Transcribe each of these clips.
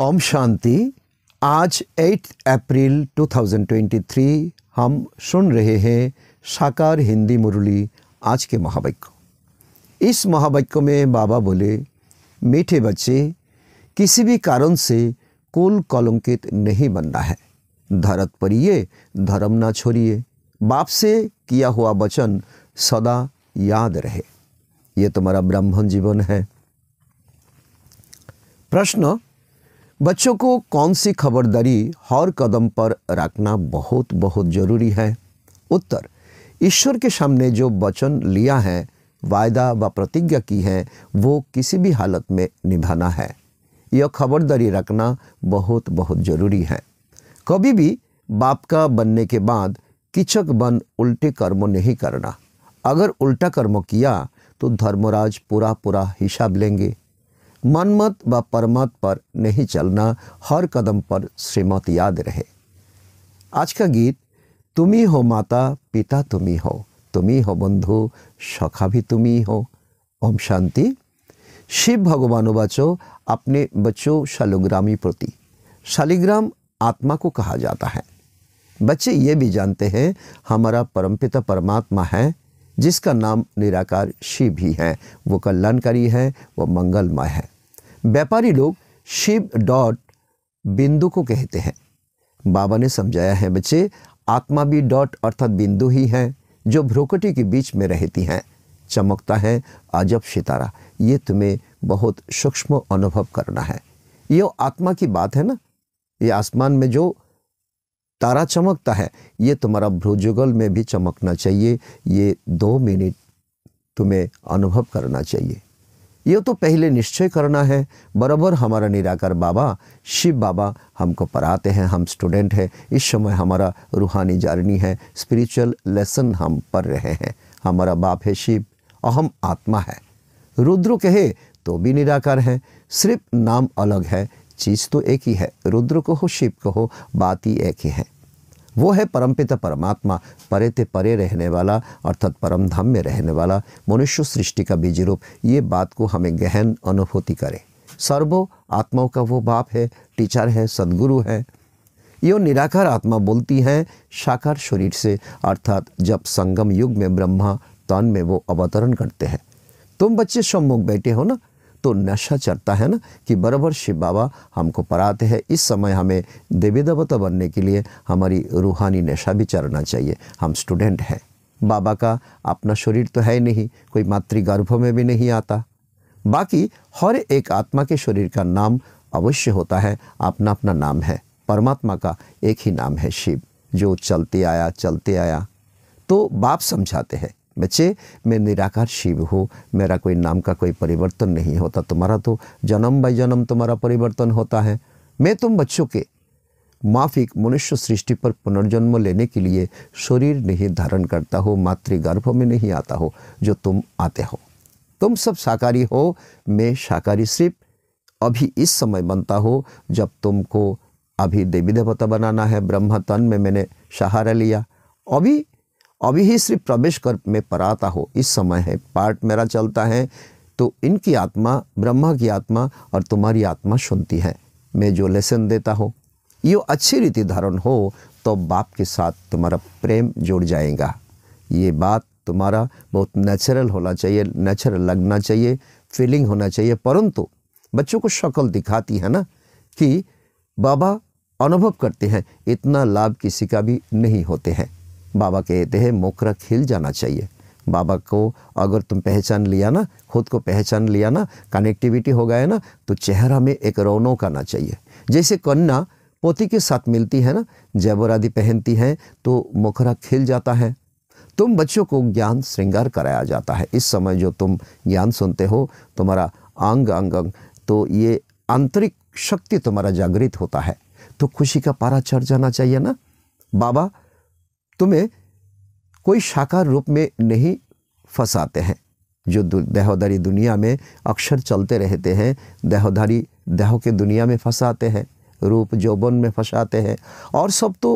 ओम शांति आज 8 अप्रैल 2023 हम सुन रहे हैं साकार हिंदी मुरली आज के महावाक्य इस महावाक्य में बाबा बोले मीठे बच्चे किसी भी कारण से कुल कलंकित नहीं बनना है धरत परिये धर्म ना छोड़िए बाप से किया हुआ वचन सदा याद रहे ये तुम्हारा ब्राह्मण जीवन है प्रश्न बच्चों को कौन सी खबरदारी हर कदम पर रखना बहुत बहुत ज़रूरी है उत्तर ईश्वर के सामने जो वचन लिया है वायदा व प्रतिज्ञा की है वो किसी भी हालत में निभाना है यह खबरदारी रखना बहुत बहुत ज़रूरी है कभी भी बाप का बनने के बाद किचक बन उल्टे कर्म नहीं करना अगर उल्टा कर्म किया तो धर्मराज पूरा पूरा हिसाब लेंगे मनमत व परमत पर नहीं चलना हर कदम पर श्रीमत याद रहे आज का गीत तुम ही हो माता पिता तुम ही हो तुम ही हो बंधु सखा भी तुम ही हो ओम शांति शिव भगवानों बचो अपने बच्चों शालिग्रामी प्रति शालिग्राम आत्मा को कहा जाता है बच्चे ये भी जानते हैं हमारा परमपिता परमात्मा है जिसका नाम निराकार शिव ही है वो कल्याणकारी है वो मंगलमय है व्यापारी लोग शिव डॉट बिंदु को कहते हैं बाबा ने समझाया है बच्चे आत्मा भी डॉट अर्थात बिंदु ही है जो भ्रोकटी के बीच में रहती हैं चमकता है अजब सितारा ये तुम्हें बहुत सूक्ष्म अनुभव करना है ये आत्मा की बात है ना ये आसमान में जो तारा चमकता है ये तुम्हारा भ्रुजुगल में भी चमकना चाहिए ये दो मिनट तुम्हें अनुभव करना चाहिए ये तो पहले निश्चय करना है बराबर हमारा निराकार बाबा शिव बाबा हमको पढ़ाते हैं हम स्टूडेंट हैं इस समय हमारा रूहानी जारनी है स्पिरिचुअल लेसन हम पढ़ रहे हैं हमारा बाप है शिव और हम आत्मा है रुद्र कहे तो भी निराकार है सिर्फ नाम अलग है चीज़ तो एक ही है रुद्र कहो शिव कहो बात ही एक ही है वो है परमपिता परमात्मा परे ते परे रहने वाला अर्थात परम धाम में रहने वाला मनुष्य सृष्टि का बीज रूप ये बात को हमें गहन अनुभूति करे सर्वो आत्माओं का वो बाप है टीचर है सदगुरु है यो निराकार आत्मा बोलती है साकार शरीर से अर्थात जब संगम युग में ब्रह्मा तन में वो अवतरण करते हैं तुम बच्चे सम्मुख बैठे हो ना तो नशा चढ़ता है ना कि बराबर शिव बाबा हमको पढ़ाते हैं इस समय हमें देवी देवता बनने के लिए हमारी रूहानी नशा भी चढ़ना चाहिए हम स्टूडेंट हैं बाबा का अपना शरीर तो है नहीं कोई मातृगर्भ में भी नहीं आता बाकी हर एक आत्मा के शरीर का नाम अवश्य होता है अपना अपना नाम है परमात्मा का एक ही नाम है शिव जो चलते आया चलते आया तो बाप समझाते हैं बच्चे मैं निराकार शिव हूँ मेरा कोई नाम का कोई परिवर्तन नहीं होता तुम्हारा तो जन्म बाय जन्म तुम्हारा परिवर्तन होता है मैं तुम बच्चों के माफिक मनुष्य सृष्टि पर पुनर्जन्म लेने के लिए शरीर नहीं धारण करता हो मातृगर्भ में नहीं आता हो जो तुम आते हो तुम सब शाकाहारी हो मैं शाकाहारी सिर्फ अभी इस समय बनता हो जब तुमको अभी देवी देवता बनाना है ब्रह्म तन में मैंने सहारा लिया अभी अभी ही श्री प्रवेश कर में पराता हो इस समय है पाठ मेरा चलता है तो इनकी आत्मा ब्रह्मा की आत्मा और तुम्हारी आत्मा सुनती है मैं जो लेसन देता हूँ ये अच्छी रीति धारण हो तो बाप के साथ तुम्हारा प्रेम जुड़ जाएगा ये बात तुम्हारा बहुत नेचुरल होना चाहिए नेचुरल लगना चाहिए फीलिंग होना चाहिए परंतु बच्चों को शक्ल दिखाती है ना कि बाबा अनुभव करते हैं इतना लाभ किसी का भी नहीं होते हैं बाबा कहते हैं मोकरा खिल जाना चाहिए बाबा को अगर तुम पहचान लिया ना खुद को पहचान लिया ना कनेक्टिविटी हो गया ना तो चेहरा में एक रौनक आना चाहिए जैसे कन्या पोती के साथ मिलती है ना जेवर आदि पहनती है तो मोखरा खिल जाता है तुम बच्चों को ज्ञान श्रृंगार कराया जाता है इस समय जो तुम ज्ञान सुनते हो तुम्हारा अंग अंग अंग तो ये आंतरिक शक्ति तुम्हारा जागृत होता है तो खुशी का पारा चढ़ जाना चाहिए ना बाबा तुम्हें कोई शाखा रूप में नहीं फंसाते हैं जो देहोदारी दुनिया में अक्षर चलते रहते हैं देहोदारी देहो के दुनिया में फंसाते हैं रूप जौबन में फंसाते हैं और सब तो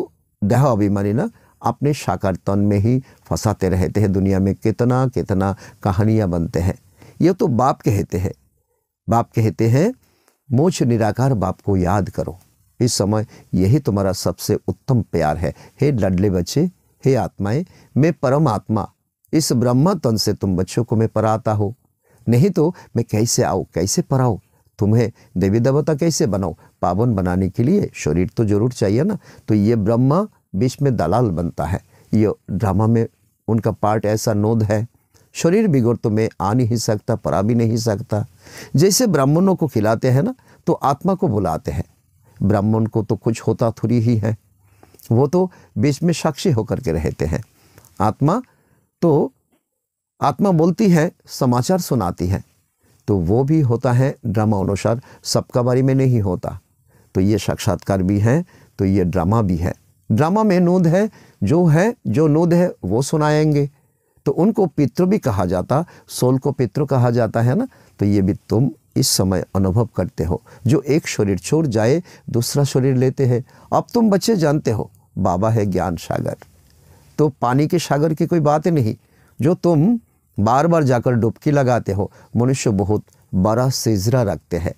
देहो अभिमानी ना अपने शाकार तन में ही फंसाते रहते हैं दुनिया में कितना कितना कहानियाँ बनते हैं ये तो बाप कहते हैं बाप कहते हैं मोछ निराकार बाप को याद करो इस समय यही तुम्हारा सबसे उत्तम प्यार है हे लडले बच्चे हे आत्माएं मैं परम आत्मा इस ब्रह्मा तन से तुम बच्चों को मैं पराता हो नहीं तो मैं कैसे आऊँ कैसे पराऊँ तुम्हें देवी देवता कैसे बनाओ पावन बनाने के लिए शरीर तो जरूर चाहिए ना तो ये ब्रह्मा बीच में दलाल बनता है ये ड्रामा में उनका पार्ट ऐसा नोद है शरीर बिगड़ तो मैं आ नहीं सकता परा भी नहीं सकता जैसे ब्राह्मणों को खिलाते हैं ना तो आत्मा को बुलाते हैं ब्राह्मण को तो कुछ होता थोड़ी ही है वो तो बीच में साक्षी होकर के रहते हैं आत्मा तो आत्मा बोलती है समाचार सुनाती है तो वो भी होता है ड्रामा अनुसार सबका बारे में नहीं होता तो ये साक्षात्कार भी है तो ये ड्रामा भी है ड्रामा में नोद है जो है जो नोद है वो सुनाएंगे तो उनको पितृ भी कहा जाता सोल को पितृ कहा जाता है ना तो ये भी तुम इस समय अनुभव करते हो जो एक शरीर छोड़ जाए दूसरा शरीर लेते हैं अब तुम बच्चे जानते हो बाबा है ज्ञान सागर तो पानी के सागर की कोई बात नहीं जो तुम बार बार जाकर डुबकी लगाते हो मनुष्य बहुत बड़ा सिजरा रखते हैं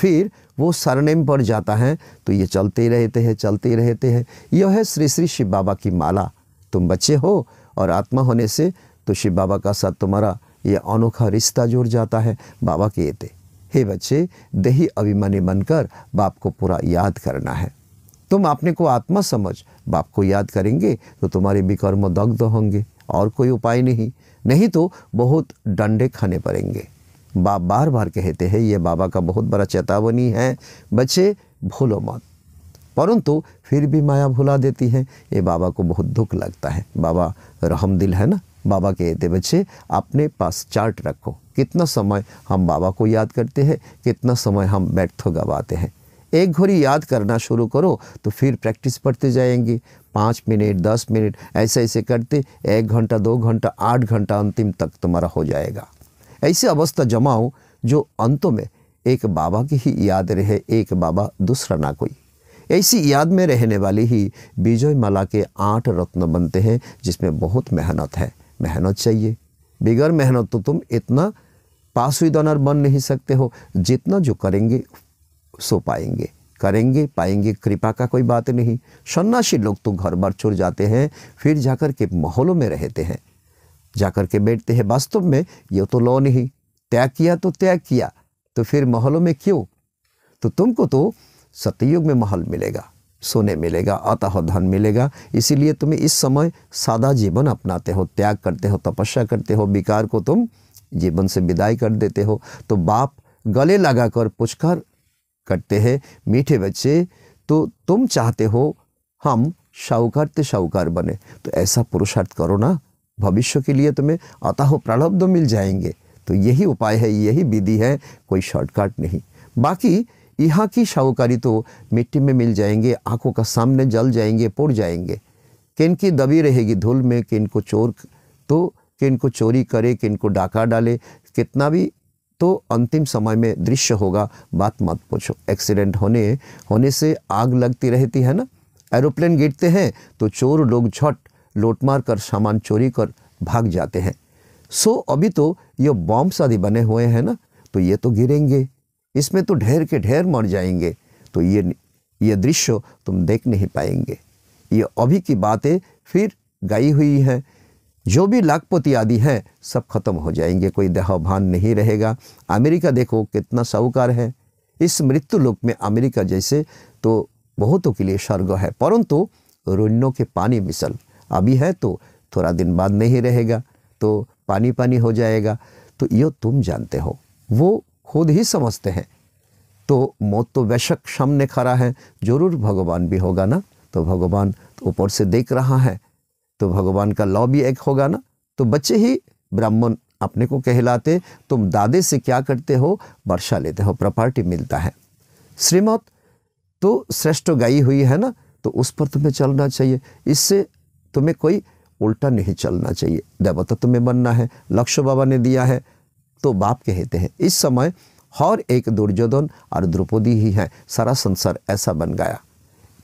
फिर वो सरनेम पर जाता है तो ये चलते ही रहते हैं चलते ही रहते हैं यह है श्री श्री शिव बाबा की माला तुम बच्चे हो और आत्मा होने से तो शिव बाबा का साथ तुम्हारा ये अनोखा रिश्ता जुड़ जाता है बाबा के ये हे बच्चे दही अभिमानी बनकर बाप को पूरा याद करना है तुम अपने को आत्मा समझ बाप को याद करेंगे तो तुम्हारे विकर्म दग्ध होंगे और कोई उपाय नहीं नहीं तो बहुत डंडे खाने पड़ेंगे बाप बार बार कहते हैं ये बाबा का बहुत बड़ा चेतावनी है बच्चे भूलो मत परंतु फिर भी माया भुला देती है ये बाबा को बहुत दुख लगता है बाबा रहम दिल है ना बाबा कहते बच्चे अपने पास चार्ट रखो कितना समय हम बाबा को याद करते हैं कितना समय हम बैठो गवाते हैं एक घोरी याद करना शुरू करो तो फिर प्रैक्टिस पढ़ते जाएंगे पाँच मिनट दस मिनट ऐसे ऐसे करते एक घंटा दो घंटा आठ घंटा अंतिम तक तुम्हारा हो जाएगा ऐसी अवस्था जमाओ जो अंतों में एक बाबा की ही याद रहे एक बाबा दूसरा ना कोई ऐसी याद में रहने वाली ही विजय माला के आठ रत्न बनते हैं जिसमें बहुत मेहनत है मेहनत चाहिए बगैर मेहनत तो तुम इतना पास विद ऑनर बन नहीं सकते हो जितना जो करेंगे सो पाएंगे करेंगे पाएंगे कृपा का कोई बात नहीं सन्नासी लोग तो घर बार छोड़ जाते हैं फिर जाकर के माहौलों में रहते हैं जाकर के बैठते हैं वास्तव में ये तो लॉ नहीं त्याग किया तो त्याग किया तो फिर माहौलों में क्यों तो तुमको तो सतयुग में माहौल मिलेगा सोने मिलेगा अतः धन मिलेगा इसीलिए तुम इस समय सादा जीवन अपनाते हो त्याग करते हो तपस्या करते हो विकार को तुम जीवन से विदाई कर देते हो तो बाप गले लगाकर पुचकर करते हैं मीठे बच्चे तो तुम चाहते हो हम शाहूकार तो शाहूकार बने तो ऐसा पुरुषार्थ करो ना भविष्य के लिए तुम्हें अतः प्रलब्ध मिल जाएंगे तो यही उपाय है यही विधि है कोई शॉर्टकट नहीं बाकी यहाँ की शाहूकारी तो मिट्टी में मिल जाएंगे आंखों का सामने जल जाएंगे पुड़ जाएंगे किन की दबी रहेगी धूल में किन को चोर तो किन को चोरी करे किन को डाका डाले कितना भी तो अंतिम समय में दृश्य होगा बात मत पूछो एक्सीडेंट होने होने से आग लगती रहती है ना एरोप्लेन गिरते हैं तो चोर लोग झट लोट मार कर सामान चोरी कर भाग जाते हैं सो अभी तो ये बॉम्ब्स आदि बने हुए हैं ना तो ये तो गिरेंगे इसमें तो ढेर के ढेर मर जाएंगे तो ये ये दृश्य तुम देख नहीं पाएंगे ये अभी की बातें फिर गाई हुई है जो भी लाखपति आदि हैं सब खत्म हो जाएंगे कोई देहाभान नहीं रहेगा अमेरिका देखो कितना साहूकार है इस मृत्यु लोक में अमेरिका जैसे तो बहुतों के लिए स्वर्ग है परंतु रोइनों के पानी मिसल अभी है तो थोड़ा दिन बाद नहीं रहेगा तो पानी पानी हो जाएगा तो ये तुम जानते हो वो खुद ही समझते हैं तो मौत तो वैशक सामने खड़ा है जरूर भगवान भी होगा ना तो भगवान तो ऊपर से देख रहा है तो भगवान का लॉ भी एक होगा ना तो बच्चे ही ब्राह्मण अपने को कहलाते तुम दादे से क्या करते हो वर्षा लेते हो प्रॉपर्टी मिलता है श्रीमत तो श्रेष्ठ गाई हुई है ना तो उस पर तुम्हें चलना चाहिए इससे तुम्हें कोई उल्टा नहीं चलना चाहिए देवता तुम्हें बनना है लक्ष्य बाबा ने दिया है तो बाप कहते हैं इस समय हर एक दुर्योधन और द्रौपदी ही है सारा संसार ऐसा बन गया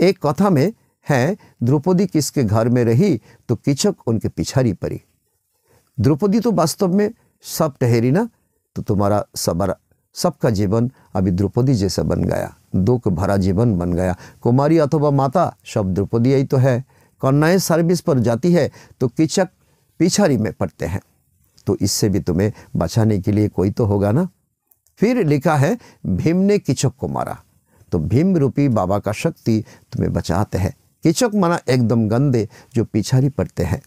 एक कथा में है द्रौपदी किसके घर में रही तो किचक उनके पिछारी पड़ी द्रौपदी तो वास्तव में सब ठहरी ना तो तुम्हारा सबर सबका जीवन अभी द्रौपदी जैसा बन गया दुख भरा जीवन बन गया कुमारी अथवा माता सब द्रौपदी ही तो है कन्याएं सर्विस पर जाती है तो किचक पिछारी में पड़ते हैं तो इससे भी तुम्हें बचाने के लिए कोई तो होगा ना फिर लिखा है भीम ने किचक को मारा तो भीम रूपी बाबा का शक्ति तुम्हें बचाते हैं किचक माना एकदम गंदे जो पिछाड़ी पड़ते हैं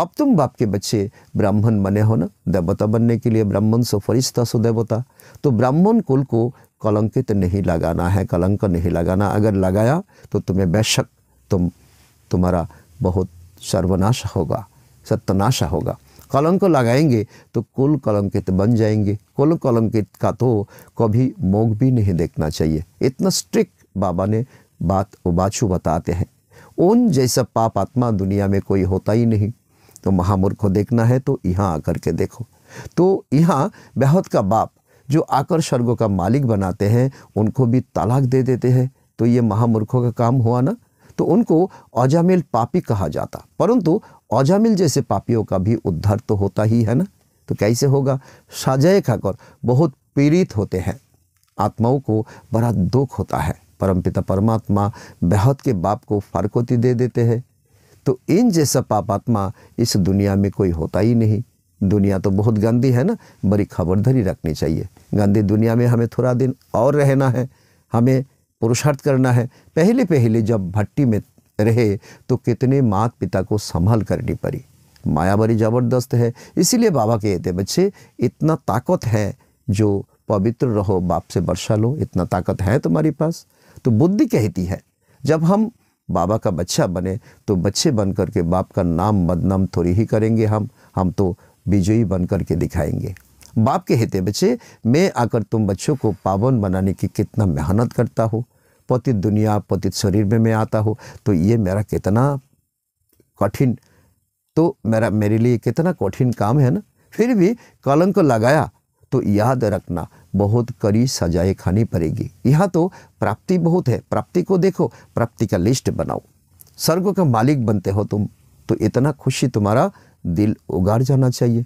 अब तुम बाप के बच्चे ब्राह्मण बने हो ना देवता बनने के लिए ब्राह्मण सो फरिश्ता सो देवता तो ब्राह्मण कुल को कलंकित नहीं लगाना है कलंक नहीं लगाना अगर लगाया तो तुम्हें बेशक तुम तुम्हारा बहुत सर्वनाश होगा सत्यनाश होगा कलंक लगाएंगे तो कुल कलंकित बन जाएंगे कुल कलंकित का तो कभी मोग भी नहीं देखना चाहिए इतना स्ट्रिक्ट बाबा ने बात बाछू बताते हैं उन जैसा पाप आत्मा दुनिया में कोई होता ही नहीं तो महामूर्ख को देखना है तो यहाँ आकर के देखो तो यहाँ बेहद का बाप जो आकर स्वर्गों का मालिक बनाते हैं उनको भी तलाक दे देते हैं तो ये महामूर्खों का काम हुआ ना तो उनको अजामिल पापी कहा जाता परंतु अजामिल जैसे पापियों का भी उद्धार तो होता ही है ना तो कैसे होगा साजय खाकर बहुत पीड़ित होते हैं आत्माओं को बड़ा दुख होता है परमपिता परमात्मा बेहद के बाप को फारकोती दे देते हैं तो इन जैसा पाप आत्मा इस दुनिया में कोई होता ही नहीं दुनिया तो बहुत गंदी है ना बड़ी खबरदारी रखनी चाहिए गंदी दुनिया में हमें थोड़ा दिन और रहना है हमें पुरुषार्थ करना है पहले पहले जब भट्टी में रहे तो कितने मात पिता को संभाल करनी पड़ी माया बड़ी ज़बरदस्त है इसीलिए बाबा कहते बच्चे इतना ताकत है जो पवित्र रहो बाप से वर्षा लो इतना ताकत है तुम्हारे पास तो बुद्धि कहती है जब हम बाबा का बच्चा बने तो बच्चे बन करके के बाप का नाम बदनाम थोड़ी ही करेंगे हम हम तो विजयी बन करके के दिखाएंगे बाप कहते बच्चे मैं आकर तुम बच्चों को पावन बनाने की कितना मेहनत करता हूँ पतित दुनिया पतित शरीर में मैं आता हूँ तो ये मेरा कितना कठिन तो मेरा मेरे लिए कितना कठिन काम है ना फिर भी कलंक लगाया तो याद रखना बहुत कड़ी सजाएं खानी पड़ेगी यहाँ तो प्राप्ति बहुत है प्राप्ति को देखो प्राप्ति का लिस्ट बनाओ स्वर्ग का मालिक बनते हो तुम तो इतना खुशी तुम्हारा दिल उगाड़ जाना चाहिए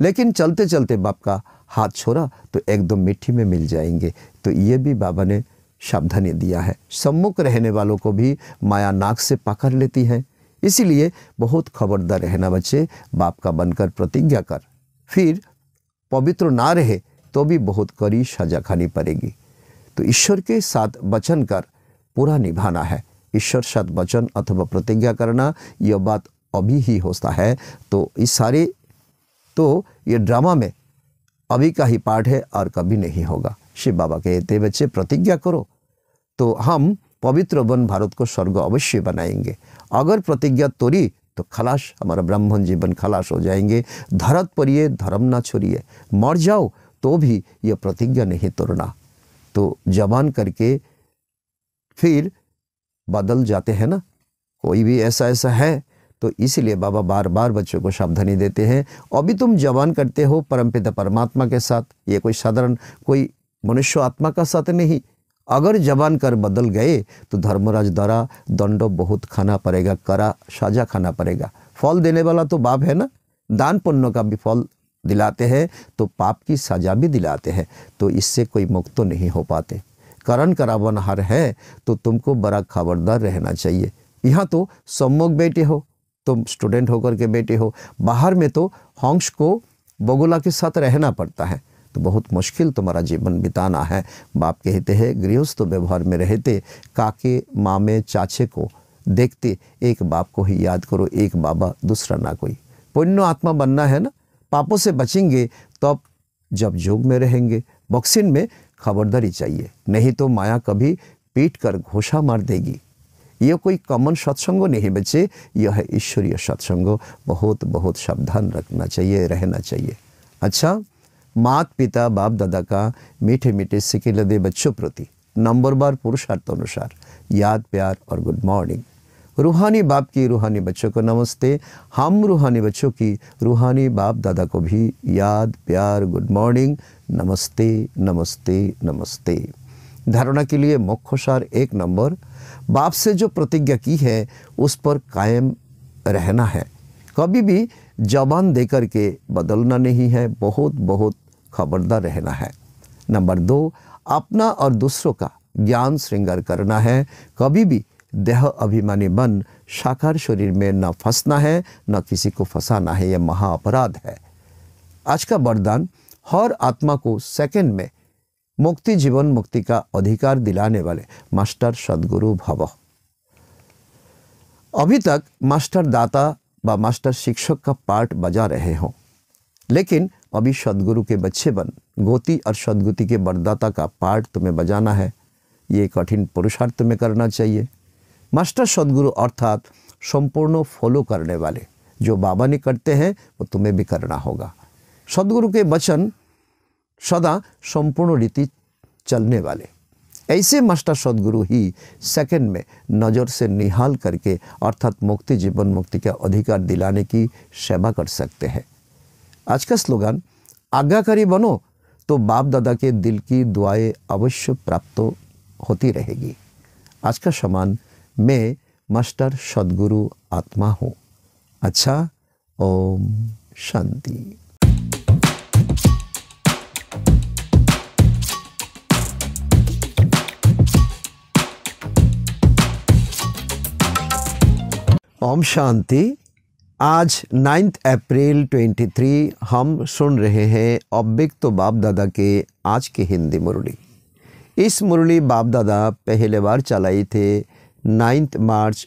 लेकिन चलते चलते बाप का हाथ छोड़ा तो एकदम मिट्टी में मिल जाएंगे तो ये भी बाबा ने सावधानी ने दिया है सम्मुख रहने वालों को भी माया नाक से पकड़ लेती है इसीलिए बहुत खबरदार रहना बच्चे बाप का बनकर प्रतिज्ञा कर फिर पवित्र ना रहे तो भी बहुत कड़ी सजा खानी पड़ेगी तो ईश्वर के साथ वचन कर पूरा निभाना है ईश्वर साथ वचन अथवा प्रतिज्ञा करना यह बात अभी ही होता है तो इस सारे तो ये ड्रामा में अभी का ही पार्ट है और कभी नहीं होगा शिव बाबा कहते हैं बच्चे प्रतिज्ञा करो तो हम पवित्र वन भारत को स्वर्ग अवश्य बनाएंगे अगर प्रतिज्ञा तोड़ी तो खलाश हमारा ब्राह्मण जीवन खलाश हो जाएंगे धरत पड़िए धर्म ना छोड़िए मर जाओ तो भी यह प्रतिज्ञा नहीं तोड़ना तो जवान करके फिर बदल जाते हैं ना कोई भी ऐसा ऐसा है तो इसलिए बाबा बार बार बच्चों को सावधानी देते हैं अभी तुम जवान करते हो परमपिता परमात्मा के साथ ये कोई साधारण कोई मनुष्य आत्मा का साथ नहीं अगर जबान कर बदल गए तो धर्मराज द्वारा दंड बहुत खाना पड़ेगा करा साजा खाना पड़ेगा फल देने वाला तो बाप है ना दान पुण्य का भी फल दिलाते हैं तो पाप की सजा भी दिलाते हैं तो इससे कोई मुक्त तो नहीं हो पाते करण करावन हर है तो तुमको बड़ा खबरदार रहना चाहिए यहाँ तो सम्मुख बेटे हो तुम स्टूडेंट होकर के बेटे हो बाहर में तो हंस को बगुला के साथ रहना पड़ता है तो बहुत मुश्किल तुम्हारा जीवन बिताना है बाप कहते हैं गृहस्थ व्यवहार में रहते काके मामे चाचे को देखते एक बाप को ही याद करो एक बाबा दूसरा ना कोई पुण्य आत्मा बनना है ना पापों से बचेंगे तब तो जब योग में रहेंगे बॉक्सिंग में खबरदारी चाहिए नहीं तो माया कभी पीट कर घोषा मार देगी यह कोई कॉमन सत्संग नहीं बचे यह है ईश्वरीय सत्संग बहुत बहुत सावधान रखना चाहिए रहना चाहिए अच्छा मात पिता बाप दादा का मीठे मीठे सिक्के लदे बच्चों प्रति नंबर बार पुरुषार्थ अनुसार याद प्यार और गुड मॉर्निंग रूहानी बाप की रूहानी बच्चों को नमस्ते हम रूहानी बच्चों की रूहानी बाप दादा को भी याद प्यार गुड मॉर्निंग नमस्ते नमस्ते नमस्ते धारणा के लिए मुख्य सार एक नंबर बाप से जो प्रतिज्ञा की है उस पर कायम रहना है कभी भी जबान देकर के बदलना नहीं है बहुत बहुत खबरदार रहना है नंबर दो अपना और दूसरों का ज्ञान श्रृंगार करना है कभी भी देह अभिमानी मन साकार शरीर में न फंसना है न किसी को फंसाना है यह महा अपराध है आज का वरदान हर आत्मा को सेकंड में मुक्ति जीवन मुक्ति का अधिकार दिलाने वाले मास्टर सदगुरु भव अभी तक मास्टर दाता व मास्टर शिक्षक का पार्ट बजा रहे हों लेकिन अभी सदगुरु के बच्चे बन गोति और सदगुति के वरदाता का पार्ट तुम्हें बजाना है ये कठिन पुरुषार्थ तुम्हें करना चाहिए मास्टर सदगुरु अर्थात संपूर्ण फॉलो करने वाले जो बाबा ने करते हैं वो तुम्हें भी करना होगा सदगुरु के वचन सदा संपूर्ण रीति चलने वाले ऐसे मास्टर सदगुरु ही सेकंड में नज़र से निहाल करके अर्थात मुक्ति जीवन मुक्ति का अधिकार दिलाने की सेवा कर सकते हैं आज का स्लोगान आज्ञाकारी बनो तो बाप दादा के दिल की दुआएं अवश्य प्राप्त होती रहेगी आज का समान मैं मास्टर सदगुरु आत्मा हूँ अच्छा ओम शांति ओम शांति आज नाइन्थ अप्रैल 23 हम सुन रहे हैं अब्बिक तो बाप दादा के आज की हिंदी मुरली इस मुरली बाप दादा पहले बार चलाई थे नाइन्थ मार्च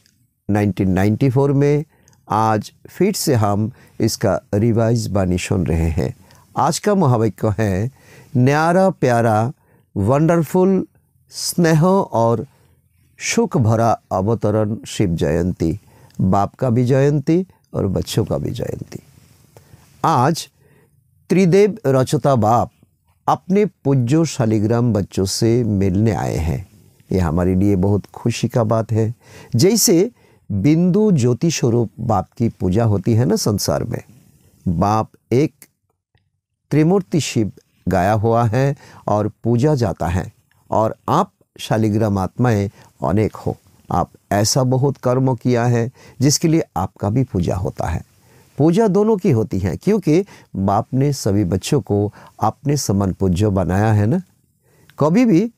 1994 में आज फिर से हम इसका रिवाइज बानी सुन रहे हैं आज का महावाक्य है न्यारा प्यारा वंडरफुल स्नेह और सुख भरा अवतरण शिव जयंती बाप का भी जयंती और बच्चों का भी जयंती आज त्रिदेव रचता बाप अपने पूज्यो शालिग्राम बच्चों से मिलने आए हैं यह हमारे लिए बहुत खुशी का बात है जैसे बिंदु ज्योति स्वरूप बाप की पूजा होती है ना संसार में बाप एक त्रिमूर्ति शिव गाया हुआ है और पूजा जाता है और आप शालिग्राम आत्माएं अनेक हो आप ऐसा बहुत कर्म किया है जिसके लिए आपका भी पूजा होता है पूजा दोनों की होती है क्योंकि बाप ने सभी बच्चों को अपने समन पूज्य बनाया है ना कभी भी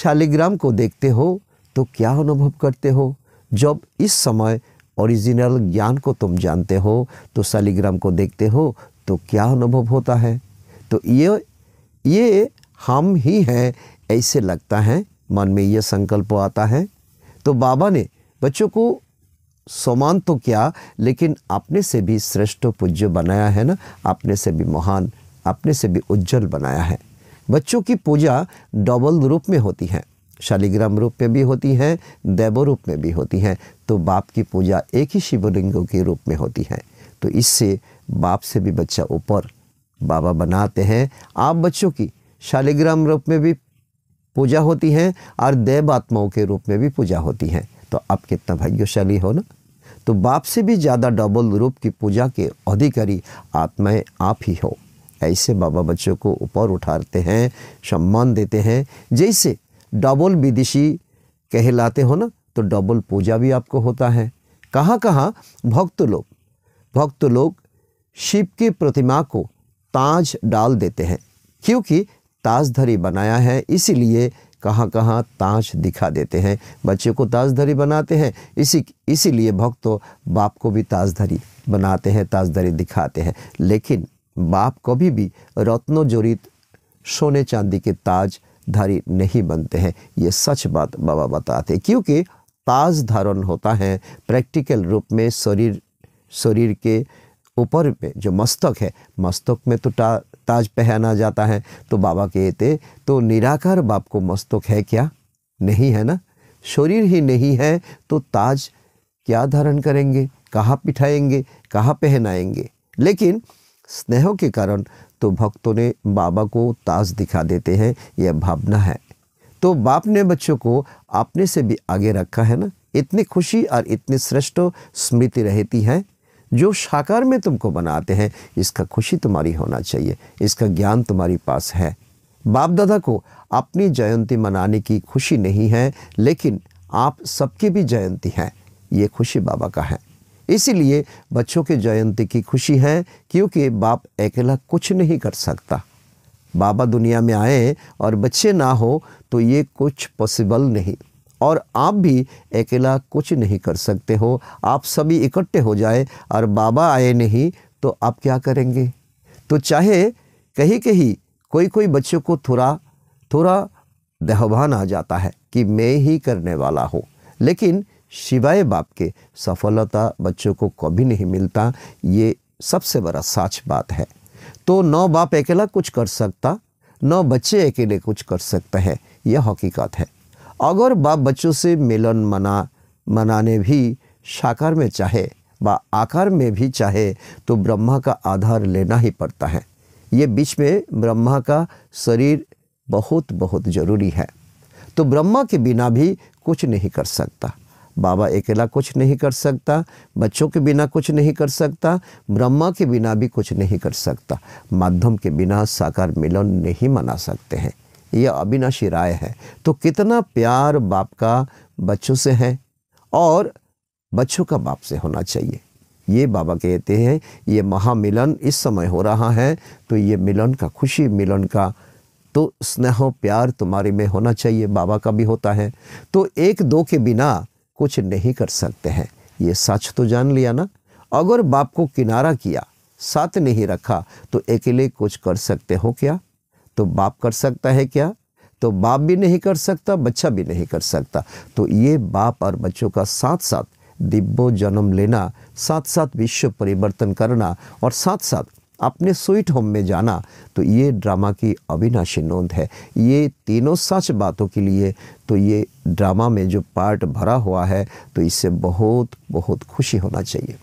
शालिग्राम को देखते हो तो क्या अनुभव करते हो जब इस समय ओरिजिनल ज्ञान को तुम जानते हो तो शालिग्राम को देखते हो तो क्या अनुभव होता है तो ये ये हम ही हैं ऐसे लगता है मन में ये संकल्प आता है तो बाबा ने बच्चों को समान तो किया लेकिन अपने से भी श्रेष्ठ पूज्य बनाया है ना अपने से भी महान अपने से भी उज्जवल बनाया है बच्चों की पूजा डबल रूप में होती है शालिग्राम रूप में भी होती है देव रूप में भी होती है तो बाप की पूजा एक ही शिवलिंगों के रूप में होती है तो इससे बाप से भी बच्चा ऊपर बाबा बनाते हैं आप बच्चों की शालिग्राम रूप में भी पूजा होती है और देव आत्माओं के रूप में भी पूजा होती है तो आप कितना भाग्यशाली हो ना तो बाप से भी ज़्यादा डबल रूप की पूजा के अधिकारी आत्माएं आप ही हो ऐसे बाबा बच्चों को ऊपर उठाते हैं सम्मान देते हैं जैसे डबल विदिशी कहलाते हो ना तो डबल पूजा भी आपको होता है कहाँ कहाँ भक्त लोग भक्त लोग शिव की प्रतिमा को ताज डाल देते हैं क्योंकि ताजधरी बनाया है इसीलिए कहाँ कहाँ ताज दिखा देते हैं बच्चे को ताजधरी बनाते हैं इसी इसीलिए भक्तों बाप को भी ताजधरी बनाते हैं ताजधरी दिखाते हैं लेकिन बाप कभी भी रत्नोजोरित सोने चांदी के ताज धारी नहीं बनते हैं ये सच बात बाबा बताते क्योंकि ताज धारण होता है प्रैक्टिकल रूप में शरीर शरीर के ऊपर में जो मस्तक है मस्तक में तो ता, ताज पहना जाता है तो बाबा कहते तो निराकार बाप को मस्तक है क्या नहीं है ना शरीर ही नहीं है तो ताज क्या धारण करेंगे कहाँ पिठाएंगे कहाँ पहनाएंगे लेकिन स्नेहों के कारण तो भक्तों ने बाबा को ताज दिखा देते हैं यह भावना है तो बाप ने बच्चों को अपने से भी आगे रखा है ना इतनी खुशी और इतनी श्रेष्ठ स्मृति रहती है जो साकार में तुमको बनाते हैं इसका खुशी तुम्हारी होना चाहिए इसका ज्ञान तुम्हारी पास है बाप दादा को अपनी जयंती मनाने की खुशी नहीं है लेकिन आप सबकी भी जयंती है ये खुशी बाबा का है इसीलिए बच्चों के जयंती की खुशी है क्योंकि बाप अकेला कुछ नहीं कर सकता बाबा दुनिया में आए और बच्चे ना हो तो ये कुछ पॉसिबल नहीं और आप भी अकेला कुछ नहीं कर सकते हो आप सभी इकट्ठे हो जाए और बाबा आए नहीं तो आप क्या करेंगे तो चाहे कहीं कहीं कोई कोई बच्चों को थोड़ा थोड़ा दहभान आ जाता है कि मैं ही करने वाला हूँ लेकिन शिवाय बाप के सफलता बच्चों को कभी नहीं मिलता ये सबसे बड़ा साच बात है तो नौ बाप अकेला कुछ कर सकता नौ बच्चे अकेले कुछ कर सकते हैं यह हकीकत है अगर बाप बच्चों से मिलन मना मनाने भी साकार में चाहे व आकार में भी चाहे तो ब्रह्मा का आधार लेना ही पड़ता है ये बीच में ब्रह्मा का शरीर बहुत बहुत जरूरी है तो ब्रह्मा के बिना भी कुछ नहीं कर सकता बाबा अकेला कुछ नहीं कर सकता बच्चों के बिना कुछ नहीं कर सकता ब्रह्मा के बिना भी कुछ नहीं कर सकता माध्यम के बिना साकार मिलन नहीं मना सकते हैं यह अविनाशी राय है तो कितना प्यार बाप का बच्चों से है और बच्चों का बाप से होना चाहिए ये बाबा कहते हैं ये महामिलन इस समय हो रहा है तो ये मिलन का खुशी मिलन का तो स्नेह प्यार तुम्हारे में होना चाहिए बाबा का भी होता है तो एक दो के बिना कुछ नहीं कर सकते हैं ये सच तो जान लिया ना अगर बाप को किनारा किया साथ नहीं रखा तो अकेले कुछ कर सकते हो क्या तो बाप कर सकता है क्या तो बाप भी नहीं कर सकता बच्चा भी नहीं कर सकता तो ये बाप और बच्चों का साथ साथ दिव्य जन्म लेना साथ साथ विश्व परिवर्तन करना और साथ साथ अपने स्वीट होम में जाना तो ये ड्रामा की अविनाशी नोंद है ये तीनों सच बातों के लिए तो ये ड्रामा में जो पार्ट भरा हुआ है तो इससे बहुत बहुत खुशी होना चाहिए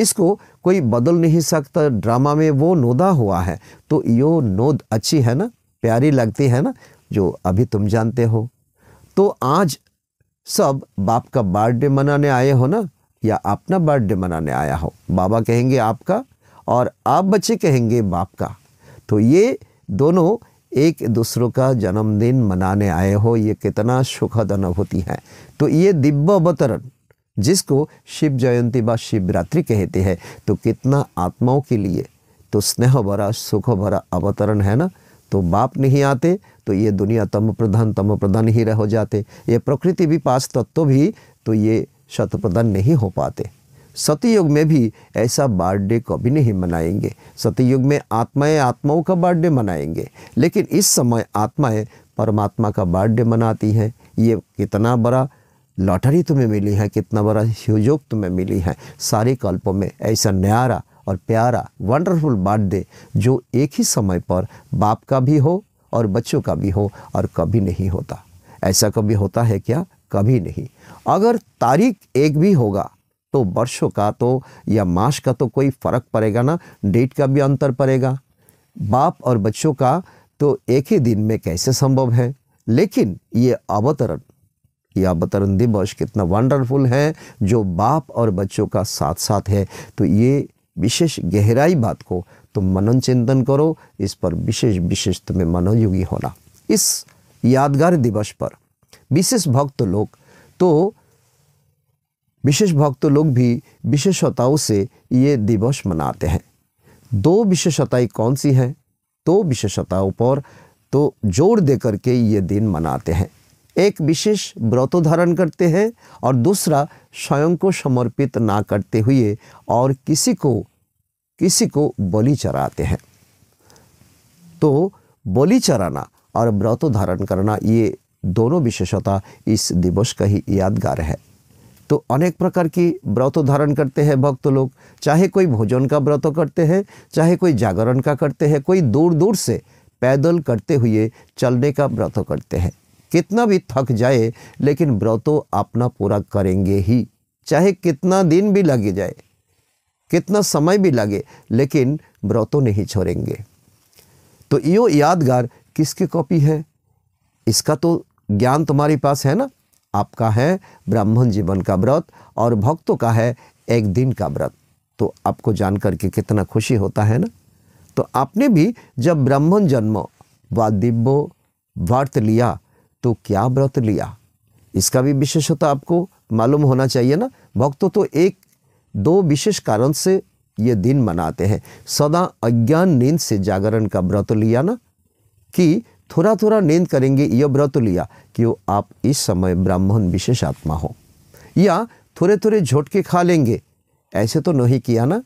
इसको कोई बदल नहीं सकता ड्रामा में वो नोदा हुआ है तो यो नोद अच्छी है ना प्यारी लगती है ना जो अभी तुम जानते हो तो आज सब बाप का बर्थडे मनाने आए हो ना या अपना बर्थडे मनाने आया हो बाबा कहेंगे आपका और आप बच्चे कहेंगे बाप का तो ये दोनों एक दूसरों का जन्मदिन मनाने आए हो ये कितना सुखद अनुभूति है तो ये दिव्य अवतरण जिसको शिव जयंती व शिवरात्रि कहते हैं तो कितना आत्माओं के लिए तो स्नेह भरा सुख भरा अवतरण है ना तो बाप नहीं आते तो ये दुनिया तम प्रधान तम प्रधान ही रह जाते ये प्रकृति भी पास तत्व भी तो ये शत प्रधान नहीं हो पाते सतयुग में भी ऐसा बर्थडे कभी नहीं मनाएंगे सतयुग में आत्माएं आत्माओं का बर्थडे मनाएंगे लेकिन इस समय आत्माएं परमात्मा का बर्थडे मनाती हैं ये कितना बड़ा लॉटरी तुम्हें मिली है कितना बड़ा सहयोग तुम्हें मिली है सारे कल्पों में ऐसा न्यारा और प्यारा वंडरफुल बर्थडे जो एक ही समय पर बाप का भी हो और बच्चों का भी हो और कभी नहीं होता ऐसा कभी होता है क्या कभी नहीं अगर तारीख एक भी होगा तो वर्षों का तो या मास का तो कोई फ़र्क पड़ेगा ना डेट का भी अंतर पड़ेगा बाप और बच्चों का तो एक ही दिन में कैसे संभव है लेकिन ये अवतरण ये बतरन दिवस कितना वंडरफुल है जो बाप और बच्चों का साथ साथ है तो ये विशेष गहराई बात को तुम मनन चिंतन करो इस पर विशेष विशेष तुम्हें मनोयोगी होना इस यादगार दिवस पर विशेष भक्त लोग तो विशेष भक्त लोग भी विशेषताओं से ये दिवस मनाते हैं दो विशेषताएं कौन सी हैं दो विशेषताओं पर तो जोर दे करके ये दिन मनाते हैं एक विशेष व्रत धारण करते हैं और दूसरा स्वयं को समर्पित ना करते हुए और किसी को किसी को बलि चढ़ाते हैं तो बलि चढ़ाना और व्रत धारण करना ये दोनों विशेषता इस दिवस का ही यादगार है तो अनेक प्रकार की व्रत धारण करते हैं भक्त लोग चाहे कोई भोजन का व्रत करते हैं चाहे कोई जागरण का करते हैं कोई दूर दूर से पैदल करते हुए चलने का व्रत करते हैं कितना भी थक जाए लेकिन व्रतों अपना पूरा करेंगे ही चाहे कितना दिन भी लगे जाए कितना समय भी लगे लेकिन व्रतों नहीं छोड़ेंगे तो यो यादगार किसकी कॉपी है इसका तो ज्ञान तुम्हारे पास है ना आपका है ब्राह्मण जीवन का व्रत और भक्तों का है एक दिन का व्रत तो आपको जानकर के कितना खुशी होता है ना तो आपने भी जब ब्राह्मण जन्म व दिव्य व्रत लिया तो क्या व्रत लिया इसका भी विशेषता आपको मालूम होना चाहिए ना भक्तों तो एक दो विशेष कारण से ये दिन मनाते हैं सदा अज्ञान नींद से जागरण का व्रत लिया ना कि थोड़ा थोड़ा नींद करेंगे यह व्रत लिया कि आप इस समय ब्राह्मण विशेष आत्मा हो या थोड़े थोड़े झोटके खा लेंगे ऐसे तो नहीं किया ना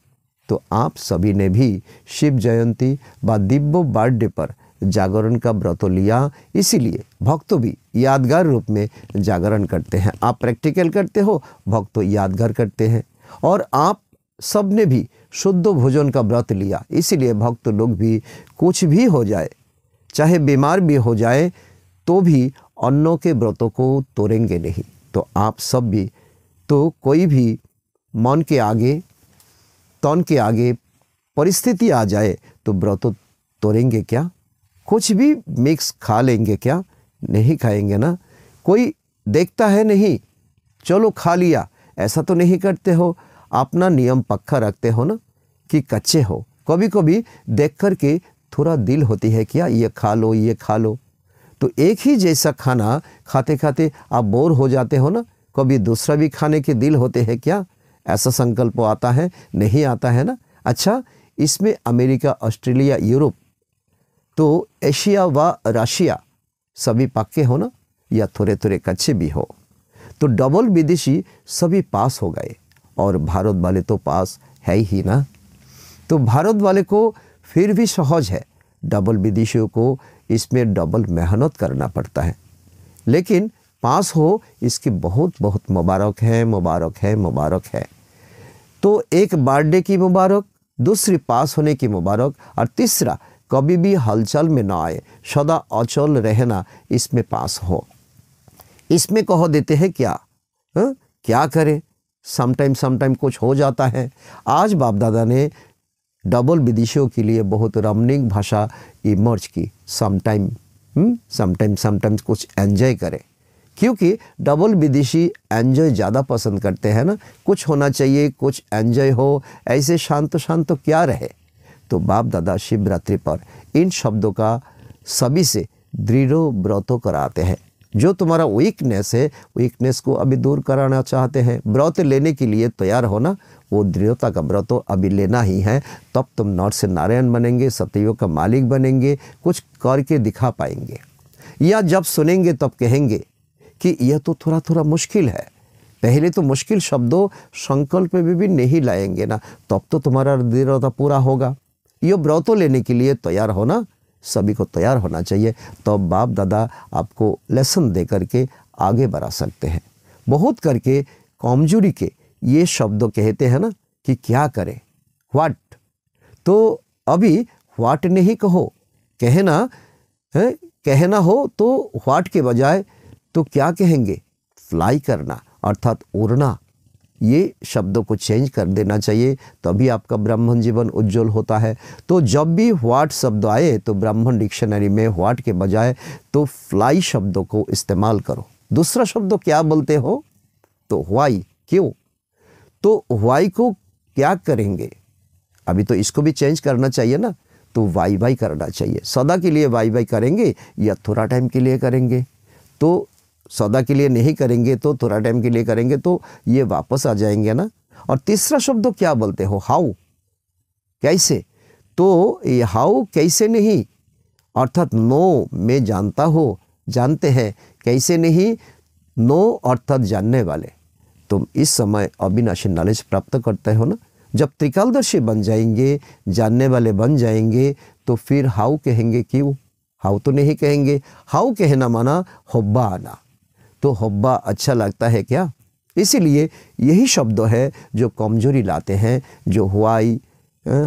तो आप सभी ने भी शिव जयंती व दिव्य बर्थडे पर जागरण का व्रत लिया इसीलिए भक्त भी यादगार रूप में जागरण करते हैं आप प्रैक्टिकल करते हो भक्त तो यादगार करते हैं और आप सब ने भी शुद्ध भोजन का व्रत लिया इसीलिए भक्त लोग भी कुछ भी हो जाए चाहे बीमार भी हो जाए तो भी अन्नों के व्रतों को तोड़ेंगे नहीं तो आप सब भी तो कोई भी मन के आगे तन के आगे परिस्थिति आ जाए तो व्रत तोड़ेंगे क्या कुछ भी मिक्स खा लेंगे क्या नहीं खाएंगे ना कोई देखता है नहीं चलो खा लिया ऐसा तो नहीं करते हो अपना नियम पक्का रखते हो ना कि कच्चे हो कभी कभी देख कर के थोड़ा दिल होती है क्या ये खा लो ये खा लो तो एक ही जैसा खाना खाते खाते आप बोर हो जाते हो ना कभी दूसरा भी खाने के दिल होते हैं क्या ऐसा संकल्प आता है नहीं आता है ना अच्छा इसमें अमेरिका ऑस्ट्रेलिया यूरोप तो एशिया व रशिया सभी पक्के हो ना या थोड़े थोड़े कच्चे भी हो तो डबल विदेशी सभी पास हो गए और भारत वाले तो पास है ही ना तो भारत वाले को फिर भी सहज है डबल विदेशियों को इसमें डबल मेहनत करना पड़ता है लेकिन पास हो इसकी बहुत बहुत मुबारक है मुबारक है मुबारक है तो एक बर्थडे की मुबारक दूसरी पास होने की मुबारक और तीसरा कभी भी हलचल में ना आए सदा अचल रहना इसमें पास हो इसमें कह देते हैं क्या हा? क्या करें समटाइम समटाइम कुछ हो जाता है आज बाप दादा ने डबल विदेशियों के लिए बहुत रमणीक भाषा इमर्ज की समटाइम समटाइम समटाइम्स कुछ एंजॉय करें क्योंकि डबल विदेशी एंजॉय ज़्यादा पसंद करते हैं ना कुछ होना चाहिए कुछ एंजॉय हो ऐसे शांत शांत तो क्या रहे तो बाप दादा शिवरात्रि पर इन शब्दों का सभी से दृढ़ व्रत कराते हैं जो तुम्हारा वीकनेस है वीकनेस को अभी दूर कराना चाहते हैं व्रत लेने के लिए तैयार होना वो दृढ़ता का व्रत तो अभी लेना ही है तब तुम नॉर्थ से नारायण बनेंगे सतयोग का मालिक बनेंगे कुछ करके दिखा पाएंगे या जब सुनेंगे तब कहेंगे कि यह तो थोड़ा थोड़ा मुश्किल है पहले तो मुश्किल शब्दों संकल्प में भी, भी नहीं लाएंगे ना तब तो तुम्हारा दृढ़ता पूरा होगा ये व्रत लेने के लिए तैयार होना सभी को तैयार होना चाहिए तो बाप दादा आपको लेसन दे करके आगे बढ़ा सकते हैं बहुत करके कमजोरी के ये शब्द कहते हैं ना कि क्या करें व्हाट तो अभी व्हाट नहीं कहो कहना है कहना हो तो व्हाट के बजाय तो क्या कहेंगे फ्लाई करना अर्थात उड़ना ये शब्दों को चेंज कर देना चाहिए तभी आपका ब्राह्मण जीवन उज्जवल होता है तो जब भी व्हाट शब्द आए तो ब्राह्मण डिक्शनरी में व्हाट के बजाय तो फ्लाई शब्दों को इस्तेमाल करो दूसरा शब्द क्या बोलते हो तो वाई क्यों तो वाई को क्या करेंगे अभी तो इसको भी चेंज करना चाहिए ना तो वाई वाई करना चाहिए सदा के लिए वाई वाई करेंगे या थोड़ा टाइम के लिए करेंगे तो सौदा के लिए नहीं करेंगे तो थोड़ा टाइम के लिए करेंगे तो ये वापस आ जाएंगे ना और तीसरा शब्द क्या बोलते हो हाउ कैसे तो ये हाउ कैसे नहीं अर्थात नो मैं जानता हो जानते हैं कैसे नहीं नो अर्थात जानने वाले तुम इस समय अविनाशी नॉलेज प्राप्त करते हो ना जब त्रिकालदर्शी बन जाएंगे जानने वाले बन जाएंगे तो फिर हाउ कहेंगे क्यों हाउ तो नहीं कहेंगे हाउ कहना माना होब्बा आना तो हब्बा अच्छा लगता है क्या इसीलिए यही शब्द है जो कमजोरी लाते हैं जो हुआई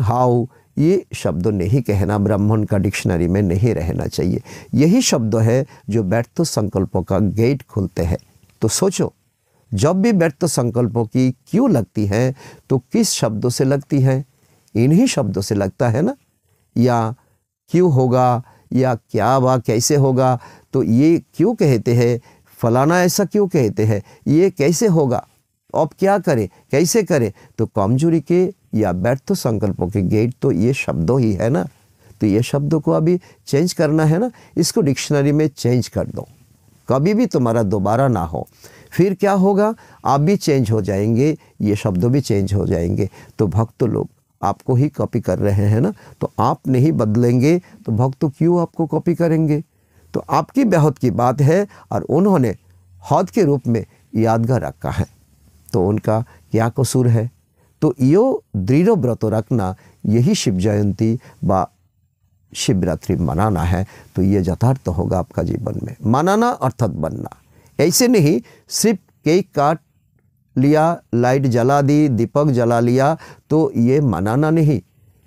हाउ ये शब्द नहीं कहना ब्राह्मण का डिक्शनरी में नहीं रहना चाहिए यही शब्द है जो व्यर्थ संकल्पों का गेट खोलते हैं तो सोचो जब भी व्यर्थ संकल्पों की क्यों लगती है तो किस शब्दों से लगती है इन्हीं शब्दों से लगता है ना या क्यों होगा या क्या वा कैसे होगा तो ये क्यों कहते हैं फलाना ऐसा क्यों कहते हैं ये कैसे होगा अब क्या करें कैसे करें तो कमजोरी के या व्यर्थ तो संकल्पों के गेट तो ये शब्दों ही है ना तो ये शब्दों को अभी चेंज करना है ना इसको डिक्शनरी में चेंज कर दो कभी भी तुम्हारा दोबारा ना हो फिर क्या होगा आप भी चेंज हो जाएंगे ये शब्द भी चेंज हो जाएंगे तो भक्त लोग आपको ही कॉपी कर रहे हैं ना तो आप नहीं बदलेंगे तो भक्त क्यों आपको कॉपी करेंगे तो आपकी बेहद की बात है और उन्होंने हौद के रूप में यादगार रखा है तो उनका क्या कसूर है तो यो दृढ़ व्रत रखना यही शिव जयंती व शिवरात्रि मनाना है तो ये यथार्थ तो होगा आपका जीवन में मनाना अर्थात बनना ऐसे नहीं सिर्फ केक काट लिया लाइट जला दी दीपक जला लिया तो ये मनाना नहीं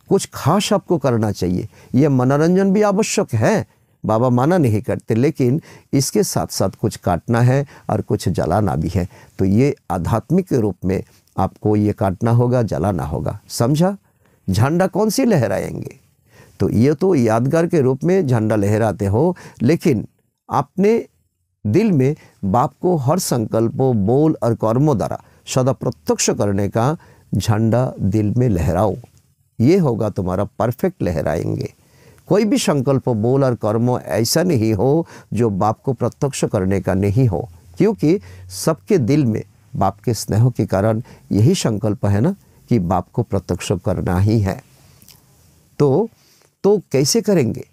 कुछ खास आपको करना चाहिए यह मनोरंजन भी आवश्यक है बाबा माना नहीं करते लेकिन इसके साथ साथ कुछ काटना है और कुछ जलाना भी है तो ये आध्यात्मिक रूप में आपको ये काटना होगा जलाना होगा समझा झंडा कौन सी लहराएंगे तो ये तो यादगार के रूप में झंडा लहराते हो लेकिन आपने दिल में बाप को हर संकल्प बोल और कर्मों द्वारा सदा प्रत्यक्ष करने का झंडा दिल में लहराओ ये होगा तुम्हारा परफेक्ट लहराएंगे कोई भी संकल्प बोल और कर्म ऐसा नहीं हो जो बाप को प्रत्यक्ष करने का नहीं हो क्योंकि सबके दिल में बाप के स्नेह के कारण यही संकल्प है ना कि बाप को प्रत्यक्ष करना ही है तो तो कैसे करेंगे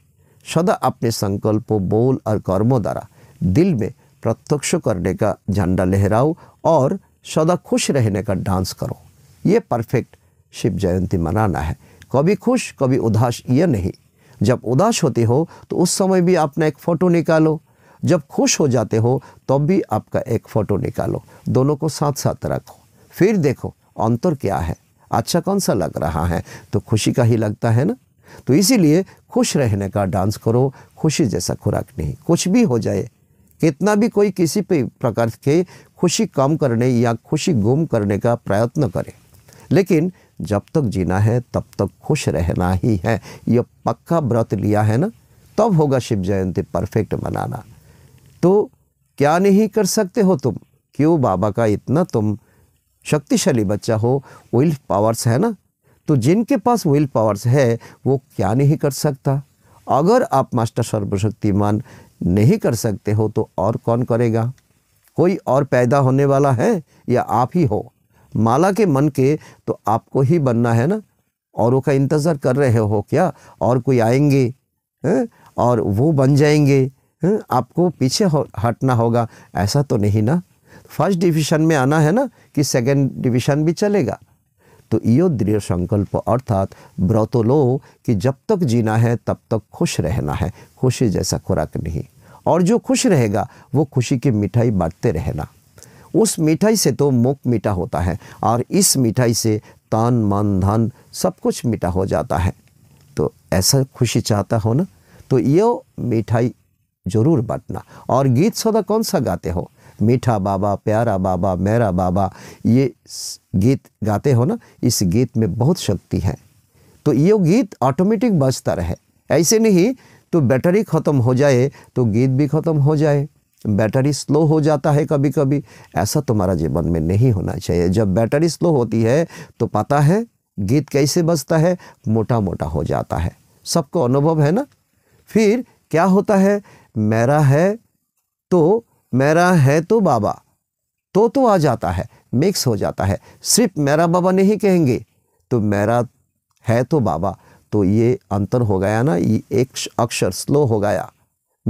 सदा अपने संकल्प बोल और कर्मों द्वारा दिल में प्रत्यक्ष करने का झंडा लहराओ और सदा खुश रहने का डांस करो ये परफेक्ट शिव जयंती मनाना है कभी खुश कभी उदास ये नहीं जब उदास होते हो तो उस समय भी अपना एक फ़ोटो निकालो जब खुश हो जाते हो तब तो भी आपका एक फ़ोटो निकालो दोनों को साथ साथ रखो फिर देखो अंतर क्या है अच्छा कौन सा लग रहा है तो खुशी का ही लगता है ना तो इसीलिए खुश रहने का डांस करो खुशी जैसा खुराक नहीं कुछ भी हो जाए कितना भी कोई किसी भी प्रकार के खुशी कम करने या खुशी गुम करने का प्रयत्न करे लेकिन जब तक जीना है तब तक खुश रहना ही है यह पक्का व्रत लिया है ना तब होगा शिव जयंती परफेक्ट मनाना तो क्या नहीं कर सकते हो तुम क्यों बाबा का इतना तुम शक्तिशाली बच्चा हो विल पावर्स है ना तो जिनके पास विल पावर्स है वो क्या नहीं कर सकता अगर आप मास्टर सर्वशक्तिमान नहीं कर सकते हो तो और कौन करेगा कोई और पैदा होने वाला है या आप ही हो माला के मन के तो आपको ही बनना है ना औरों का इंतज़ार कर रहे हो क्या और कोई आएंगे है? और वो बन जाएंगे है? आपको पीछे हो, हटना होगा ऐसा तो नहीं ना फर्स्ट डिवीज़न में आना है ना कि सेकेंड डिवीज़न भी चलेगा तो यो दृढ़ संकल्प अर्थात व्रत लो कि जब तक जीना है तब तक खुश रहना है खुशी जैसा खुराक नहीं और जो खुश रहेगा वो खुशी की मिठाई बांटते रहना उस मिठाई से तो मुख मीठा होता है और इस मिठाई से तान मन धन सब कुछ मीठा हो जाता है तो ऐसा खुशी चाहता हो ना तो यो मिठाई जरूर बांटना और गीत सौदा कौन सा गाते हो मीठा बाबा प्यारा बाबा मेरा बाबा ये गीत गाते हो ना इस गीत में बहुत शक्ति है तो ये गीत ऑटोमेटिक बजता रहे ऐसे नहीं तो बैटरी ख़त्म हो जाए तो गीत भी ख़त्म हो जाए बैटरी स्लो हो जाता है कभी कभी ऐसा तुम्हारा जीवन में नहीं होना चाहिए जब बैटरी स्लो होती है तो पता है गीत कैसे बजता है मोटा मोटा हो जाता है सबको अनुभव है ना फिर क्या होता है मेरा है तो मेरा है तो बाबा तो तो आ जाता है मिक्स हो जाता है सिर्फ मेरा बाबा नहीं कहेंगे तो मेरा है तो बाबा तो ये अंतर हो गया ना ये एक अक्षर स्लो हो गया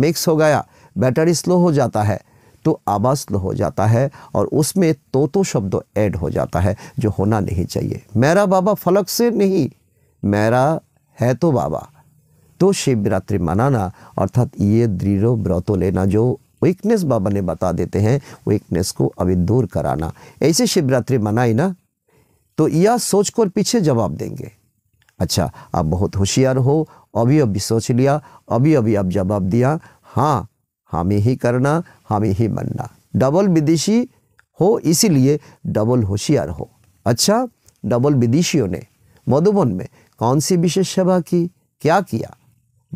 मिक्स हो गया बैटरी स्लो हो जाता है तो आवाज़ स्लो हो जाता है और उसमें तो तो शब्द ऐड हो जाता है जो होना नहीं चाहिए मेरा बाबा फलक से नहीं मेरा है तो बाबा तो शिवरात्रि मनाना अर्थात ये दृढ़ व्रत लेना जो वीकनेस बाबा ने बता देते हैं वीकनेस को अभी दूर कराना ऐसे शिवरात्रि मनाई ना तो यह सोच कर पीछे जवाब देंगे अच्छा आप बहुत होशियार हो अभी अभी सोच लिया अभी अभी आप जवाब दिया हाँ हमें ही करना हमें ही बनना डबल विदेशी हो इसीलिए डबल होशियार हो अच्छा डबल विदेशियों ने मधुबन में कौन सी विशेष सेवा की क्या किया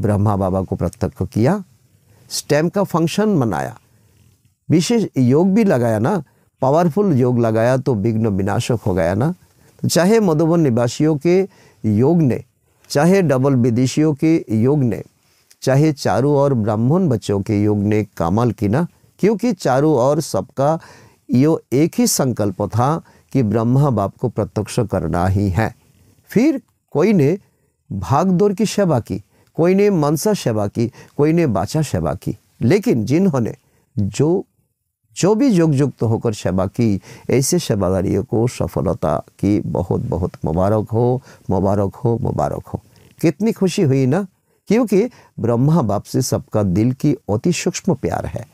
ब्रह्मा बाबा को प्रत्यक्ष किया स्टेम का फंक्शन मनाया विशेष योग भी लगाया ना पावरफुल योग लगाया तो विघ्न विनाशक हो गया ना तो चाहे मधुबन निवासियों के योग ने चाहे डबल विदेशियों के योग ने चाहे चारों और ब्राह्मण बच्चों के योग ने कमल की ना क्योंकि चारों और सबका यो एक ही संकल्प था कि ब्रह्मा बाप को प्रत्यक्ष करना ही है फिर कोई ने भागदौड़ की सेवा की कोई ने मनसा सेवा की कोई ने बाचा सेवा की लेकिन जिन्होंने जो जो भी योगयुक्त तो होकर सेवा की ऐसे सेवादारियों को सफलता की बहुत बहुत मुबारक हो मुबारक हो मुबारक हो कितनी खुशी हुई ना क्योंकि ब्रह्मा बाप से सबका दिल की अति सूक्ष्म प्यार है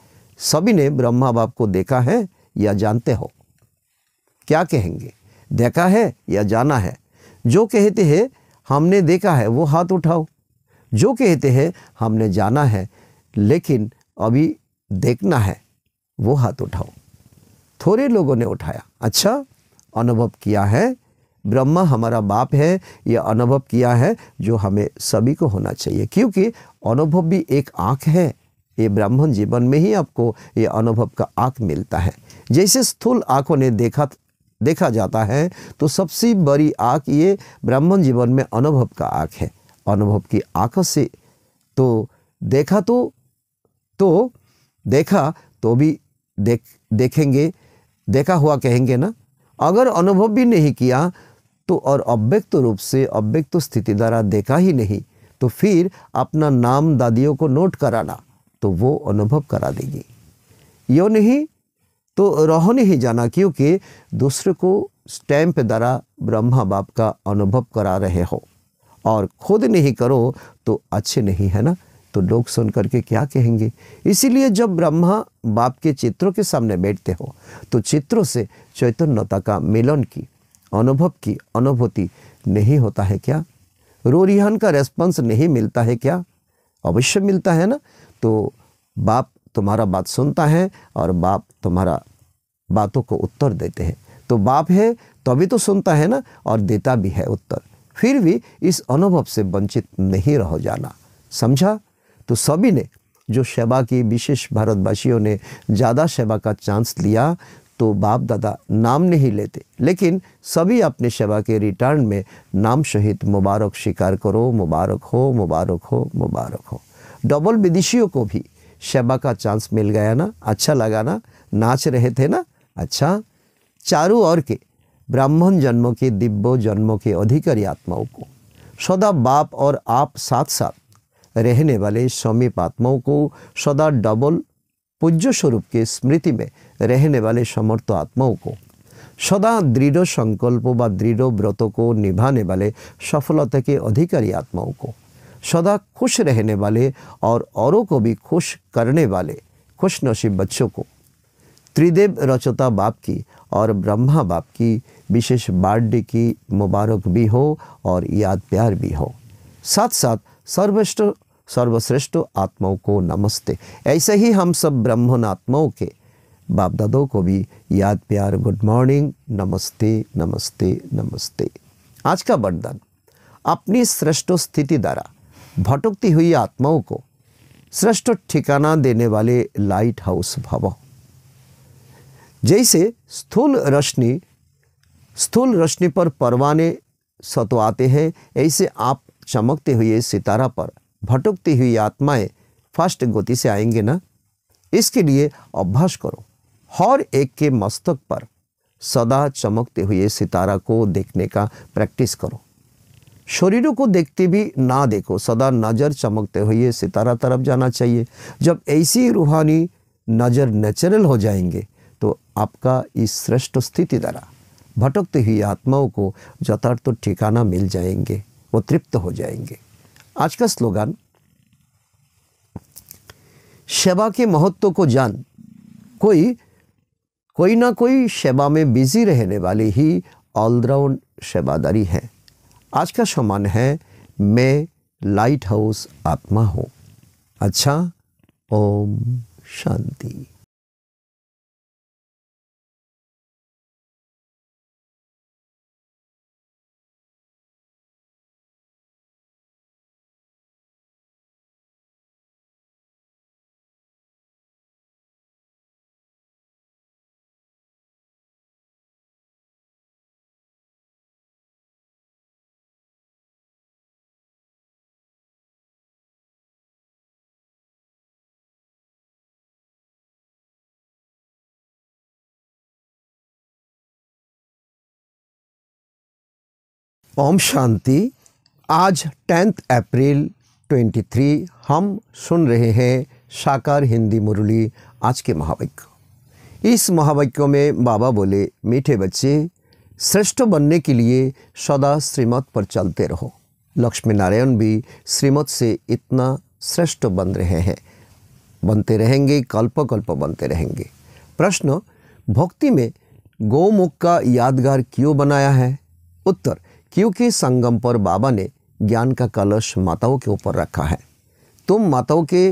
सभी ने ब्रह्मा बाप को देखा है या जानते हो क्या कहेंगे देखा है या जाना है जो कहते हैं हमने देखा है वो हाथ उठाओ जो कहते हैं हमने जाना है लेकिन अभी देखना है वो हाथ उठाओ थोड़े लोगों ने उठाया अच्छा अनुभव किया है ब्रह्मा हमारा बाप है यह अनुभव किया है जो हमें सभी को होना चाहिए क्योंकि अनुभव भी एक आँख है ये ब्राह्मण जीवन में ही आपको ये अनुभव का आँख मिलता है जैसे स्थूल आँखों ने देखा देखा जाता है तो सबसे बड़ी आँख ये ब्राह्मण जीवन में अनुभव का आँख है अनुभव की आँख से तो देखा तो तो देखा तो भी देख देखेंगे देखा हुआ कहेंगे ना अगर अनुभव भी नहीं किया तो और अव्यक्त रूप से अव्यक्त स्थिति द्वारा देखा ही नहीं तो फिर अपना नाम दादियों को नोट कराना तो वो अनुभव करा देगी यो नहीं तो रहो नहीं जाना क्योंकि दूसरे को स्टैंप द्वारा ब्रह्मा बाप का अनुभव करा रहे हो और खुद नहीं करो तो अच्छे नहीं है ना तो लोग सुन करके क्या कहेंगे इसीलिए जब ब्रह्मा बाप के चित्रों के सामने बैठते हो तो चित्रों से चैतन्यता का मिलन की अनुभव की अनुभूति नहीं होता है क्या रो रिहान का रेस्पॉन्स नहीं मिलता है क्या अवश्य मिलता है ना तो बाप तुम्हारा बात सुनता है और बाप तुम्हारा बातों को उत्तर देते हैं तो बाप है तभी तो सुनता है ना और देता भी है उत्तर फिर भी इस अनुभव से वंचित नहीं रह जाना समझा तो सभी ने जो सेवा की विशेष भारतवासियों ने ज़्यादा सेवा का चांस लिया तो बाप दादा नाम नहीं लेते लेकिन सभी अपने सेवा के रिटर्न में नाम सहित मुबारक स्वीकार करो मुबारक हो मुबारक हो मुबारक हो डबल विदेशियों को भी सेवा का चांस मिल गया ना अच्छा लगा ना नाच रहे थे ना अच्छा चारों ओर के ब्राह्मण जन्मों के दिव्य जन्मों के अधिकारी आत्माओं को सदा बाप और आप साथ साथ रहने वाले समीप आत्माओं को सदा डबल पूज्य स्वरूप के स्मृति में रहने वाले समर्थ आत्माओं को सदा दृढ़ संकल्प व दृढ़ व्रत को निभाने वाले सफलता के अधिकारी आत्माओं को सदा खुश रहने वाले और औरों को भी खुश करने वाले खुश नसीब बच्चों को त्रिदेव रचता बाप की और ब्रह्मा बाप की विशेष बर्थडे की मुबारक भी हो और याद प्यार भी हो साथ साथ सर्वश्रेष्ठ सर्वश्रेष्ठ आत्माओं को नमस्ते ऐसे ही हम सब ब्राह्मण आत्माओं के बाप दादों को भी याद प्यार गुड मॉर्निंग नमस्ते नमस्ते नमस्ते आज का वरदान अपनी श्रेष्ठ स्थिति द्वारा भटकती हुई आत्माओं को श्रेष्ठ ठिकाना देने वाले लाइट हाउस भव जैसे स्थूल रश्मि स्थूल रश्मि पर परवाने आते हैं ऐसे आप चमकते हुए सितारा पर भटकती हुई आत्माएं फास्ट गति से आएंगे ना इसके लिए अभ्यास करो हर एक के मस्तक पर सदा चमकते हुए सितारा को देखने का प्रैक्टिस करो शरीरों को देखते भी ना देखो सदा नज़र चमकते हुए सितारा तरफ जाना चाहिए जब ऐसी रूहानी नज़र नेचुरल हो जाएंगे तो आपका इस श्रेष्ठ स्थिति द्वारा भटकती हुई आत्माओं को यथार्थ तो ठिकाना मिल जाएंगे वो तृप्त हो जाएंगे आज का स्लोगान सेवा के महत्व को जान कोई कोई ना कोई सेवा में बिजी रहने वाले ही ऑलराउंड सेवादारी है आज का सम्मान है मैं लाइट हाउस आत्मा हूँ अच्छा ओम शांति ओम शांति आज टेंथ अप्रैल 23 हम सुन रहे हैं साकार हिंदी मुरली आज के महावाक्य इस महावाक्य में बाबा बोले मीठे बच्चे श्रेष्ठ बनने के लिए सदा श्रीमत पर चलते रहो लक्ष्मी नारायण भी श्रीमत से इतना श्रेष्ठ बन रहे हैं बनते रहेंगे कल्प कल्प बनते रहेंगे प्रश्न भक्ति में गौमुख का यादगार क्यों बनाया है उत्तर क्योंकि संगम पर बाबा ने ज्ञान का कलश माताओं के ऊपर रखा है तुम माताओं के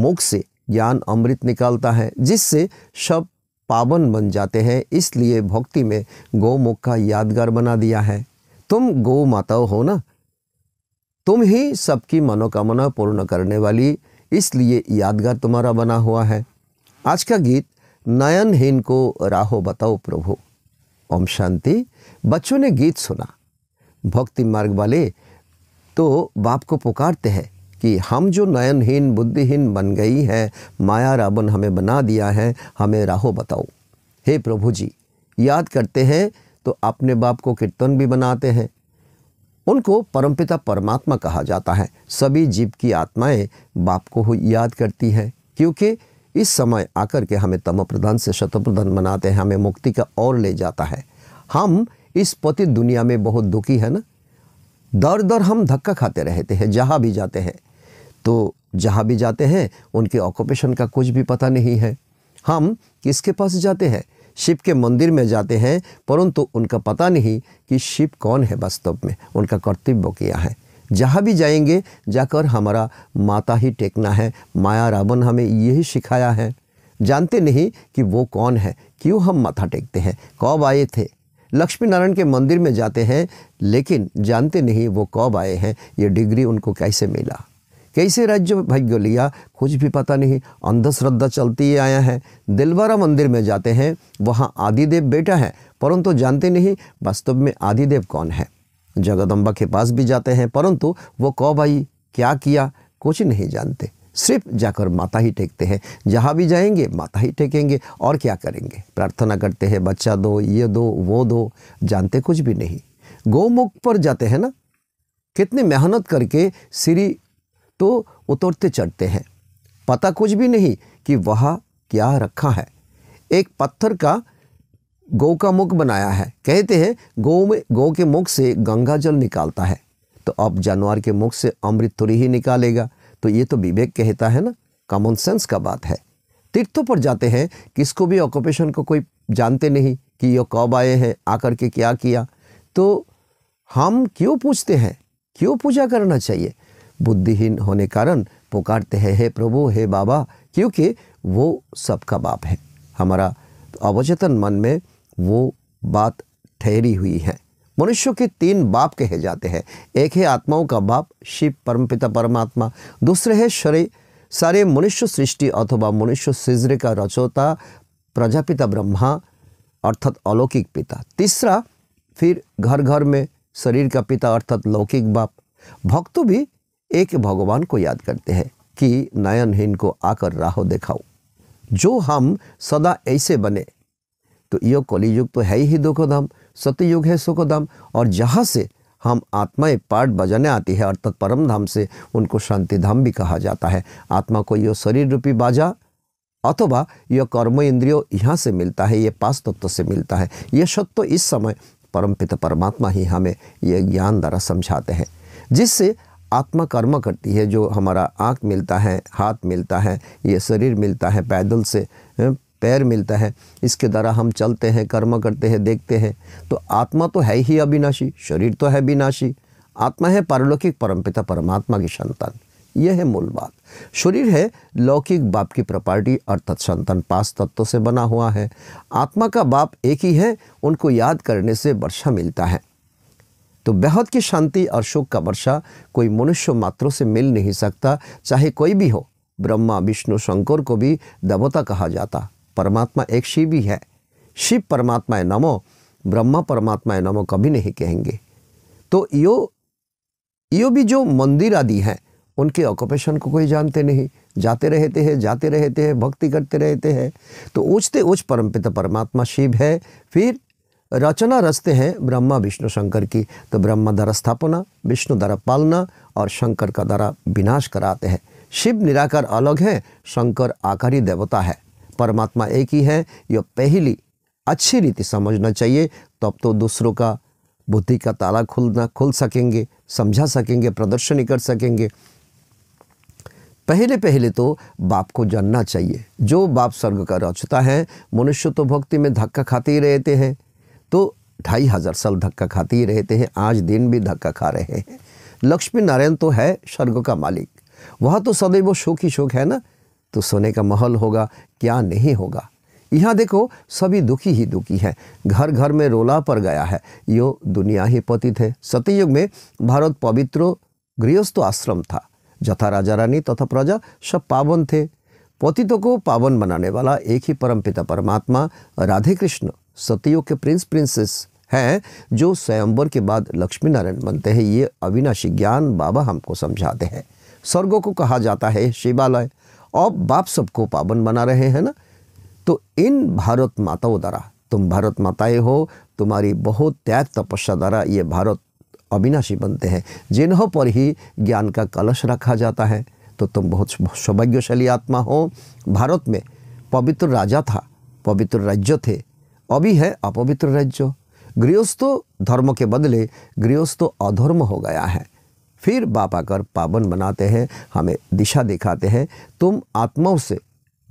मुख से ज्ञान अमृत निकालता है जिससे शब पावन बन जाते हैं इसलिए भक्ति में गौमुख का यादगार बना दिया है तुम गौ माताओं हो ना तुम ही सबकी मनोकामना पूर्ण करने वाली इसलिए यादगार तुम्हारा बना हुआ है आज का गीत नयनहीन को राहो बताओ प्रभु ओम शांति बच्चों ने गीत सुना भक्ति मार्ग वाले तो बाप को पुकारते हैं कि हम जो नयनहीन बुद्धिहीन बन गई है माया रावण हमें बना दिया है हमें राहो बताओ हे प्रभु जी याद करते हैं तो अपने बाप को कीर्तन भी बनाते हैं उनको परमपिता परमात्मा कहा जाता है सभी जीव की आत्माएं बाप को याद करती है क्योंकि इस समय आकर के हमें तम प्रधान से प्रधान बनाते हैं हमें मुक्ति का और ले जाता है हम इस पतित दुनिया में बहुत दुखी है ना दर दर हम धक्का खाते रहते हैं जहाँ भी जाते हैं तो जहाँ भी जाते हैं उनके ऑक्यूपेशन का कुछ भी पता नहीं है हम किसके पास जाते हैं शिव के मंदिर में जाते हैं परंतु उनका पता नहीं कि शिव कौन है वास्तव में उनका कर्तव्य किया है जहाँ भी जाएंगे जाकर हमारा माता ही टेकना है माया रावण हमें यही सिखाया है जानते नहीं कि वो कौन है क्यों हम माथा टेकते हैं कब आए थे लक्ष्मी नारायण के मंदिर में जाते हैं लेकिन जानते नहीं वो कब आए हैं ये डिग्री उनको कैसे मिला कैसे राज्य भाग्य लिया कुछ भी पता नहीं अंधश्रद्धा चलती ही आया है दिलवारा मंदिर में जाते हैं वहाँ आदिदेव बेटा है परंतु जानते नहीं वास्तव में आदिदेव कौन है जगदम्बा के पास भी जाते हैं परंतु वो कब आई क्या किया कुछ नहीं जानते सिर्फ जाकर माता ही टेकते हैं जहाँ भी जाएंगे माता ही टेकेंगे और क्या करेंगे प्रार्थना करते हैं बच्चा दो ये दो वो दो जानते कुछ भी नहीं गौमुख पर जाते हैं ना कितनी मेहनत करके श्री तो उतरते चढ़ते हैं पता कुछ भी नहीं कि वह क्या रखा है एक पत्थर का गौ का मुख बनाया है कहते हैं गौ में गौ के मुख से गंगा जल निकालता है तो अब जानवर के मुख से अमृत थोड़ी ही निकालेगा तो ये तो विवेक कहता है ना कॉमन सेंस का बात है तीर्थों तो पर जाते हैं किसको भी ऑक्यूपेशन को कोई जानते नहीं कि ये कब आए हैं आकर के क्या किया तो हम क्यों पूछते हैं क्यों पूजा करना चाहिए बुद्धिहीन होने कारण पुकारते हैं हे प्रभु हे बाबा क्योंकि वो सबका बाप है हमारा अवचेतन मन में वो बात ठहरी हुई है मनुष्यों के तीन बाप कहे जाते हैं एक है आत्माओं का बाप शिव परमपिता परमात्मा दूसरे है शरीर सारे मनुष्य सृष्टि अथवा मनुष्य सृजरे का रचोता प्रजापिता ब्रह्मा अर्थात अलौकिक पिता तीसरा फिर घर घर में शरीर का पिता अर्थात लौकिक बाप भक्त भी एक भगवान को याद करते हैं कि नयनहीन को आकर राहो दिखाओ जो हम सदा ऐसे बने तो यो कलियुग तो है ही दुखोधाम सत्ययुग है सुखधाम और जहाँ से हम आत्माएं पाठ बजाने आती है अर्थात परम धाम से उनको शांति धाम भी कहा जाता है आत्मा को यह शरीर रूपी बाजा अथवा यह कर्म इंद्रियो यहाँ से मिलता है ये पास तत्व से मिलता है यह सत्य तो इस समय परमपिता परमात्मा ही हमें यह ज्ञान द्वारा समझाते हैं जिससे आत्मा कर्म करती है जो हमारा आँख मिलता है हाथ मिलता है ये शरीर मिलता है पैदल से पैर मिलता है इसके द्वारा हम चलते हैं कर्म करते हैं देखते हैं तो आत्मा तो है ही अविनाशी शरीर तो है विनाशी आत्मा है पारलौकिक परमपिता परमात्मा की संतान यह है मूल बात शरीर है लौकिक बाप की प्रॉपर्टी अर्थात संतान पांच तत्वों से बना हुआ है आत्मा का बाप एक ही है उनको याद करने से वर्षा मिलता है तो बेहद की शांति और सुख का वर्षा कोई मनुष्य मात्रों से मिल नहीं सकता चाहे कोई भी हो ब्रह्मा विष्णु शंकर को भी देवता कहा जाता परमात्मा एक शिव ही है शिव परमात्मा नमो ब्रह्मा परमात्मा नमो कभी नहीं कहेंगे तो यो यो भी जो मंदिर आदि हैं उनके ऑक्यूपेशन को कोई जानते नहीं जाते रहते हैं जाते रहते हैं भक्ति करते रहते हैं तो ऊँचते ऊँच परमपिता परमात्मा शिव है फिर रचना रचते हैं ब्रह्मा विष्णु शंकर की तो ब्रह्मा द्वारा स्थापना विष्णु द्वारा पालना और शंकर का द्वारा विनाश कराते हैं शिव निराकार अलग है शंकर आकारी देवता है परमात्मा एक ही है यह पहली अच्छी रीति समझना चाहिए तो तो दूसरों का बुद्धि का ताला खुलना खुल सकेंगे समझा सकेंगे प्रदर्शनी कर सकेंगे पहले पहले तो बाप को जानना चाहिए जो बाप स्वर्ग का रचता है मनुष्य तो भक्ति में धक्का खाते ही रहते हैं तो ढाई हजार साल धक्का खाते ही रहते हैं आज दिन भी धक्का खा रहे हैं लक्ष्मी नारायण तो है स्वर्ग का मालिक वह तो सदैव शोक ही शोक है ना तो सोने का माहौल होगा क्या नहीं होगा यहाँ देखो सभी दुखी ही दुखी हैं घर घर में रोला पड़ गया है यो दुनिया ही पतित है सतयुग में भारत पवित्र गृहस्थ आश्रम था जथा राजा रानी तथा प्रजा सब पावन थे पतितों को पावन बनाने वाला एक ही परम पिता परमात्मा राधे कृष्ण सतयुग के प्रिंस प्रिंसेस हैं जो स्वयंवर के बाद लक्ष्मी नारायण बनते हैं ये अविनाशी ज्ञान बाबा हमको समझाते हैं स्वर्गों को कहा जाता है शिवालय और बाप सबको पावन बना रहे हैं ना तो इन भारत माताओं द्वारा तुम भारत माताएं हो तुम्हारी बहुत त्याग तपस्या द्वारा ये भारत अविनाशी बनते हैं जिन्हों पर ही ज्ञान का कलश रखा जाता है तो तुम बहुत सौभाग्यशाली आत्मा हो भारत में पवित्र राजा था पवित्र राज्य थे अभी है अपवित्र राज्य गृहस्थ धर्म के बदले गृहस्थ अधर्म हो गया है फिर बाबा कर पावन बनाते हैं हमें दिशा दिखाते हैं तुम आत्माओं से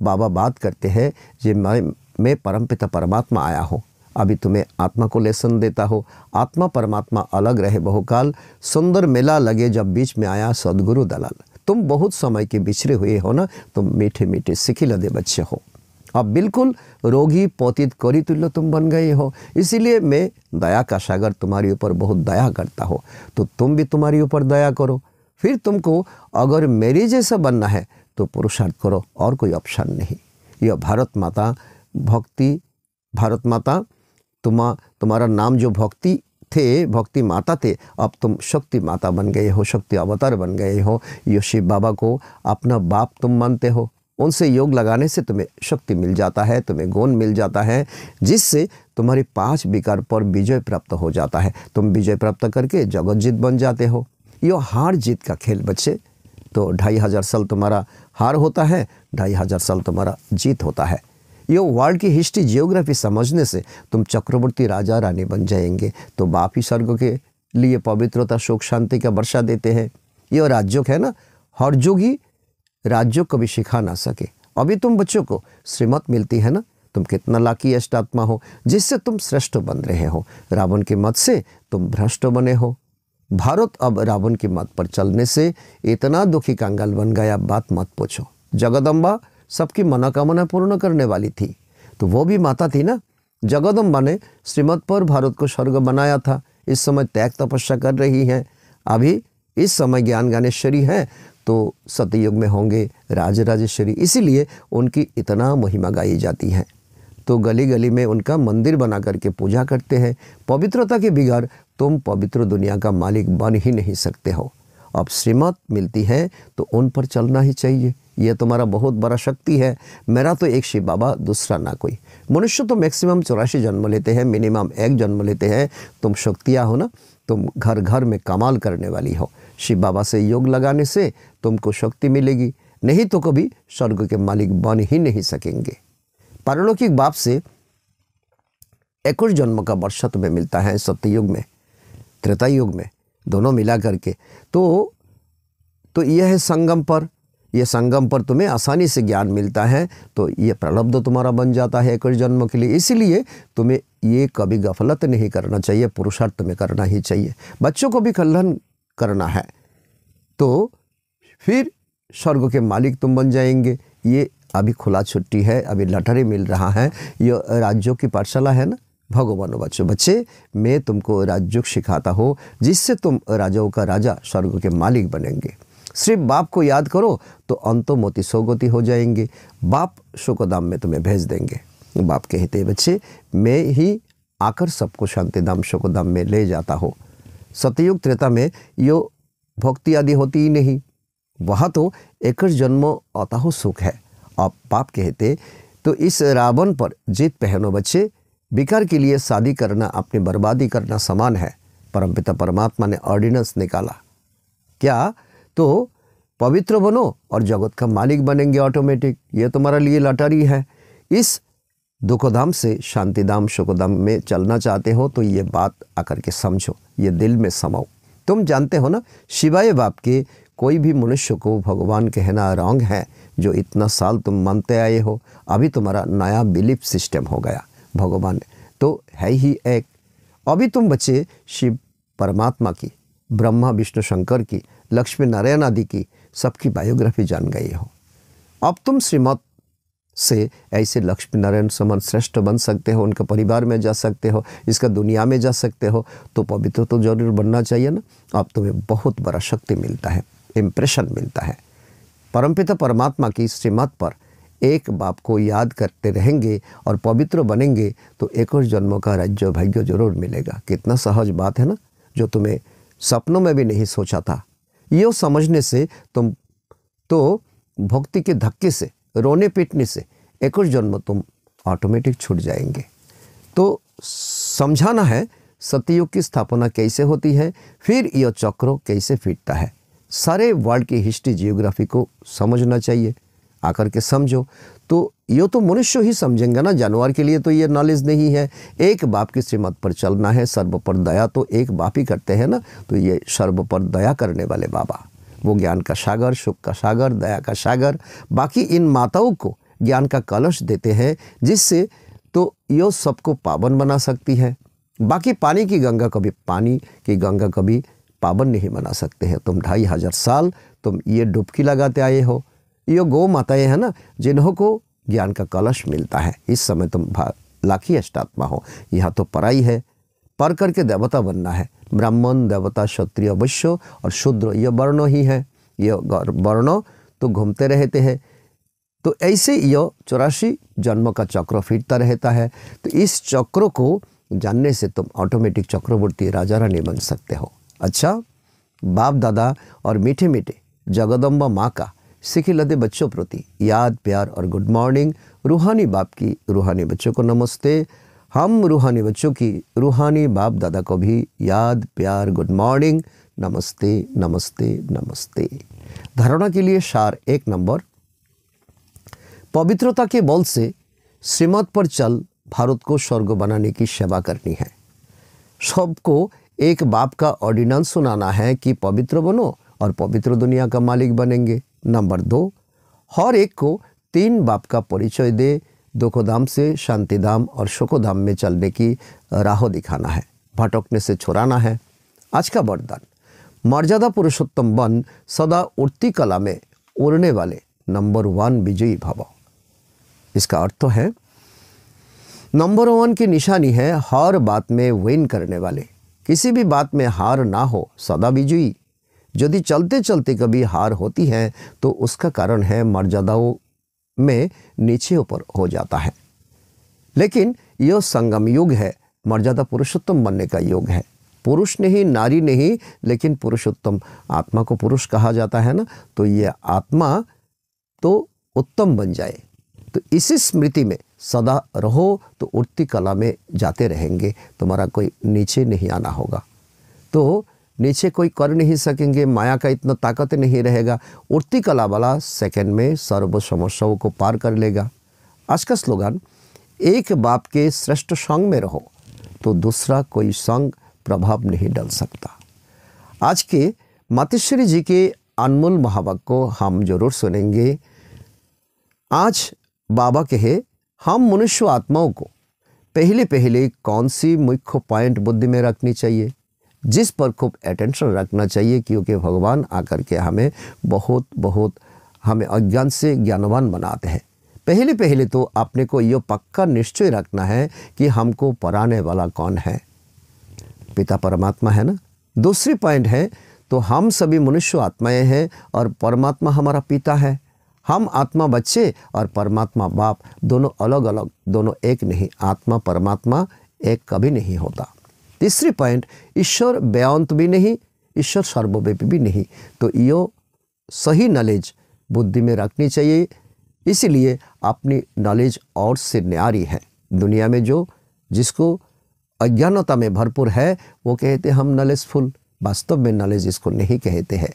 बाबा बात करते हैं जे मैं मैं परमपिता परमात्मा आया हूँ अभी तुम्हें आत्मा को लेसन देता हो आत्मा परमात्मा अलग रहे बहुकाल सुंदर मेला लगे जब बीच में आया सदगुरु दलाल तुम बहुत समय के बिछड़े हुए हो ना तुम मीठे मीठे दे बच्चे हो अब बिल्कुल रोगी पोतित करी तुल्य तुम बन गए हो इसीलिए मैं दया का सागर तुम्हारे ऊपर बहुत दया करता हो तो तुम भी तुम्हारे ऊपर दया करो फिर तुमको अगर मेरे जैसा बनना है तो पुरुषार्थ करो और कोई ऑप्शन नहीं यह भारत माता भक्ति भारत माता तुम्हा तुम्हारा नाम जो भक्ति थे भक्ति माता थे अब तुम शक्ति माता बन गए हो शक्ति अवतार बन गए हो यो शिव बाबा को अपना बाप तुम मानते हो उनसे योग लगाने से तुम्हें शक्ति मिल जाता है तुम्हें गुण मिल जाता है जिससे तुम्हारी पांच विकार पर विजय प्राप्त हो जाता है तुम विजय प्राप्त करके जगत जीत बन जाते हो यो हार जीत का खेल बच्चे तो ढाई हज़ार साल तुम्हारा हार होता है ढाई हज़ार साल तुम्हारा जीत होता है यो वर्ल्ड की हिस्ट्री जियोग्राफी समझने से तुम चक्रवर्ती राजा रानी बन जाएंगे तो बाप ही स्वर्ग के लिए पवित्रता सुख शांति का वर्षा देते हैं ये राज्योग है ना हर जोगी राज्यों को भी सिखा ना सके अभी तुम बच्चों को श्रीमत मिलती है ना तुम कितना लाकी अष्टात्मा हो जिससे तुम श्रेष्ठ बन रहे हो रावण के मत से तुम भ्रष्ट बने हो भारत अब रावण के मत पर चलने से इतना दुखी कांगल बन गया बात मत पूछो जगदम्बा सबकी मनोकामना पूर्ण करने वाली थी तो वो भी माता थी ना जगदम्बा ने श्रीमत पर भारत को स्वर्ग बनाया था इस समय त्याग तपस्या कर रही हैं अभी इस समय ज्ञान ज्ञानेश्वरी है तो सतयुग में होंगे राजराजेश्वरी इसीलिए उनकी इतना महिमा गाई जाती है तो गली गली में उनका मंदिर बना करके पूजा करते हैं पवित्रता के बिगाड़ तुम पवित्र दुनिया का मालिक बन ही नहीं सकते हो अब श्रीमत मिलती है तो उन पर चलना ही चाहिए यह तुम्हारा बहुत बड़ा शक्ति है मेरा तो एक शिव बाबा दूसरा ना कोई मनुष्य तो मैक्सिमम चौरासी जन्म लेते हैं मिनिमम एक जन्म लेते हैं तुम शक्तियाँ हो ना तुम घर घर में कमाल करने वाली हो शिव बाबा से योग लगाने से तुमको शक्ति मिलेगी नहीं तो कभी स्वर्ग के मालिक बन ही नहीं सकेंगे पारलौकिक बाप से एकुश जन्म का वर्ष तुम्हें मिलता है सत्ययुग में त्रेता युग में दोनों मिला करके तो तो यह है संगम पर यह संगम पर तुम्हें आसानी से ज्ञान मिलता है तो यह प्रलब्ध तुम्हारा बन जाता है एकुश जन्म के लिए इसीलिए तुम्हें ये कभी गफलत नहीं करना चाहिए पुरुषार्थ में करना ही चाहिए बच्चों को भी कल्याण करना है तो फिर स्वर्ग के मालिक तुम बन जाएंगे ये अभी खुला छुट्टी है अभी लटरी मिल रहा है ये राज्यों की पाठशाला है ना भगवान बच्चों बच्चे मैं तुमको राजयोग सिखाता हूँ जिससे तुम राजाओं का राजा स्वर्ग के मालिक बनेंगे सिर्फ बाप को याद करो तो अंतो मोती सोगोती हो जाएंगे बाप शोकोदाम में तुम्हें भेज देंगे बाप कहते हैं बच्चे मैं ही आकर सबको शांति धाम शोकोदाम में ले जाता हूँ सतयुग त्रेता में यो भक्ति आदि होती ही नहीं वहाँ तो एक जन्म अताह सुख है आप पाप कहते तो इस रावण पर जीत पहनो बच्चे विकार के लिए शादी करना अपनी बर्बादी करना समान है परम पिता परमात्मा ने ऑर्डिनेंस निकाला क्या तो पवित्र बनो और जगत का मालिक बनेंगे ऑटोमेटिक ये तुम्हारा लिए लटरी है इस दुखोधाम से शांतिधाम सुखोधाम में चलना चाहते हो तो ये बात आकर के समझो ये दिल में समाओ तुम जानते हो ना शिवाय बाप के कोई भी मनुष्य को भगवान कहना रॉन्ग है जो इतना साल तुम मानते आए हो अभी तुम्हारा नया बिलीफ सिस्टम हो गया भगवान तो है ही एक अभी तुम बच्चे शिव परमात्मा की ब्रह्मा विष्णु शंकर की लक्ष्मी नारायण आदि की सबकी बायोग्राफी जान गई हो अब तुम श्रीमद से ऐसे लक्ष्मी नारायण समान श्रेष्ठ बन सकते हो उनके परिवार में जा सकते हो इसका दुनिया में जा सकते हो तो पवित्र तो जरूर बनना चाहिए ना अब तुम्हें बहुत बड़ा शक्ति मिलता है इम्प्रेशन मिलता है परमपिता परमात्मा की श्रीमत पर एक बाप को याद करते रहेंगे और पवित्र बनेंगे तो एक और जन्मों का राज्य भाग्य जरूर मिलेगा कितना सहज बात है ना जो तुम्हें सपनों में भी नहीं सोचा था ये समझने से तुम तो भक्ति के धक्के से रोने पीटने से एक और जन्म तुम ऑटोमेटिक छूट जाएंगे तो समझाना है सतयुग की स्थापना कैसे होती है फिर यह चक्र कैसे फिटता है सारे वर्ल्ड की हिस्ट्री जियोग्राफी को समझना चाहिए आकर के समझो तो यो तो मनुष्य ही समझेंगे ना जानवर के लिए तो ये नॉलेज नहीं है एक बाप की श्रीमत पर चलना है सर्व पर दया तो एक बाप ही करते हैं ना तो ये सर्व पर दया करने वाले बाबा वो ज्ञान का सागर सुख का सागर दया का सागर बाकी इन माताओं को ज्ञान का कलश देते हैं जिससे तो यो सबको पावन बना सकती है बाकी पानी की गंगा कभी पानी की गंगा कभी पावन नहीं मना सकते हैं तुम ढाई हजार साल तुम ये डुबकी लगाते आए हो ये गौ माताएं हैं ना जिन्हों को ज्ञान का कलश मिलता है इस समय तुम लाखी अष्टात्मा हो यह तो पराई है पर करके देवता बनना है ब्राह्मण देवता क्षत्रिय वश्य और शूद्र ये वर्णों ही हैं ये वर्णों तो घूमते रहते हैं तो ऐसे यह चौरासी जन्म का चक्र फिरता रहता है तो इस चक्र को जानने से तुम ऑटोमेटिक चक्रवर्ती राजा रानी बन सकते हो अच्छा बाप दादा और मीठे मीठे जगदम्बा माँ का सिखिलदे बच्चों प्रति याद प्यार और गुड मॉर्निंग रूहानी बाप की रूहानी बच्चों को नमस्ते हम रूहानी बच्चों की रूहानी बाप दादा को भी याद प्यार गुड मॉर्निंग नमस्ते नमस्ते नमस्ते धारणा के लिए शार एक नंबर पवित्रता के बल से श्रीमत पर चल भारत को स्वर्ग बनाने की सेवा करनी है सबको एक बाप का ऑर्डिनेंस सुनाना है कि पवित्र बनो और पवित्र दुनिया का मालिक बनेंगे नंबर दो हर एक को तीन बाप का परिचय दे दुखोधाम से शांतिधाम और शोकोधाम में चलने की राह दिखाना है भटकने से छुड़ाना है आज का वरदान मर्यादा पुरुषोत्तम बन सदा उड़ती कला में उड़ने वाले नंबर वन विजयी भव इसका अर्थ तो है नंबर वन की निशानी है हर बात में विन करने वाले किसी भी बात में हार ना हो सदा विजयी यदि चलते चलते कभी हार होती है तो उसका कारण है मर्यादाओं में नीचे ऊपर हो जाता है लेकिन यह संगम युग है मर्यादा पुरुषोत्तम बनने का योग है पुरुष नहीं नारी नहीं लेकिन पुरुषोत्तम आत्मा को पुरुष कहा जाता है ना तो ये आत्मा तो उत्तम बन जाए तो इसी स्मृति में सदा रहो तो उड़ती कला में जाते रहेंगे तुम्हारा कोई नीचे नहीं आना होगा तो नीचे कोई कर नहीं सकेंगे माया का इतना ताकत नहीं रहेगा उड़ती कला वाला सेकंड में सर्व समस्याओं को पार कर लेगा आज का स्लोगान एक बाप के श्रेष्ठ संग में रहो तो दूसरा कोई संग प्रभाव नहीं डाल सकता आज के मातेश्वरी जी के अनमोल महावाक्य को हम जरूर सुनेंगे आज बाबा कहे हम मनुष्य आत्माओं को पहले पहले कौन सी मुख्य पॉइंट बुद्धि में रखनी चाहिए जिस पर खूब अटेंशन रखना चाहिए क्योंकि भगवान आकर के हमें बहुत बहुत हमें अज्ञान से ज्ञानवान बनाते हैं पहले पहले तो अपने को ये पक्का निश्चय रखना है कि हमको पराने वाला कौन है पिता परमात्मा है ना दूसरी पॉइंट है तो हम सभी मनुष्य आत्माएं हैं और परमात्मा हमारा पिता है हम आत्मा बच्चे और परमात्मा बाप दोनों अलग अलग दोनों एक नहीं आत्मा परमात्मा एक कभी नहीं होता तीसरी पॉइंट ईश्वर बेअंत भी नहीं ईश्वर सर्वव्यापी भी नहीं तो यो सही नॉलेज बुद्धि में रखनी चाहिए इसीलिए अपनी नॉलेज और से न्यारी है दुनिया में जो जिसको अज्ञानता में भरपूर है वो कहते हम नॉलेजफुल वास्तव में नॉलेज इसको नहीं कहते हैं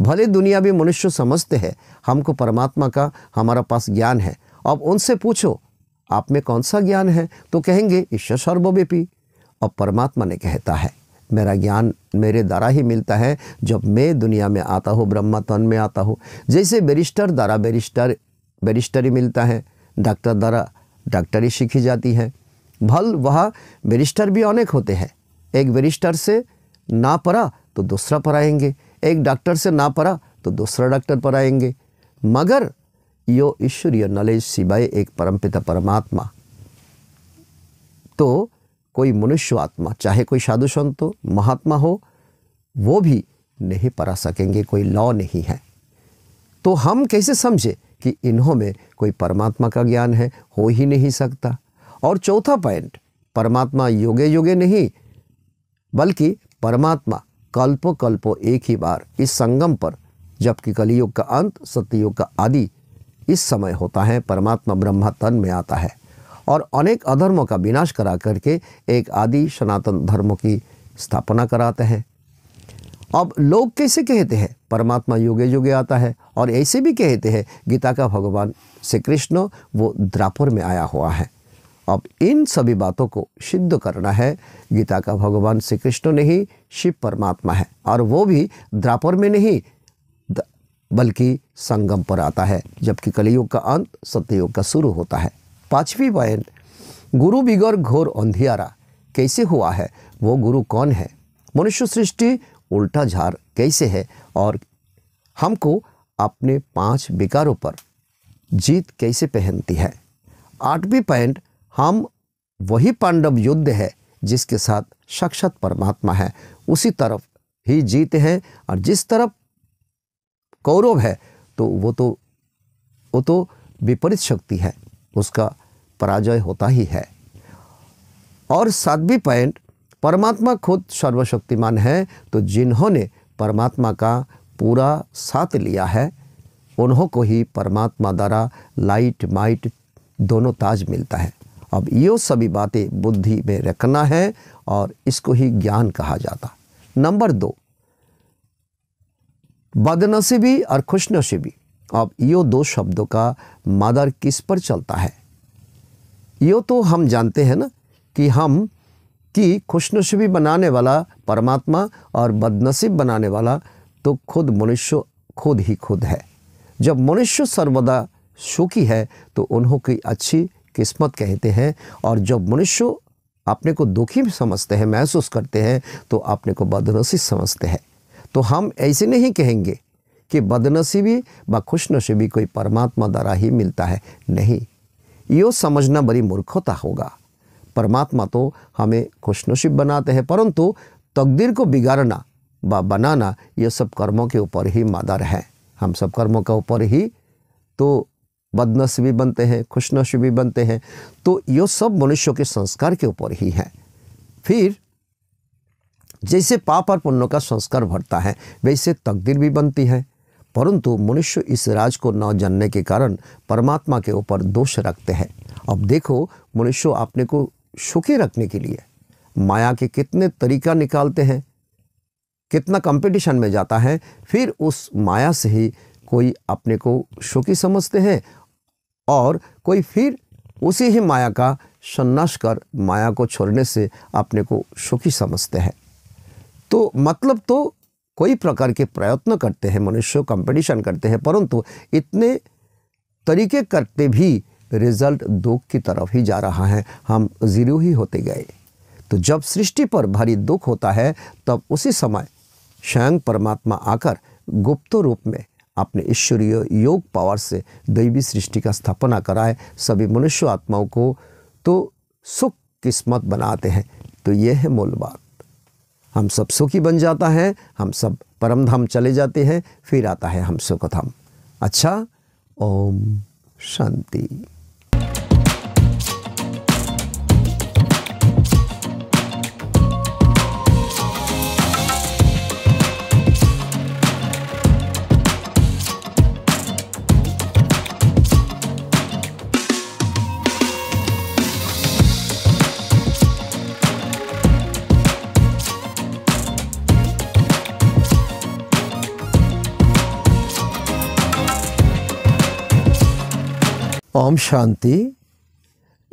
भले दुनिया भी मनुष्य समझते हैं हमको परमात्मा का हमारा पास ज्ञान है अब उनसे पूछो आप में कौन सा ज्ञान है तो कहेंगे ईश्वर सर्वव्यापी और परमात्मा ने कहता है मेरा ज्ञान मेरे द्वारा ही मिलता है जब मैं दुनिया में आता हूँ ब्रह्मतन में आता हूँ जैसे बैरिस्टर द्वारा बैरिस्टर बैरिस्टरी मिलता है डॉक्टर द्वारा डॉक्टरी सीखी जाती है भल वह बैरिस्टर भी अनेक होते हैं एक बैरिस्टर से ना पढ़ा तो दूसरा पढ़ाएंगे एक डॉक्टर से ना पढ़ा तो दूसरा डॉक्टर पढ़ाएंगे मगर यो ईश्वरीय नॉलेज सिवाय एक परमपिता परमात्मा तो कोई मनुष्य आत्मा चाहे कोई साधु संत हो महात्मा हो वो भी नहीं पढ़ा सकेंगे कोई लॉ नहीं है तो हम कैसे समझे कि इन्हों में कोई परमात्मा का ज्ञान है हो ही नहीं सकता और चौथा पॉइंट परमात्मा योगे योगे नहीं बल्कि परमात्मा कल्पो कल्पो एक ही बार इस संगम पर जबकि कलयुग का अंत सत्ययुग का आदि इस समय होता है परमात्मा ब्रह्मा तन में आता है और अनेक अधर्मों का विनाश करा करके एक आदि सनातन धर्म की स्थापना कराते हैं अब लोग कैसे कहते हैं परमात्मा युगे युगे आता है और ऐसे भी कहते हैं गीता का भगवान श्री कृष्ण वो द्रापुर में आया हुआ है अब इन सभी बातों को सिद्ध करना है गीता का भगवान श्री कृष्ण नहीं शिव परमात्मा है और वो भी द्रापर में नहीं बल्कि संगम पर आता है जबकि कलयुग का अंत सत्ययुग का शुरू होता है पांचवी बयान गुरु बिगर घोर अंधियारा कैसे हुआ है वो गुरु कौन है मनुष्य सृष्टि उल्टा झार कैसे है और हमको अपने पांच विकारों पर जीत कैसे पहनती है आठवीं पॉइंट हम वही पांडव युद्ध है जिसके साथ साक्षात परमात्मा है उसी तरफ ही जीत है और जिस तरफ कौरव है तो वो तो वो तो विपरीत शक्ति है उसका पराजय होता ही है और सातवीं पॉइंट परमात्मा खुद सर्वशक्तिमान है तो जिन्होंने परमात्मा का पूरा साथ लिया है उन्हों को ही परमात्मा द्वारा लाइट माइट दोनों ताज मिलता है अब ये सभी बातें बुद्धि में रखना है और इसको ही ज्ञान कहा जाता नंबर दो बदनसीबी और खुशनसीबी अब यो दो शब्दों का मादर किस पर चलता है यो तो हम जानते हैं ना कि हम कि खुशनसीबी बनाने वाला परमात्मा और बदनसीब बनाने वाला तो खुद मनुष्य खुद ही खुद है जब मनुष्य सर्वदा सुखी है तो उन्हों की अच्छी किस्मत कहते हैं और जब मनुष्य अपने को दुखी समझते हैं महसूस करते हैं तो अपने को बदनसीब समझते हैं तो हम ऐसे नहीं कहेंगे कि बदनसीबी व खुशनसीबी कोई परमात्मा द्वारा ही मिलता है नहीं यो समझना बड़ी मूर्खता होगा परमात्मा तो हमें खुशनसीब बनाते हैं परंतु तकदीर को बिगाड़ना व बनाना ये सब कर्मों के ऊपर ही मादर है हम सब कर्मों के ऊपर ही तो बदनस भी बनते हैं खुशनश भी बनते हैं तो ये सब मनुष्यों के संस्कार के ऊपर ही है फिर जैसे पाप और पुण्य का संस्कार बढ़ता है वैसे तकदीर भी बनती है परंतु मनुष्य इस राज को न जानने के कारण परमात्मा के ऊपर दोष रखते हैं अब देखो मनुष्य अपने को सुखी रखने के लिए माया के कितने तरीका निकालते हैं कितना कंपटीशन में जाता है फिर उस माया से ही कोई अपने को सुखी समझते हैं और कोई फिर उसी ही माया का सन्नाश कर माया को छोड़ने से अपने को सुखी समझते हैं तो मतलब तो कोई प्रकार के प्रयत्न करते हैं मनुष्य कंपटीशन करते हैं परंतु इतने तरीके करते भी रिजल्ट दुख की तरफ ही जा रहा है हम जीरो ही होते गए तो जब सृष्टि पर भारी दुख होता है तब उसी समय स्वयं परमात्मा आकर गुप्त रूप में आपने ईश्वरीय योग पावर से दैवी सृष्टि का स्थापना कराए सभी मनुष्य आत्माओं को तो सुख किस्मत बनाते हैं तो ये है मूल बात हम सब सुखी बन जाता है हम सब परम धाम चले जाते हैं फिर आता है हम धाम अच्छा ओम शांति ओम शांति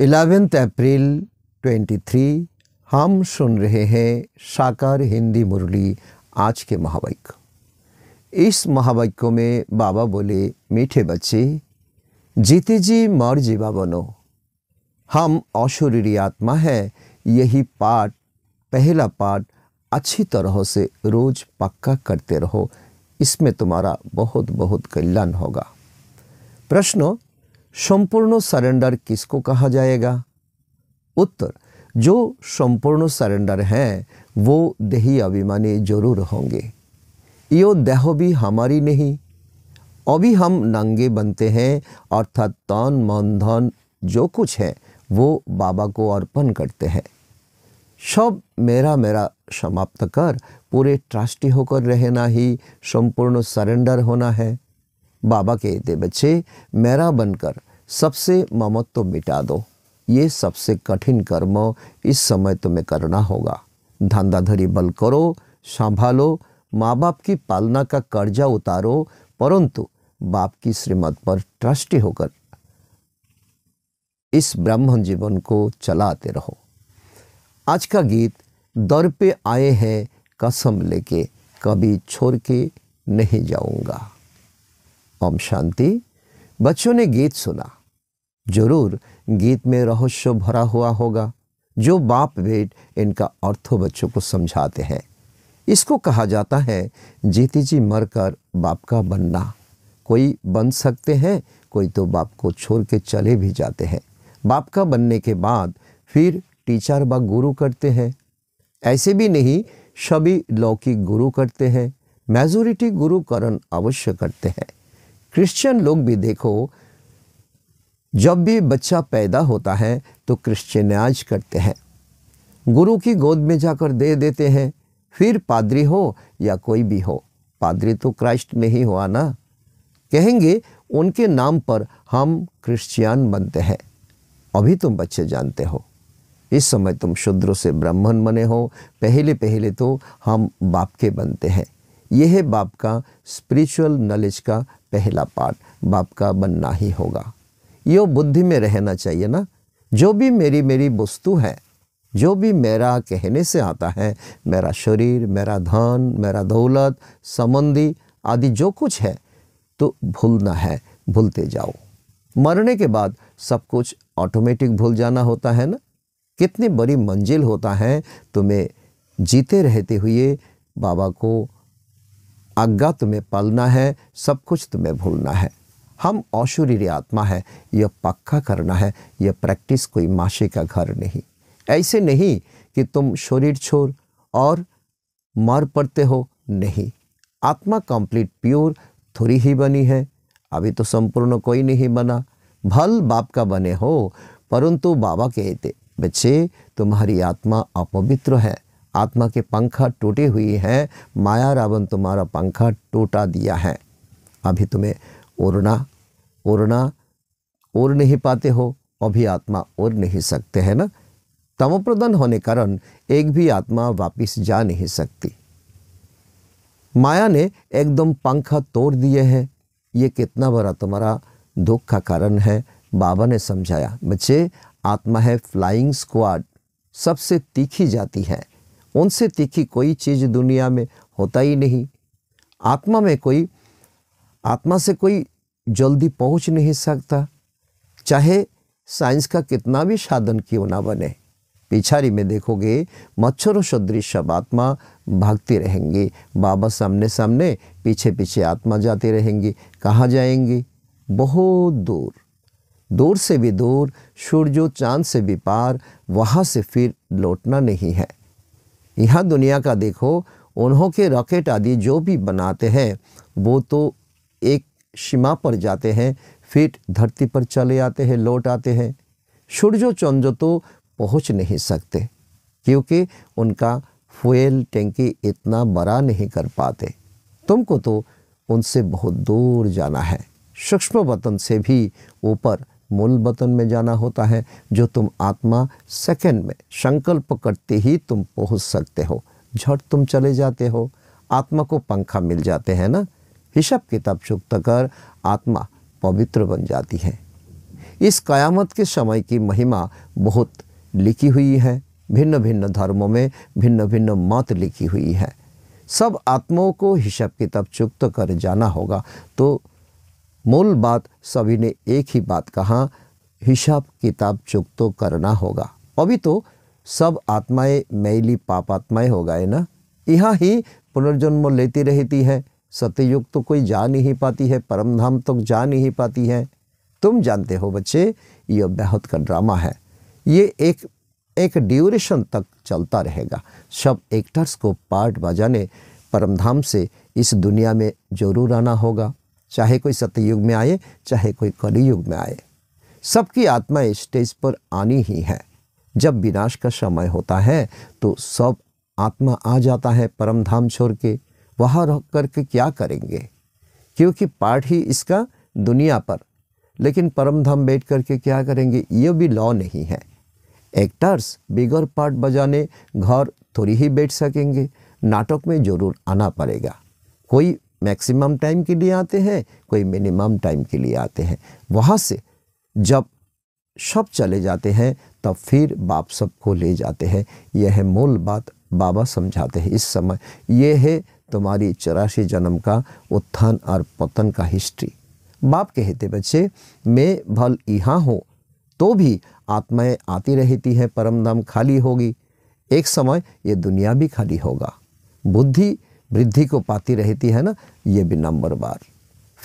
11 अप्रैल 23 हम सुन रहे हैं साकार हिंदी मुरली आज के महावाक्य इस महावाक्य में बाबा बोले मीठे बच्चे जीते जी मर जीवा बनो हम अशरीरी आत्मा है यही पाठ पहला पाठ अच्छी तरह से रोज पक्का करते रहो इसमें तुम्हारा बहुत बहुत कल्याण होगा प्रश्नों संपूर्ण सरेंडर किसको कहा जाएगा उत्तर जो संपूर्ण सरेंडर हैं वो देही अभिमानी जरूर होंगे यो देह भी हमारी नहीं अभी हम नंगे बनते हैं अर्थात तन मन धन जो कुछ है वो बाबा को अर्पण करते हैं सब मेरा मेरा समाप्त कर पूरे ट्रस्टी होकर रहना ही संपूर्ण सरेंडर होना है बाबा के दे बच्चे मेरा बनकर सबसे ममत तो मिटा दो ये सबसे कठिन कर्म इस समय तुम्हें करना होगा धंधाधरी बल करो संभालो माँ बाप की पालना का कर्जा उतारो परंतु बाप की श्रीमत पर ट्रस्टी होकर इस ब्राह्मण जीवन को चलाते रहो आज का गीत दर पे आए हैं कसम लेके कभी छोड़ के नहीं जाऊंगा ओम शांति बच्चों ने गीत सुना जरूर गीत में रहस्य भरा हुआ होगा जो बाप बेट इनका अर्थों बच्चों को समझाते हैं इसको कहा जाता है जीती जी मर कर बाप का बनना कोई बन सकते हैं कोई तो बाप को छोड़ के चले भी जाते हैं बाप का बनने के बाद फिर टीचर व गुरु करते हैं ऐसे भी नहीं सभी लौकिक गुरु करते हैं मेजोरिटी गुरुकरण अवश्य करते हैं क्रिश्चियन लोग भी देखो जब भी बच्चा पैदा होता है तो क्रिश्चनाइज करते हैं गुरु की गोद में जाकर दे देते हैं फिर पादरी हो या कोई भी हो पादरी तो क्राइस्ट में ही हुआ ना कहेंगे उनके नाम पर हम क्रिश्चियन बनते हैं अभी तुम बच्चे जानते हो इस समय तुम शूद्र से ब्राह्मण बने हो पहले पहले तो हम बाप के बनते हैं यह है बाप का स्पिरिचुअल नॉलेज का पहला पार्ट बाप का बनना ही होगा यो बुद्धि में रहना चाहिए ना जो भी मेरी मेरी वस्तु है जो भी मेरा कहने से आता है मेरा शरीर मेरा धन मेरा दौलत संबंधी आदि जो कुछ है तो भूलना है भूलते जाओ मरने के बाद सब कुछ ऑटोमेटिक भूल जाना होता है ना कितनी बड़ी मंजिल होता है तुम्हें जीते रहते हुए बाबा को आज्ञा तुम्हें पालना है सब कुछ तुम्हें भूलना है हम औशुरीय आत्मा है यह पक्का करना है यह प्रैक्टिस कोई माशे का घर नहीं ऐसे नहीं कि तुम शरीर छोड़ और मर पड़ते हो नहीं आत्मा कंप्लीट प्योर थोड़ी ही बनी है अभी तो संपूर्ण कोई नहीं बना भल बाप का बने हो परंतु बाबा कहते बच्चे तुम्हारी आत्मा अपवित्र है आत्मा के पंखा टूटे हुई हैं माया रावण तुम्हारा पंखा टूटा दिया है अभी तुम्हें ओढ़ना ओढ़ना ओर नहीं पाते हो और भी आत्मा ओर नहीं सकते है ना तमोप्रदान होने कारण एक भी आत्मा वापिस जा नहीं सकती माया ने एकदम पंखा तोड़ दिए हैं ये कितना बड़ा तुम्हारा दुख का कारण है बाबा ने समझाया बच्चे आत्मा है फ्लाइंग स्क्वाड सबसे तीखी जाती है उनसे तीखी कोई चीज़ दुनिया में होता ही नहीं आत्मा में कोई आत्मा से कोई जल्दी पहुंच नहीं सकता चाहे साइंस का कितना भी साधन क्यों ना बने पिछाड़ी में देखोगे मच्छरों सदृश सब आत्मा भागती रहेंगी बाबा सामने सामने पीछे पीछे आत्मा जाती रहेंगी कहाँ जाएंगी बहुत दूर दूर से भी दूर सूर्य चांद से भी पार वहाँ से फिर लौटना नहीं है यहाँ दुनिया का देखो उन्हों के रॉकेट आदि जो भी बनाते हैं वो तो एक सीमा पर जाते हैं फिर धरती पर चले आते हैं लौट आते हैं सूर्य चंद्र तो पहुंच नहीं सकते क्योंकि उनका फ्यूल टैंकी इतना बड़ा नहीं कर पाते तुमको तो उनसे बहुत दूर जाना है सूक्ष्म वतन से भी ऊपर मूल वतन में जाना होता है जो तुम आत्मा सेकंड में संकल्प करते ही तुम पहुंच सकते हो झट तुम चले जाते हो आत्मा को पंखा मिल जाते हैं ना हिशब किताब चुकता कर आत्मा पवित्र बन जाती है इस कयामत के समय की महिमा बहुत लिखी हुई है भिन्न भिन्न धर्मों में भिन्न भिन्न मत लिखी हुई है सब आत्माओं को हिसाब किताब चुक्त कर जाना होगा तो मूल बात सभी ने एक ही बात कहा हिसाब किताब चुक तो करना होगा अभी तो सब आत्माएं मैली पापात्माएं हो गए ना यहाँ ही पुनर्जन्म लेती रहती है सत्ययुग तो कोई जा नहीं पाती है परमधाम तक तो जा नहीं पाती है तुम जानते हो बच्चे ये बहुत का ड्रामा है ये एक एक ड्यूरेशन तक चलता रहेगा सब एक्टर्स को पार्ट बजाने परमधाम से इस दुनिया में जरूर आना होगा चाहे कोई सत्ययुग में आए चाहे कोई कलयुग में आए सबकी आत्मा स्टेज पर आनी ही है जब विनाश का समय होता है तो सब आत्मा आ जाता है परमधाम छोड़ के वहाँ रह कर के क्या करेंगे क्योंकि पाठ ही इसका दुनिया पर लेकिन परम धाम बैठ कर के क्या करेंगे ये भी लॉ नहीं है एक्टर्स बिगर पार्ट बजाने घर थोड़ी ही बैठ सकेंगे नाटक में ज़रूर आना पड़ेगा कोई मैक्सिमम टाइम के लिए आते हैं कोई मिनिमम टाइम के लिए आते हैं वहाँ से जब सब चले जाते हैं तब फिर बाप सबको ले जाते हैं यह है मूल बात बाबा समझाते हैं इस समय यह है तुम्हारी चौरासी जन्म का उत्थान और पतन का हिस्ट्री बाप कहते बच्चे मैं भल यहाँ हूँ तो भी आत्माएं आती रहती हैं परम धाम खाली होगी एक समय ये दुनिया भी खाली होगा बुद्धि वृद्धि को पाती रहती है ना ये भी नंबर बार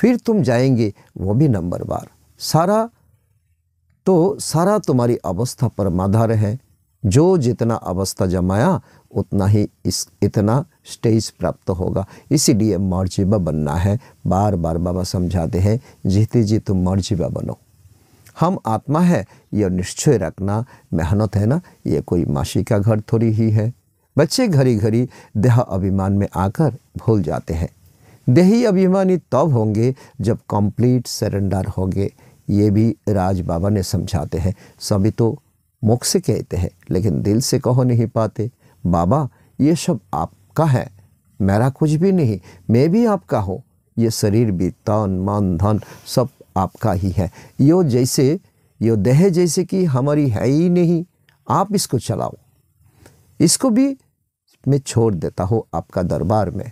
फिर तुम जाएंगे वो भी नंबर बार सारा तो सारा तुम्हारी अवस्था परमाधार है जो जितना अवस्था जमाया उतना ही इस इतना स्टेज प्राप्त होगा इसीलिए मर्जीबा बनना है बार बार बाबा समझाते हैं जीते जी तुम मर्जीबा बनो हम आत्मा है यह निश्चय रखना मेहनत है ना ये कोई मासी का घर थोड़ी ही है बच्चे घड़ी घड़ी देह अभिमान में आकर भूल जाते हैं देही अभिमानी तब होंगे जब कंप्लीट सरेंडर होंगे ये भी राज बाबा ने समझाते हैं सभी तो मुख से कहते हैं लेकिन दिल से कहो नहीं पाते बाबा ये सब आप आपका है मेरा कुछ भी नहीं मैं भी आपका हूँ ये शरीर भी तन मन धन सब आपका ही है यो जैसे यो देह जैसे कि हमारी है ही नहीं आप इसको चलाओ इसको भी मैं छोड़ देता हूँ आपका दरबार में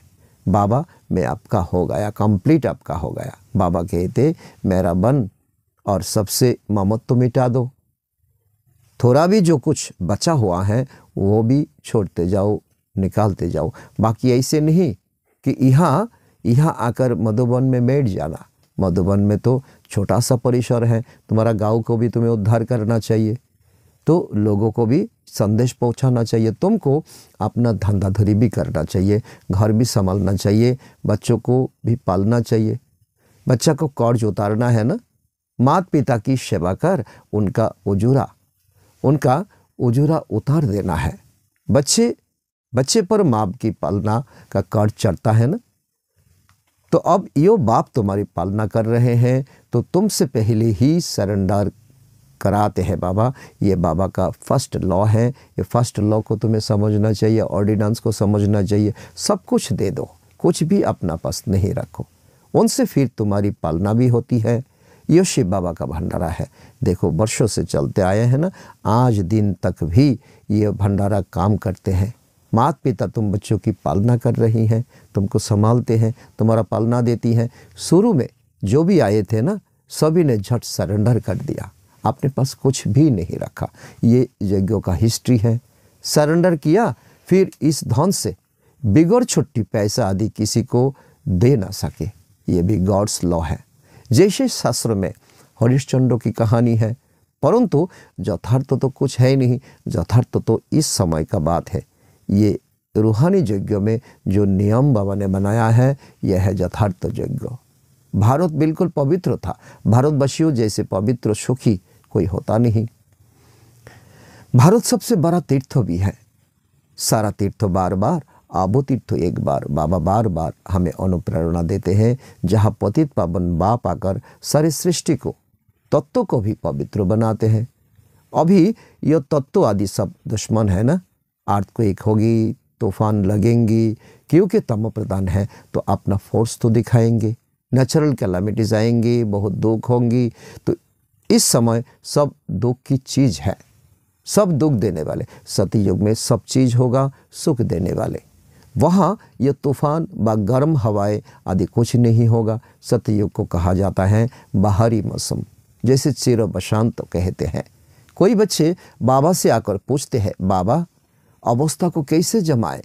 बाबा मैं आपका हो गया कंप्लीट आपका हो गया बाबा कहते मेरा बन और सबसे ममत तो मिटा दो थोड़ा भी जो कुछ बचा हुआ है वो भी छोड़ते जाओ निकालते जाओ बाकी ऐसे नहीं कि यहाँ यहाँ आकर मधुबन में बैठ जाना मधुबन में तो छोटा सा परिसर है तुम्हारा गांव को भी तुम्हें उद्धार करना चाहिए तो लोगों को भी संदेश पहुंचाना चाहिए तुमको अपना धंधाधरी भी करना चाहिए घर भी संभालना चाहिए बच्चों को भी पालना चाहिए बच्चा को कर्ज उतारना है ना मात पिता की सेवा कर उनका उजूरा उनका उजूरा उतार देना है बच्चे बच्चे पर माँ की पालना का कर्ज चढ़ता है ना तो अब यो बाप तुम्हारी पालना कर रहे हैं तो तुमसे पहले ही सरेंडर कराते हैं बाबा ये बाबा का फर्स्ट लॉ है ये फर्स्ट लॉ को तुम्हें समझना चाहिए ऑर्डिनेंस को समझना चाहिए सब कुछ दे दो कुछ भी अपना पास नहीं रखो उनसे फिर तुम्हारी पालना भी होती है ये शिव बाबा का भंडारा है देखो वर्षों से चलते आए हैं ना आज दिन तक भी ये भंडारा काम करते हैं माता पिता तुम बच्चों की पालना कर रही हैं तुमको संभालते हैं तुम्हारा पालना देती हैं शुरू में जो भी आए थे ना सभी ने झट सरेंडर कर दिया अपने पास कुछ भी नहीं रखा ये यज्ञों का हिस्ट्री है सरेंडर किया फिर इस धन से बिगड़ छुट्टी पैसा आदि किसी को दे ना सके ये भी गॉड्स लॉ है जैसे शास्त्र में हरिश्चंद्र की कहानी है परंतु यथार्थ तो कुछ है नहीं यथार्थ तो इस समय का बात है ये रूहानी यज्ञ में जो नियम बाबा ने बनाया है यह है यथार्थ यज्ञ भारत बिल्कुल पवित्र था भारतवासियों जैसे पवित्र सुखी कोई होता नहीं भारत सबसे बड़ा तीर्थ भी है सारा तीर्थ बार बार आबो तीर्थ एक बार बाबा बार बार हमें अनुप्रेरणा देते हैं जहाँ पतित पावन बाप आकर सारी सृष्टि को तत्व को भी पवित्र बनाते हैं अभी यह तत्व आदि सब दुश्मन है ना को एक होगी तूफान लगेंगी क्योंकि तम प्रधान है तो अपना फोर्स तो दिखाएंगे नेचुरल कैलामिटीज आएंगी बहुत दुख होंगी तो इस समय सब दुख की चीज़ है सब दुख देने वाले सतयुग में सब चीज़ होगा सुख देने वाले वहाँ यह तूफान व गर्म हवाएं आदि कुछ नहीं होगा सतयुग को कहा जाता है बाहरी मौसम जैसे चिर बशांत कहते हैं कोई बच्चे बाबा से आकर पूछते हैं बाबा अवस्था को कैसे जमाए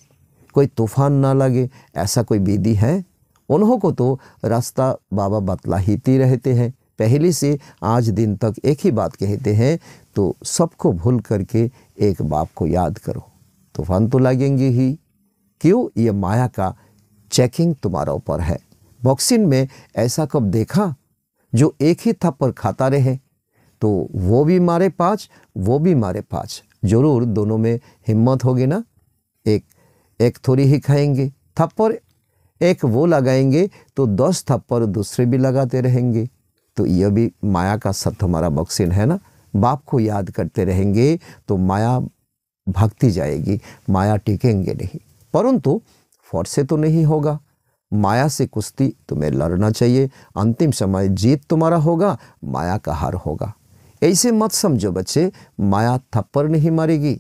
कोई तूफान ना लगे ऐसा कोई विधि है उन्हों को तो रास्ता बाबा बतला ही रहते हैं पहले से आज दिन तक एक ही बात कहते हैं तो सबको भूल करके एक बाप को याद करो तूफान तो लगेंगे ही क्यों ये माया का चेकिंग तुम्हारा ऊपर है बॉक्सिंग में ऐसा कब देखा जो एक ही थप्पड़ खाता रहे तो वो भी मारे पाँच वो भी मारे पाँच ज़रूर दोनों में हिम्मत होगी ना एक एक थोड़ी ही खाएंगे थप्पड़ एक वो लगाएंगे तो दस थप्पड़ दूसरे भी लगाते रहेंगे तो यह भी माया का सत्य हमारा बक्सिन है ना बाप को याद करते रहेंगे तो माया भक्ति जाएगी माया टिकेंगे नहीं परंतु फौज से तो नहीं होगा माया से कुश्ती तुम्हें लड़ना चाहिए अंतिम समय जीत तुम्हारा होगा माया का हार होगा ऐसे मत समझो बच्चे माया थप्पड़ नहीं मारेगी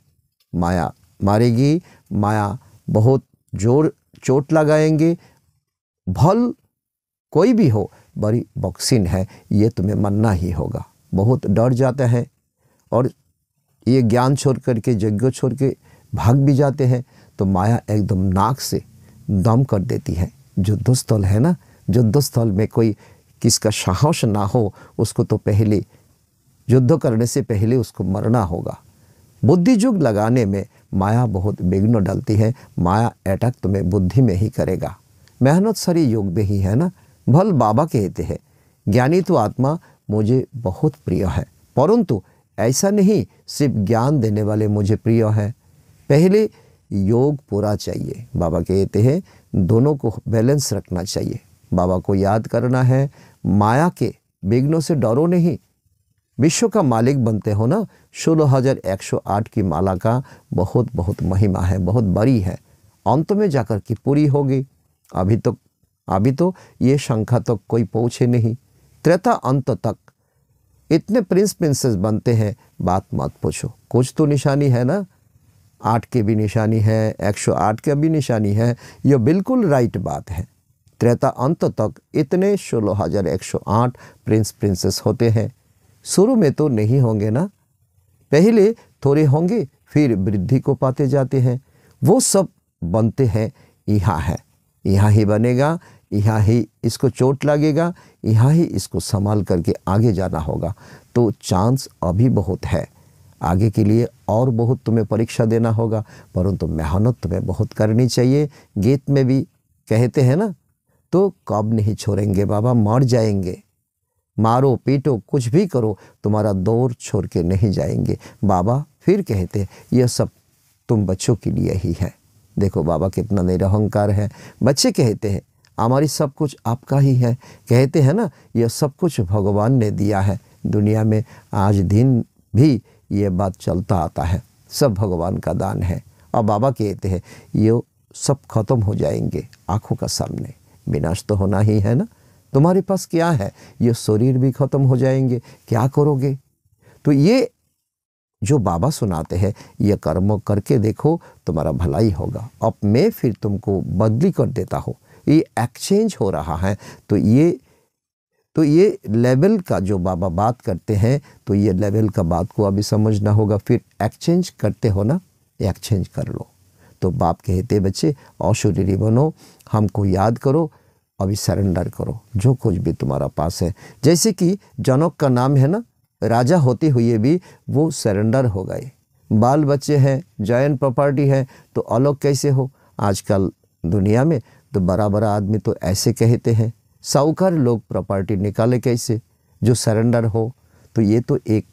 माया मारेगी माया बहुत जोर चोट लगाएंगे भल कोई भी हो बड़ी बॉक्सिंग है ये तुम्हें मानना ही होगा बहुत डर जाता है और ये ज्ञान छोड़ करके यज्ञ छोड़ के भाग भी जाते हैं तो माया एकदम नाक से दम कर देती है जो दुस्थल है ना जो दुस्थल में कोई किसका साहस ना हो उसको तो पहले युद्ध करने से पहले उसको मरना होगा बुद्धिजुग लगाने में माया बहुत विघ्न डालती है माया अटैक तुम्हें बुद्धि में ही करेगा मेहनत सारी योग में ही है ना भल बाबा कहते हैं ज्ञानी तो आत्मा मुझे बहुत प्रिय है परंतु ऐसा नहीं सिर्फ ज्ञान देने वाले मुझे प्रिय है पहले योग पूरा चाहिए बाबा कहते हैं दोनों को बैलेंस रखना चाहिए बाबा को याद करना है माया के विघ्नों से डरो नहीं विश्व का मालिक बनते हो ना आठ की माला का बहुत बहुत महिमा है बहुत बड़ी है अंत में जाकर के पूरी होगी अभी तो अभी तो ये शंखा तक तो कोई पहुँचे नहीं त्रेता अंत तक इतने प्रिंस प्रिंसेस बनते हैं बात मत पूछो कुछ तो निशानी है ना आठ के भी निशानी है एक सौ आठ के भी निशानी है यह बिल्कुल राइट बात है त्रेता अंत तक इतने सोलह हज़ार एक सौ आठ प्रिंस प्रिंसेस होते हैं शुरू में तो नहीं होंगे ना पहले थोड़े होंगे फिर वृद्धि को पाते जाते हैं वो सब बनते हैं यहाँ है यहाँ ही बनेगा यहाँ ही इसको चोट लगेगा यहाँ ही इसको संभाल करके आगे जाना होगा तो चांस अभी बहुत है आगे के लिए और बहुत तुम्हें परीक्षा देना होगा परंतु मेहनत तुम्हें बहुत करनी चाहिए गीत में भी कहते हैं ना तो कब नहीं छोड़ेंगे बाबा मर जाएंगे मारो पीटो कुछ भी करो तुम्हारा दौर छोड़ के नहीं जाएंगे बाबा फिर कहते यह सब तुम बच्चों के लिए ही है देखो बाबा कितना निरहंकार है बच्चे कहते हैं हमारी सब कुछ आपका ही है कहते हैं ना यह सब कुछ भगवान ने दिया है दुनिया में आज दिन भी ये बात चलता आता है सब भगवान का दान है और बाबा कहते हैं ये सब खत्म हो जाएंगे आँखों का सामने विनाश तो होना ही है ना तुम्हारे पास क्या है ये शरीर भी ख़त्म हो जाएंगे क्या करोगे तो ये जो बाबा सुनाते हैं ये कर्म करके देखो तुम्हारा भलाई होगा अब मैं फिर तुमको बदली कर देता हूँ ये एक्सचेंज हो रहा है तो ये तो ये लेवल का जो बाबा बात करते हैं तो ये लेवल का बात को अभी समझना होगा फिर एक्सचेंज करते हो ना एक्सचेंज कर लो तो बाप कहते बच्चे औषधि बनो हमको याद करो अभी सरेंडर करो जो कुछ भी तुम्हारा पास है जैसे कि जनक का नाम है ना राजा होते हुए भी वो सरेंडर हो गए बाल बच्चे हैं जॉइंट प्रॉपर्टी है तो अलग कैसे हो आजकल दुनिया में तो बड़ा बड़ा आदमी तो ऐसे कहते हैं साहूकार लोग प्रॉपर्टी निकाले कैसे जो सरेंडर हो तो ये तो एक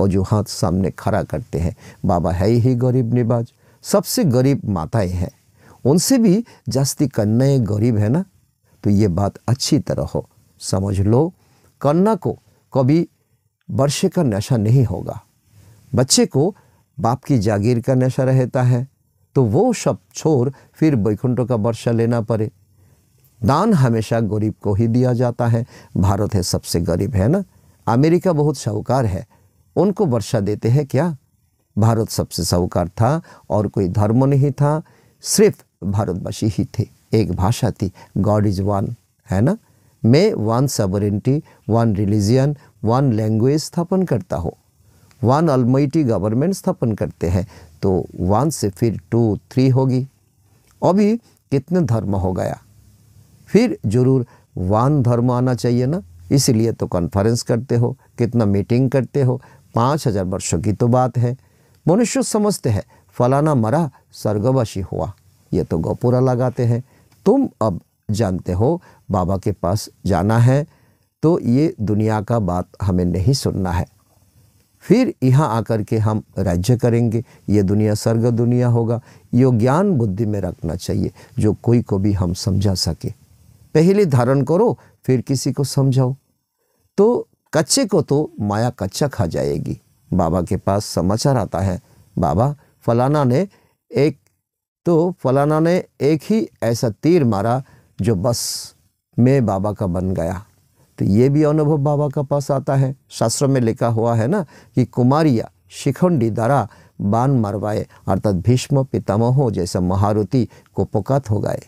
वजूहत सामने खड़ा करते हैं बाबा है ही गरीब निवाज सबसे गरीब माताएं हैं उनसे भी जास्ती कन्याएं गरीब है ना तो ये बात अच्छी तरह हो समझ लो कन्ना को कभी वर्षे का नशा नहीं होगा बच्चे को बाप की जागीर का नशा रहता है तो वो सब छोड़ फिर वैकुंठों का वर्षा लेना पड़े दान हमेशा गरीब को ही दिया जाता है भारत है सबसे गरीब है ना अमेरिका बहुत साहूकार है उनको वर्षा देते हैं क्या भारत सबसे साहूकार था और कोई धर्म नहीं था सिर्फ भारतवासी ही थे एक भाषा थी गॉड इज़ वन है ना मैं one sovereignty one religion one language स्थापन करता हूँ वन अलमैटी गवर्नमेंट स्थापन करते हैं तो वन से फिर टू थ्री होगी अभी कितने धर्म हो गया फिर जरूर वन धर्म आना चाहिए ना इसलिए तो कॉन्फ्रेंस करते हो कितना मीटिंग करते हो पाँच हज़ार वर्षों की तो बात है मनुष्य समझते हैं फलाना मरा स्वर्गवासी हुआ ये तो गोपुरा लगाते हैं तुम अब जानते हो बाबा के पास जाना है तो ये दुनिया का बात हमें नहीं सुनना है फिर यहाँ आकर के हम राज्य करेंगे ये दुनिया स्वर्ग दुनिया होगा यो ज्ञान बुद्धि में रखना चाहिए जो कोई को भी हम समझा सके पहले धारण करो फिर किसी को समझाओ तो कच्चे को तो माया कच्चा खा जाएगी बाबा के पास समाचार आता है बाबा फलाना ने एक तो फलाना ने एक ही ऐसा तीर मारा जो बस मैं बाबा का बन गया तो ये भी अनुभव बाबा का पास आता है शास्त्रों में लिखा हुआ है ना कि कुमारिया शिखंडी द्वारा बान मरवाए अर्थात भीष्म पितामह जैसा महारुति को पुकात हो गए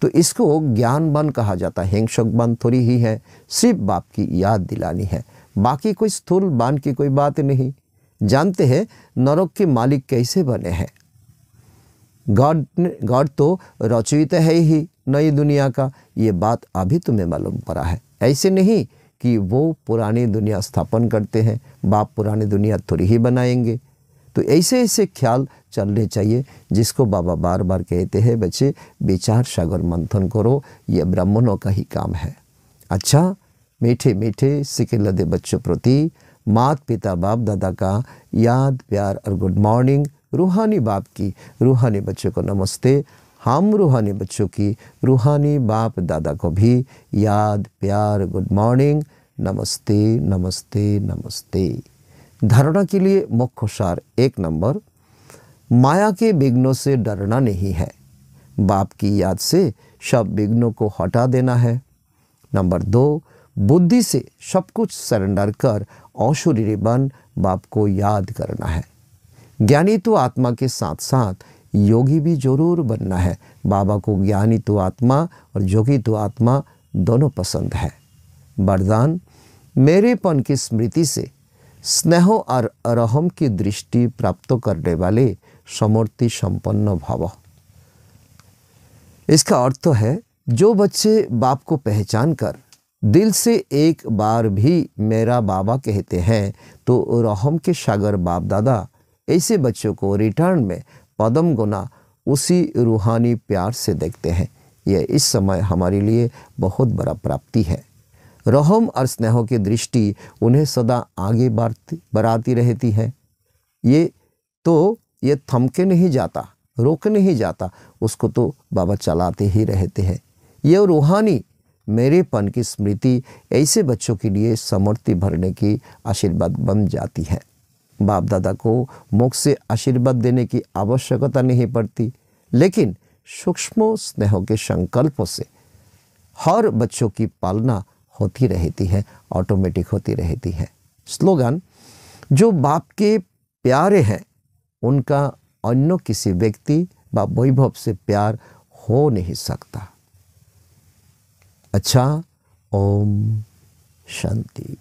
तो इसको ज्ञान बन कहा जाता है हिंसक बन थोड़ी ही है सिर्फ बाप की याद दिलानी है बाकी कोई स्थूल बान की कोई बात नहीं जानते हैं नरक के मालिक कैसे बने हैं गॉड गॉड तो रचयित है ही नई दुनिया का ये बात अभी तुम्हें मालूम पड़ा है ऐसे नहीं कि वो पुरानी दुनिया स्थापन करते हैं बाप पुरानी दुनिया थोड़ी ही बनाएंगे तो ऐसे ऐसे ख्याल चलने चाहिए जिसको बाबा बार बार कहते हैं बच्चे विचार सागर मंथन करो ये ब्राह्मणों का ही काम है अच्छा मीठे मीठे सिके लदे बच्चों प्रति मात पिता बाप दादा का याद प्यार और गुड मॉर्निंग रूहानी बाप की रूहानी बच्चों को नमस्ते हम रूहानी बच्चों की रूहानी बाप दादा को भी याद प्यार गुड मॉर्निंग नमस्ते नमस्ते नमस्ते धारणा के लिए मुख्य सार एक नंबर माया के विघ्नों से डरना नहीं है बाप की याद से सब विघ्नों को हटा देना है नंबर दो बुद्धि से सब कुछ सरेंडर कर बन बाप को याद करना है ज्ञानी तो आत्मा के साथ साथ योगी भी जरूर बनना है बाबा को ज्ञानी तो आत्मा और योगी तो आत्मा दोनों पसंद है वरदान मेरेपन की स्मृति से स्नेह और अरहम की दृष्टि प्राप्त करने वाले समर्थि संपन्न भाव इसका अर्थ तो है जो बच्चे बाप को पहचान कर दिल से एक बार भी मेरा बाबा कहते हैं तो रहम के सागर बाप दादा ऐसे बच्चों को रिटर्न में पदम गुना उसी रूहानी प्यार से देखते हैं यह इस समय हमारे लिए बहुत बड़ा प्राप्ति है रहम और स्नेहों की दृष्टि उन्हें सदा आगे बढ़ती बढ़ाती रहती है ये तो ये थमके नहीं जाता रोक नहीं जाता उसको तो बाबा चलाते ही रहते हैं यह रूहानी मेरेपन की स्मृति ऐसे बच्चों के लिए समृति भरने की आशीर्वाद बन जाती है बाप दादा को मुख से आशीर्वाद देने की आवश्यकता नहीं पड़ती लेकिन सूक्ष्म स्नेहों के संकल्प से हर बच्चों की पालना होती रहती है ऑटोमेटिक होती रहती है स्लोगन जो बाप के प्यारे हैं उनका अन्य किसी व्यक्ति व वैभव से प्यार हो नहीं सकता अच्छा ओम शांति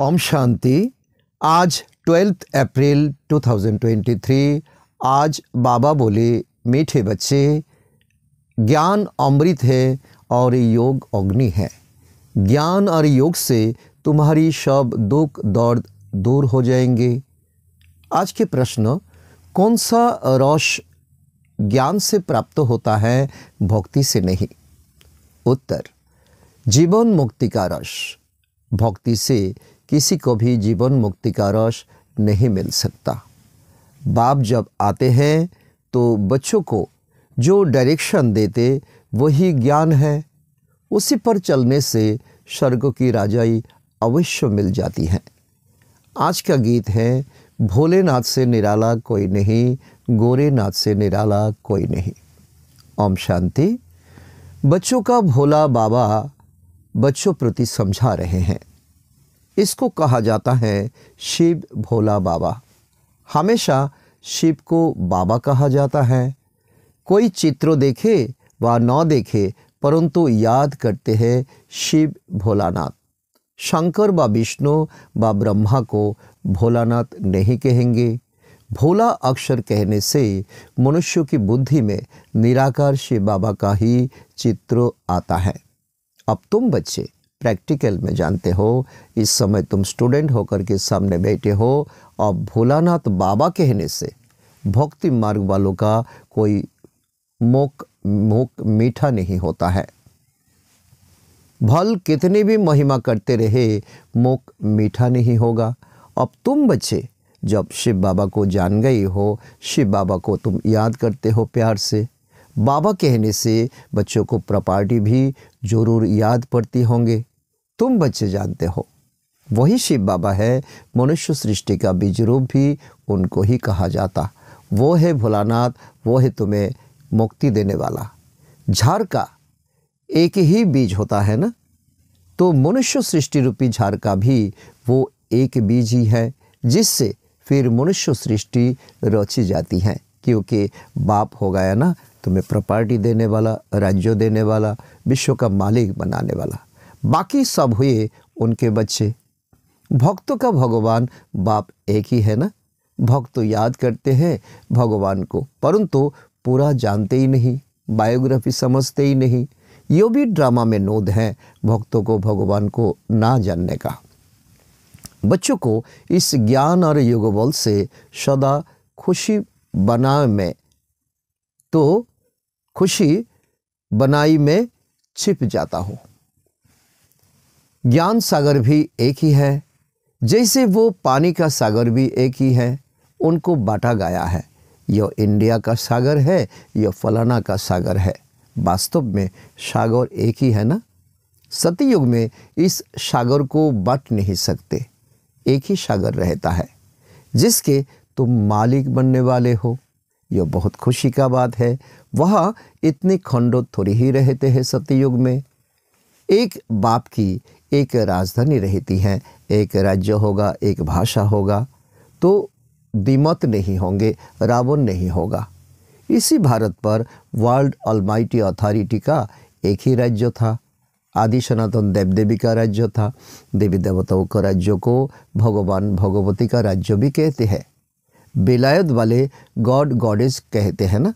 ओम शांति आज ट्वेल्थ अप्रैल 2023 आज बाबा बोले मीठे बच्चे ज्ञान अमृत है और योग अग्नि है ज्ञान और योग से तुम्हारी सब दुख दर्द दूर हो जाएंगे आज के प्रश्न कौन सा रोश ज्ञान से प्राप्त होता है भक्ति से नहीं उत्तर जीवन मुक्ति का रस भक्ति से किसी को भी जीवन मुक्ति का रस नहीं मिल सकता बाप जब आते हैं तो बच्चों को जो डायरेक्शन देते वही ज्ञान है उसी पर चलने से स्वर्ग की राजाई अवश्य मिल जाती है आज का गीत है भोलेनाथ से निराला कोई नहीं गोरेनाथ से निराला कोई नहीं ओम शांति बच्चों का भोला बाबा बच्चों प्रति समझा रहे हैं इसको कहा जाता है शिव भोला बाबा हमेशा शिव को बाबा कहा जाता है कोई चित्र देखे व न देखे परंतु याद करते हैं शिव भोलानाथ शंकर व विष्णु व ब्रह्मा को भोलानाथ नहीं कहेंगे भोला अक्षर कहने से मनुष्य की बुद्धि में निराकार शिव बाबा का ही चित्र आता है अब तुम बच्चे प्रैक्टिकल में जानते हो इस समय तुम स्टूडेंट होकर के सामने बैठे हो और भोलानाथ बाबा कहने से भक्ति मार्ग वालों का कोई मोक मोक मीठा नहीं होता है भल कितने भी महिमा करते रहे मोक मीठा नहीं होगा अब तुम बच्चे जब शिव बाबा को जान गई हो शिव बाबा को तुम याद करते हो प्यार से बाबा कहने से बच्चों को प्रॉपर्टी भी ज़रूर याद पड़ती होंगे तुम बच्चे जानते हो वही शिव बाबा है मनुष्य सृष्टि का बीज रूप भी उनको ही कहा जाता वो है भोलानाथ वो है तुम्हें मुक्ति देने वाला झार का एक ही बीज होता है ना तो मनुष्य सृष्टि रूपी झार का भी वो एक बीज ही है जिससे फिर मनुष्य सृष्टि रची जाती है क्योंकि बाप हो गया ना तुम्हें प्रॉपर्टी देने वाला राज्यों देने वाला विश्व का मालिक बनाने वाला बाकी सब हुए उनके बच्चे भक्तों का भगवान बाप एक ही है ना भक्त तो याद करते हैं भगवान को परंतु पूरा जानते ही नहीं बायोग्राफी समझते ही नहीं यो भी ड्रामा में नोद है भक्तों को भगवान को ना जानने का बच्चों को इस ज्ञान और योग बल से सदा खुशी बनाए में तो खुशी बनाई में छिप जाता हूँ ज्ञान सागर भी एक ही है जैसे वो पानी का सागर भी एक ही है उनको बांटा गया है यह इंडिया का सागर है यह फलाना का सागर है वास्तव में सागर एक ही है ना सतयुग में इस सागर को बांट नहीं सकते एक ही सागर रहता है जिसके तुम मालिक बनने वाले हो यह बहुत खुशी का बात है वह इतने खंडो थोड़ी ही रहते हैं सतयुग में एक बाप की एक राजधानी रहती है एक राज्य होगा एक भाषा होगा तो दिमत नहीं होंगे रावण नहीं होगा इसी भारत पर वर्ल्ड अलमाइटी अथॉरिटी का एक ही राज्य था आदि सनातन देव देवी का राज्य था देवी देवताओं का राज्य को भगवान भगवती का राज्य भी कहते हैं बिलायत वाले गॉड गॉडेज कहते हैं ना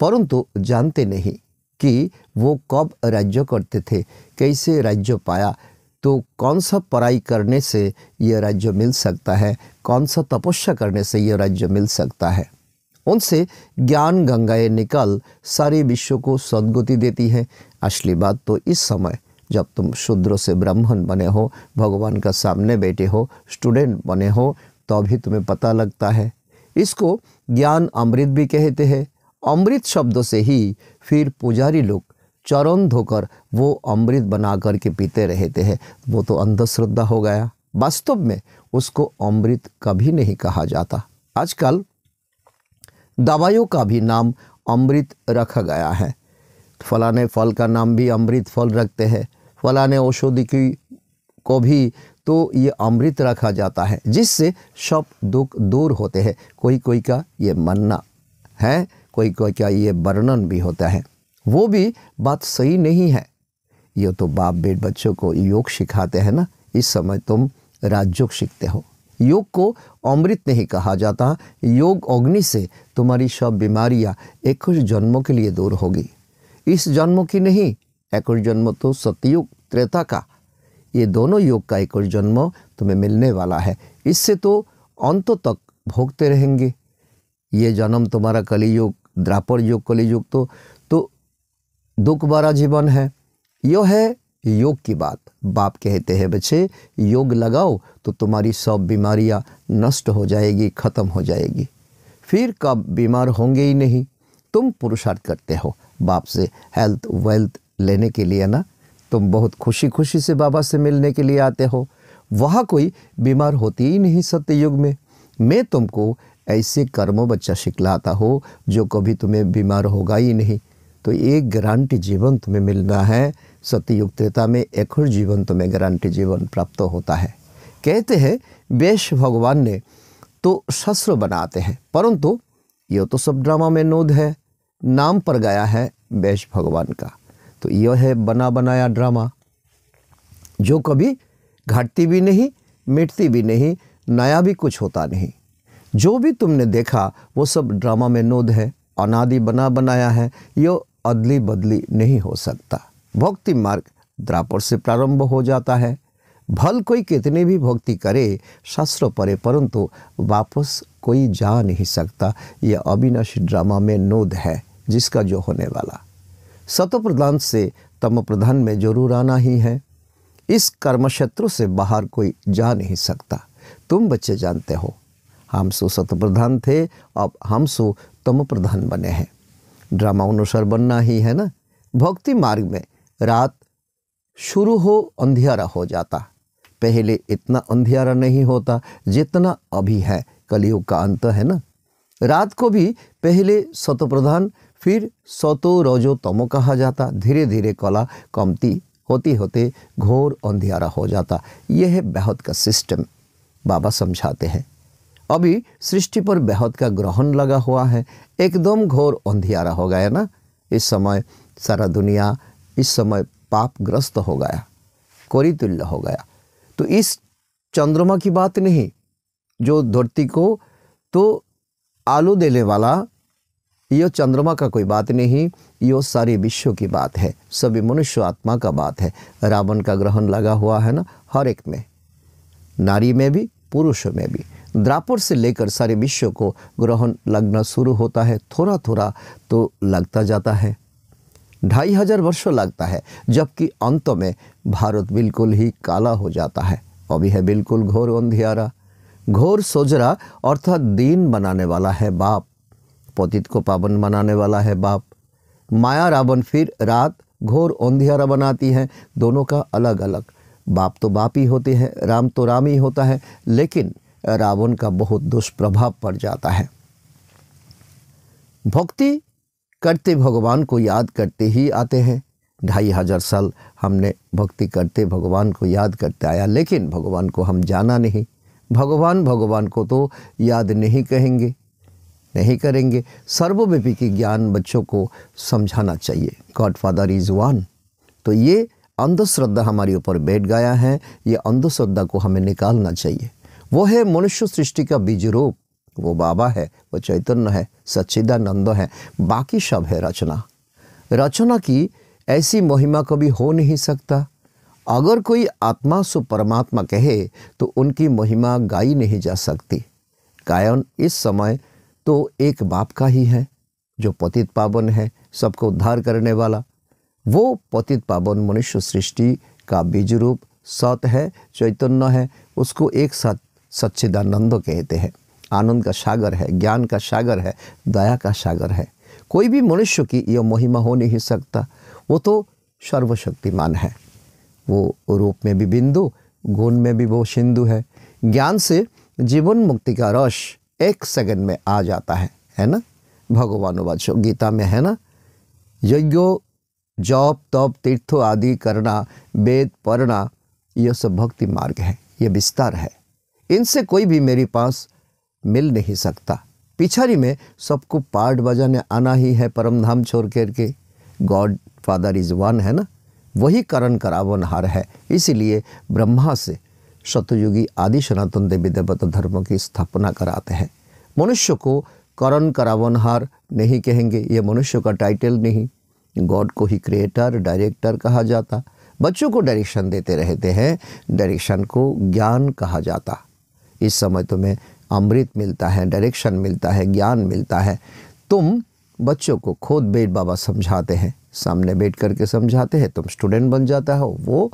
परंतु जानते नहीं कि वो कब राज्य करते थे कैसे राज्य पाया तो कौन सा पढ़ाई करने से यह राज्य मिल सकता है कौन सा तपस्या करने से यह राज्य मिल सकता है उनसे ज्ञान गंगाएं निकल सारे विश्व को सदगति देती है असली बात तो इस समय जब तुम शूद्र से ब्राह्मण बने हो भगवान का सामने बैठे हो स्टूडेंट बने हो तो भी तुम्हें पता लगता है इसको ज्ञान अमृत भी कहते हैं अमृत शब्दों से ही फिर पुजारी लोग चरण धोकर वो अमृत बना कर के पीते रहते हैं वो तो अंधश्रद्धा हो गया वास्तव में उसको अमृत कभी नहीं कहा जाता आजकल दवाइयों का भी नाम अमृत रखा गया है फलाने फल का नाम भी अमृत फल रखते हैं फलाने औषधि की को भी तो ये अमृत रखा जाता है जिससे सब दुख दूर होते हैं कोई कोई का ये मानना है कोई कोई का ये वर्णन भी होता है वो भी बात सही नहीं है ये तो बाप बेट बच्चों को योग सिखाते हैं ना इस समय तुम राजयोग सीखते हो योग को अमृत नहीं कहा जाता योग अग्नि से तुम्हारी सब बीमारियाँ इक्कीस जन्मों के लिए दूर होगी इस जन्म की नहीं एक जन्म तो सतयुग त्रेता का ये दोनों योग का एक जन्म तुम्हें मिलने वाला है इससे तो अंत तक भोगते रहेंगे ये जन्म तुम्हारा कलियुग द्रापर युग कलियुग तो दुख भरा जीवन है यो है योग की बात बाप कहते हैं बच्चे योग लगाओ तो तुम्हारी सब बीमारियां नष्ट हो जाएगी ख़त्म हो जाएगी फिर कब बीमार होंगे ही नहीं तुम पुरुषार्थ करते हो बाप से हेल्थ वेल्थ लेने के लिए ना तुम बहुत खुशी खुशी से बाबा से मिलने के लिए आते हो वहाँ कोई बीमार होती ही नहीं सत्ययुग में मैं तुमको ऐसे कर्मों बच्चा सिखलाता हो जो कभी तुम्हें बीमार होगा ही नहीं तो ये गारंटी जीवन तुम्हें मिलना है सत्ययुक्तता त्रेता में एक और जीवन तुम्हें गारंटी जीवन प्राप्त होता है कहते हैं वेश भगवान ने तो शस्त्र बनाते हैं परंतु यह तो सब ड्रामा में नोद है नाम पर गया है वेश भगवान का तो यह है बना बनाया ड्रामा जो कभी घटती भी नहीं मिटती भी नहीं नया भी कुछ होता नहीं जो भी तुमने देखा वो सब ड्रामा में नोद है अनादि बना बनाया है यो अदली बदली नहीं हो सकता भक्ति मार्ग द्रापड़ से प्रारंभ हो जाता है भल कोई कितने भी भक्ति करे शास्त्र परे परंतु वापस कोई जा नहीं सकता यह अविनाशी ड्रामा में नोद है जिसका जो होने वाला सतो प्रधान से तम प्रधान में जरूर आना ही है इस कर्मक्षेत्र से बाहर कोई जा नहीं सकता तुम बच्चे जानते हो हम सो सत प्रधान थे अब हम सो तम प्रधान बने हैं ड्रामा अनुसार बनना ही है ना भक्ति मार्ग में रात शुरू हो अंधेरा हो जाता पहले इतना अंधेरा नहीं होता जितना अभी है कलयुग का अंत है ना रात को भी पहले सतप्रधान फिर सतो रजो तमो कहा जाता धीरे धीरे कला कमती होते होते घोर अंधेरा हो जाता यह है बेहद का सिस्टम बाबा समझाते हैं अभी सृष्टि पर बेहद का ग्रहण लगा हुआ है एकदम घोर अंधियारा हो गया ना इस समय सारा दुनिया इस समय पापग्रस्त हो गया कोरितुल्य हो गया तो इस चंद्रमा की बात नहीं जो धरती को तो आलू देने वाला यह चंद्रमा का कोई बात नहीं यह सारे विश्व की बात है सभी मनुष्य आत्मा का बात है रावण का ग्रहण लगा हुआ है ना हर एक में नारी में भी पुरुष में भी द्रापुर से लेकर सारे विश्व को ग्रहण लगना शुरू होता है थोड़ा थोड़ा तो लगता जाता है ढाई हजार वर्षों लगता है जबकि अंत में भारत बिल्कुल ही काला हो जाता है अभी है बिल्कुल घोर अंधियारा घोर सोजरा अर्थात दीन बनाने वाला है बाप पतित को पावन बनाने वाला है बाप माया रावण फिर रात घोर अंधियारा बनाती है दोनों का अलग अलग बाप तो बाप ही होते हैं राम तो राम ही होता है लेकिन रावण का बहुत दुष्प्रभाव पड़ जाता है भक्ति करते भगवान को याद करते ही आते हैं ढाई हजार साल हमने भक्ति करते भगवान को याद करते आया लेकिन भगवान को हम जाना नहीं भगवान भगवान को तो याद नहीं कहेंगे नहीं करेंगे सर्वव्यापी के ज्ञान बच्चों को समझाना चाहिए गॉड फादर इज़ वन तो ये अंधश्रद्धा हमारे ऊपर बैठ गया है ये अंधश्रद्धा को हमें निकालना चाहिए वो है मनुष्य सृष्टि का बीज रूप वो बाबा है वो चैतन्य है सच्चिदानंद है बाकी सब है रचना रचना की ऐसी महिमा कभी हो नहीं सकता अगर कोई आत्मा सु परमात्मा कहे तो उनकी महिमा गाई नहीं जा सकती गायन इस समय तो एक बाप का ही है जो पतित पावन है सबको उद्धार करने वाला वो पतित पावन मनुष्य सृष्टि का बीज रूप सत है चैतन्य है उसको एक साथ सच्चिदानंद कहते हैं आनंद का सागर है ज्ञान का सागर है दया का सागर है कोई भी मनुष्य की यह महिमा हो नहीं सकता वो तो सर्वशक्तिमान है वो रूप में भी बिंदु गुण में भी वो सिंधु है ज्ञान से जीवन मुक्ति का रस एक सेकंड में आ जाता है है ना भगवान वाचो गीता में है ना यज्ञो जॉब तप तीर्थ आदि करना वेद पढ़ना यह सब भक्ति मार्ग है यह विस्तार है इनसे कोई भी मेरे पास मिल नहीं सकता पिछड़ी में सबको पार्ट बजाने आना ही है परम धाम छोड़ कर के गॉड फादर इज वन है ना वही करण करावन हार है इसीलिए ब्रह्मा से शतयुगी आदि सनातन देवी देवता धर्म की स्थापना कराते हैं मनुष्य को करण करावन हार नहीं कहेंगे ये मनुष्य का टाइटल नहीं गॉड को ही क्रिएटर डायरेक्टर कहा जाता बच्चों को डायरेक्शन देते रहते हैं डायरेक्शन को ज्ञान कहा जाता इस समय तुम्हें अमृत मिलता है डायरेक्शन मिलता है ज्ञान मिलता है तुम बच्चों को खुद बेट बाबा समझाते हैं सामने बैठ करके समझाते हैं तुम स्टूडेंट बन जाता हो वो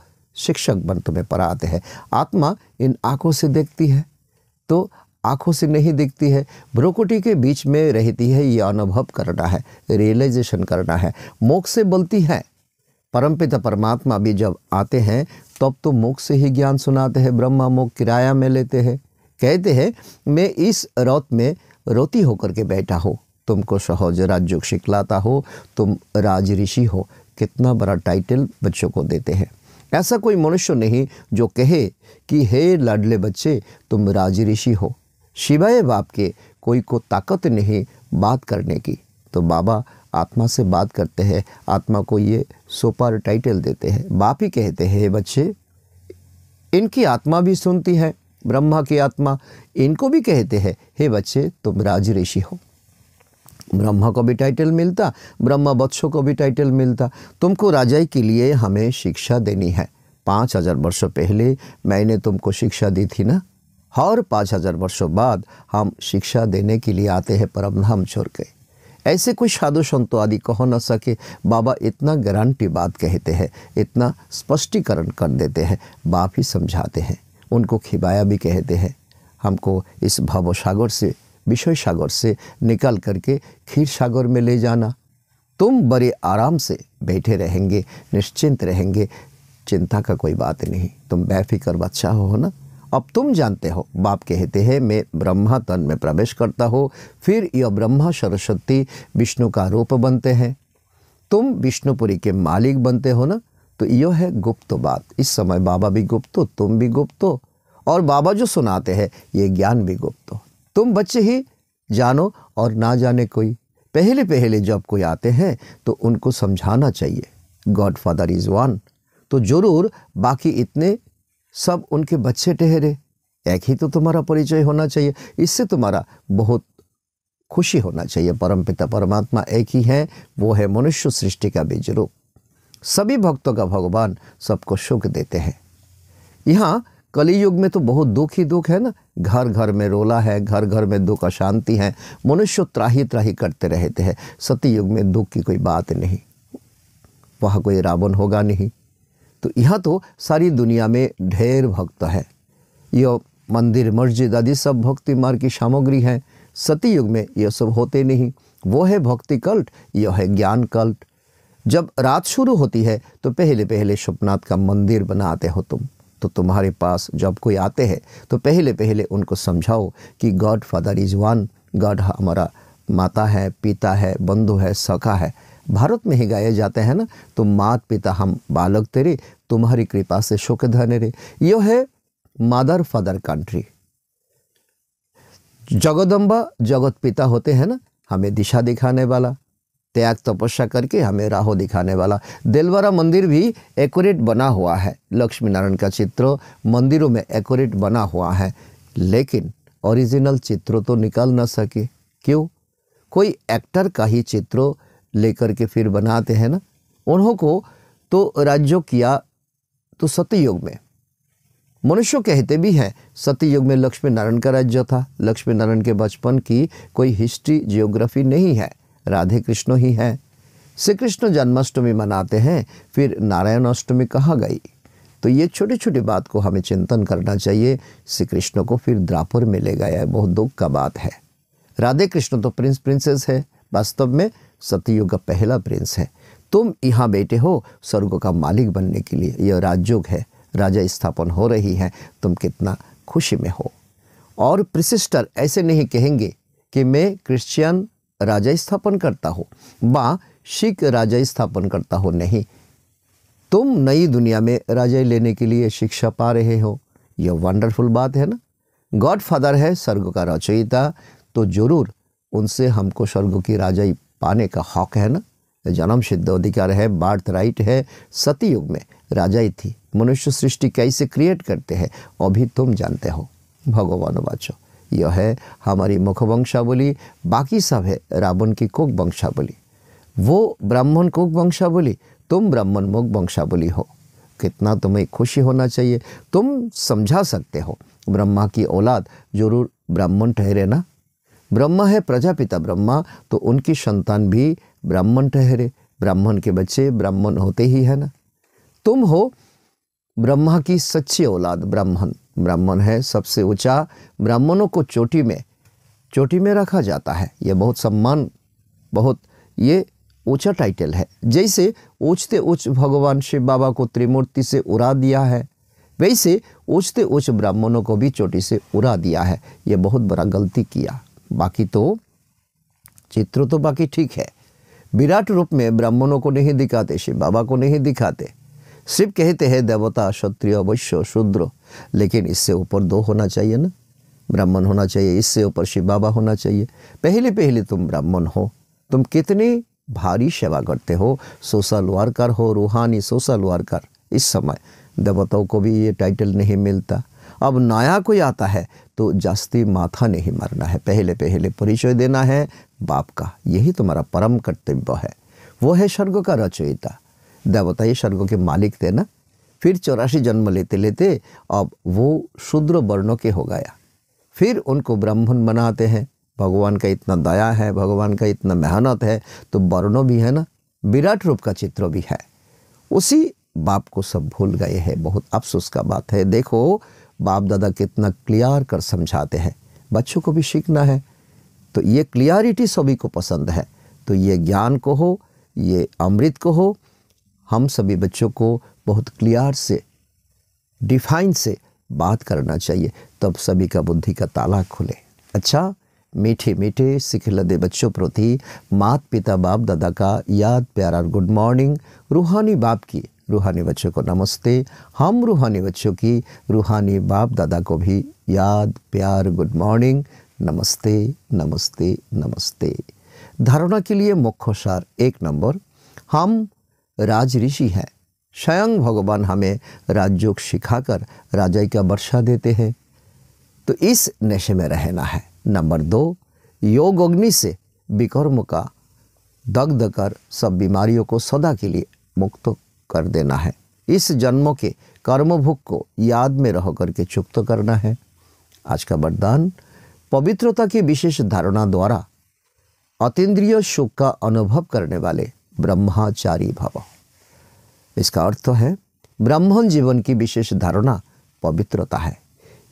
शिक्षक बन तुम्हें पढ़ाते हैं आत्मा इन आँखों से देखती है तो आँखों से नहीं दिखती है ब्रोकोटी के बीच में रहती है ये अनुभव करना है रियलाइजेशन करना है मोक्ष से बोलती है परमपिता परमात्मा भी जब आते हैं तब तो मोक्ष से ही ज्ञान सुनाते हैं ब्रह्मा मोक्ष किराया में लेते हैं कहते हैं मैं इस रौत में रोती होकर के बैठा हो तुमको सहज राज्य सिखलाता हो तुम राज ऋषि हो कितना बड़ा टाइटल बच्चों को देते हैं ऐसा कोई मनुष्य नहीं जो कहे कि हे लाडले बच्चे तुम राज ऋषि हो शिवाय बाप के कोई को ताकत नहीं बात करने की तो बाबा आत्मा से बात करते हैं आत्मा को ये सुपर टाइटल देते हैं बाप ही कहते हैं बच्चे इनकी आत्मा भी सुनती है ब्रह्मा की आत्मा इनको भी कहते हैं हे बच्चे तुम राज ऋषि हो ब्रह्मा को भी टाइटल मिलता ब्रह्मा बच्चों को भी टाइटल मिलता तुमको राजाई के लिए हमें शिक्षा देनी है पाँच हज़ार वर्षों पहले मैंने तुमको शिक्षा दी थी ना और पाँच हज़ार वर्षों बाद हम शिक्षा देने के लिए आते हैं परम धाम छोड़ के ऐसे कोई साधु संतो आदि कह न सके बाबा इतना गारंटी बात कहते हैं इतना स्पष्टीकरण कर देते हैं बाप ही समझाते हैं उनको खिबाया भी कहते हैं हमको इस भव सागर से विषय सागर से निकल करके खीर सागर में ले जाना तुम बड़े आराम से बैठे रहेंगे निश्चिंत रहेंगे चिंता का कोई बात नहीं तुम बेफिक्र बच्चा हो ना अब तुम जानते हो बाप कहते हैं मैं ब्रह्मा तन में प्रवेश करता हो फिर यह ब्रह्मा सरस्वती विष्णु का रूप बनते हैं तुम विष्णुपुरी के मालिक बनते हो ना तो यो है गुप्त बात इस समय बाबा भी गुप्त हो तुम भी गुप्त हो और बाबा जो सुनाते हैं ये ज्ञान भी गुप्त हो तुम बच्चे ही जानो और ना जाने कोई पहले पहले जब कोई आते हैं तो उनको समझाना चाहिए गॉड फादर इज़ वन तो ज़रूर बाकी इतने सब उनके बच्चे ठहरे एक ही तो तुम्हारा परिचय होना चाहिए इससे तुम्हारा बहुत खुशी होना चाहिए परमपिता परमात्मा एक ही है वो है मनुष्य सृष्टि का बीज रूप सभी भक्तों का भगवान सबको सुख देते हैं यहाँ कलयुग में तो बहुत दुख ही दुख है ना घर घर में रोला है घर घर में दुख अशांति है मनुष्य त्राही त्राही करते रहते हैं सतयुग में दुख की कोई बात नहीं वह कोई रावण होगा नहीं तो यह तो सारी दुनिया में ढेर भक्त है यह मंदिर मस्जिद आदि सब भक्ति मार्ग की सामग्री है सतयुग में यह सब होते नहीं वो है भक्ति कल्ट यह है ज्ञान कल्ट जब रात शुरू होती है तो पहले पहले शुभनाथ का मंदिर बनाते हो तुम तो तुम्हारे पास जब कोई आते हैं तो पहले पहले उनको समझाओ कि God father is one God हमारा माता है पिता है बंधु है सखा है भारत में ही गाए जाते हैं ना तो मात पिता हम बालक तेरे तुम्हारी कृपा से शोक धने रे यो है मदर फादर कंट्री जगदम्बा जगत पिता होते हैं ना हमें दिशा दिखाने वाला त्याग तपस्या करके हमें राहो दिखाने वाला देलवारा मंदिर भी एकूरेट बना हुआ है लक्ष्मी नारायण का चित्र मंदिरों में एकूरेट बना हुआ है लेकिन ओरिजिनल चित्र तो निकल ना सके क्यों कोई एक्टर का ही चित्र लेकर के फिर बनाते हैं ना उन्हों को तो राज्यों किया तो सतयुग में मनुष्य कहते भी हैं सतयुग में लक्ष्मी नारायण का राज्य था लक्ष्मी नारायण के बचपन की कोई हिस्ट्री जियोग्राफी नहीं है राधे कृष्ण ही हैं श्री कृष्ण जन्माष्टमी मनाते हैं फिर नारायणाष्टमी कहाँ गई तो ये छोटी छोटी बात को हमें चिंतन करना चाहिए श्री कृष्ण को फिर द्रापुर में ले गया है बहुत दुख का बात है राधे कृष्ण तो प्रिंस प्रिंसेस है वास्तव में सतयुग का पहला प्रिंस है तुम यहाँ बैठे हो स्वर्ग का मालिक बनने के लिए यह राजयोग है राजा स्थापन हो रही है तुम कितना खुशी में हो और प्रिसिस्टर ऐसे नहीं कहेंगे कि मैं क्रिश्चियन राजा स्थापन करता हो बा सिख राजा स्थापन करता हो नहीं तुम नई दुनिया में राजा लेने के लिए शिक्षा पा रहे हो यह वंडरफुल बात है ना गॉड फादर है स्वर्ग का रचयिता तो जरूर उनसे हमको स्वर्ग की राजाई पाने का हक है ना जन्म सिद्ध अधिकार है बार्थ राइट है सतयुग में राजाई थी मनुष्य सृष्टि कैसे क्रिएट करते हैं अभी तुम जानते हो भगवान वाचो यह है हमारी मुख वंशावली बाकी सब है रावण की कुक वंशावली वो ब्राह्मण कुक वंशावली तुम ब्राह्मण मुख वंशावली हो कितना तुम्हें खुशी होना चाहिए तुम समझा सकते हो ब्रह्मा की औलाद जरूर ब्राह्मण ठहरे ना ब्रह्मा है प्रजापिता ब्रह्मा तो उनकी संतान भी ब्राह्मण ठहरे ब्राह्मण के बच्चे ब्राह्मण होते ही है ना तुम हो ब्रह्मा की सच्ची औलाद ब्राह्मण ब्राह्मण है सबसे ऊंचा ब्राह्मणों को चोटी में चोटी में रखा जाता है यह बहुत सम्मान बहुत ये ऊंचा टाइटल है जैसे ऊंचते ऊंच भगवान शिव बाबा को त्रिमूर्ति से उड़ा दिया है वैसे ऊंचते ऊंच ब्राह्मणों को भी चोटी से उड़ा दिया है यह बहुत बड़ा गलती किया बाकी तो चित्र तो बाकी ठीक है विराट रूप में ब्राह्मणों को नहीं दिखाते शिव बाबा को नहीं दिखाते शिव कहते हैं देवता क्षत्रिय वैश्य शूद्र लेकिन इससे ऊपर दो होना चाहिए ना ब्राह्मण होना चाहिए इससे ऊपर शिव बाबा होना चाहिए पहले पहले तुम ब्राह्मण हो तुम कितनी भारी सेवा करते हो सोशल वर्कर हो रूहानी सोशल वर्कर इस समय देवताओं को भी ये टाइटल नहीं मिलता अब नया कोई आता है तो जास्ती माथा नहीं मारना है पहले पहले परिचय देना है बाप का यही तुम्हारा परम कर्तव्य है वो है स्वर्ग का रचयिता देवता ही स्वर्ग के मालिक थे ना फिर चौरासी जन्म लेते लेते अब वो शूद्र वर्णों के हो गया फिर उनको ब्राह्मण बनाते हैं भगवान का इतना दया है भगवान का इतना मेहनत है तो वर्णों भी है ना विराट रूप का चित्र भी है उसी बाप को सब भूल गए हैं बहुत अफसोस का बात है देखो बाप दादा कितना क्लियर कर समझाते हैं बच्चों को भी सीखना है तो ये क्लियरिटी सभी को पसंद है तो ये ज्ञान को हो ये अमृत को हो हम सभी बच्चों को बहुत क्लियर से डिफाइन से बात करना चाहिए तब सभी का बुद्धि का ताला खुले अच्छा मीठे मीठे सिख लदे बच्चों प्रति मात पिता बाप दादा का याद प्यार और गुड मॉर्निंग रूहानी बाप की रूहानी बच्चों को नमस्ते हम रूहानी बच्चों की रूहानी बाप दादा को भी याद प्यार गुड मॉर्निंग नमस्ते नमस्ते नमस्ते धारणा के लिए मुख्य सार एक नंबर हम राज ऋषि हैं स्वयं भगवान हमें राजयोग सिखाकर राजा का वर्षा देते हैं तो इस नशे में रहना है नंबर दो योग अग्नि से विकर्म का दग्ध कर सब बीमारियों को सदा के लिए मुक्त कर देना है इस जन्म के कर्मभुक को याद में रह करके चुप्त करना है आज का वरदान पवित्रता की विशेष धारणा द्वारा अतीन्द्रिय सुख का अनुभव करने वाले ब्रह्माचारी भव इसका अर्थ है ब्राह्मण जीवन की विशेष धारणा पवित्रता है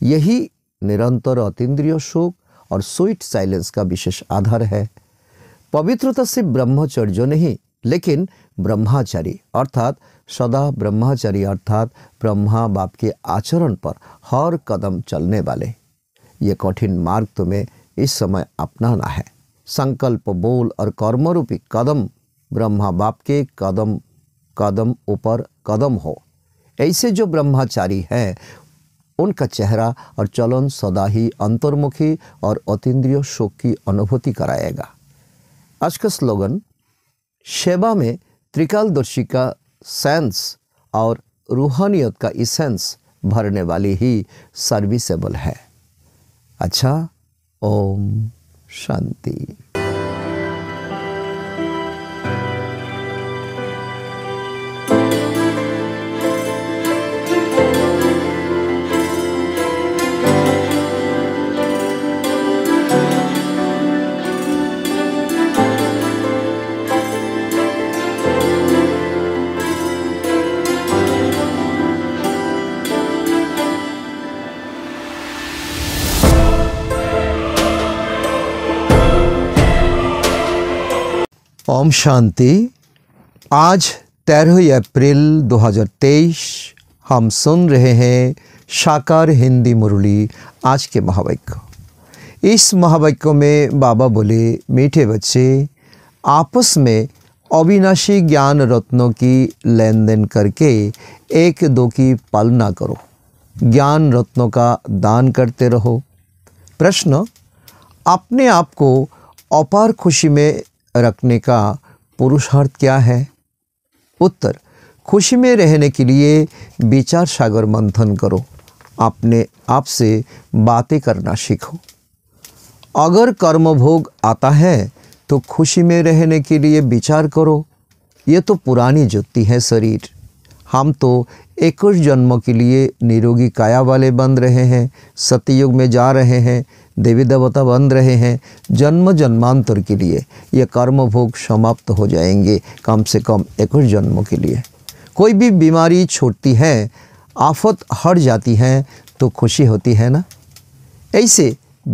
यही निरंतर अतीन्द्रिय शोक और स्वीट साइलेंस का विशेष आधार है पवित्रता से ब्रह्मचर्य नहीं लेकिन ब्रह्माचारी अर्थात सदा ब्रह्माचारी अर्थात ब्रह्मा बाप के आचरण पर हर कदम चलने वाले ये कठिन मार्ग तुम्हें इस समय अपनाना है संकल्प बोल और कर्मरूपी कदम ब्रह्मा बाप के कदम कदम ऊपर कदम हो ऐसे जो ब्रह्मचारी हैं उनका चेहरा और चलन सदा ही अंतर्मुखी और अतीन्द्रिय शोक की अनुभूति कराएगा आज का स्लोगन सेवा में त्रिकालदर्शी का सेंस और रूहानियत का इसेंस भरने वाली ही सर्विसेबल है अच्छा ओम शांति ओम शांति आज तेरह अप्रैल 2023 हम सुन रहे हैं साकार हिंदी मुरली आज के महावाक्य इस महावाक्य में बाबा बोले मीठे बच्चे आपस में अविनाशी ज्ञान रत्नों की लेन देन करके एक दो की पालना करो ज्ञान रत्नों का दान करते रहो प्रश्न अपने आप को अपार खुशी में रखने का पुरुषार्थ क्या है उत्तर खुशी में रहने के लिए विचार सागर मंथन करो अपने आप से बातें करना सीखो अगर कर्म भोग आता है तो खुशी में रहने के लिए विचार करो ये तो पुरानी जुत्ती है शरीर हम तो एक जन्म के लिए निरोगी काया वाले बन रहे हैं सत्ययुग में जा रहे हैं देवी देवता बन रहे हैं जन्म जन्मांतर के लिए ये कर्म भोग समाप्त हो जाएंगे कम से कम एक जन्मों के लिए कोई भी बीमारी छूटती है आफत हट जाती है तो खुशी होती है ना ऐसे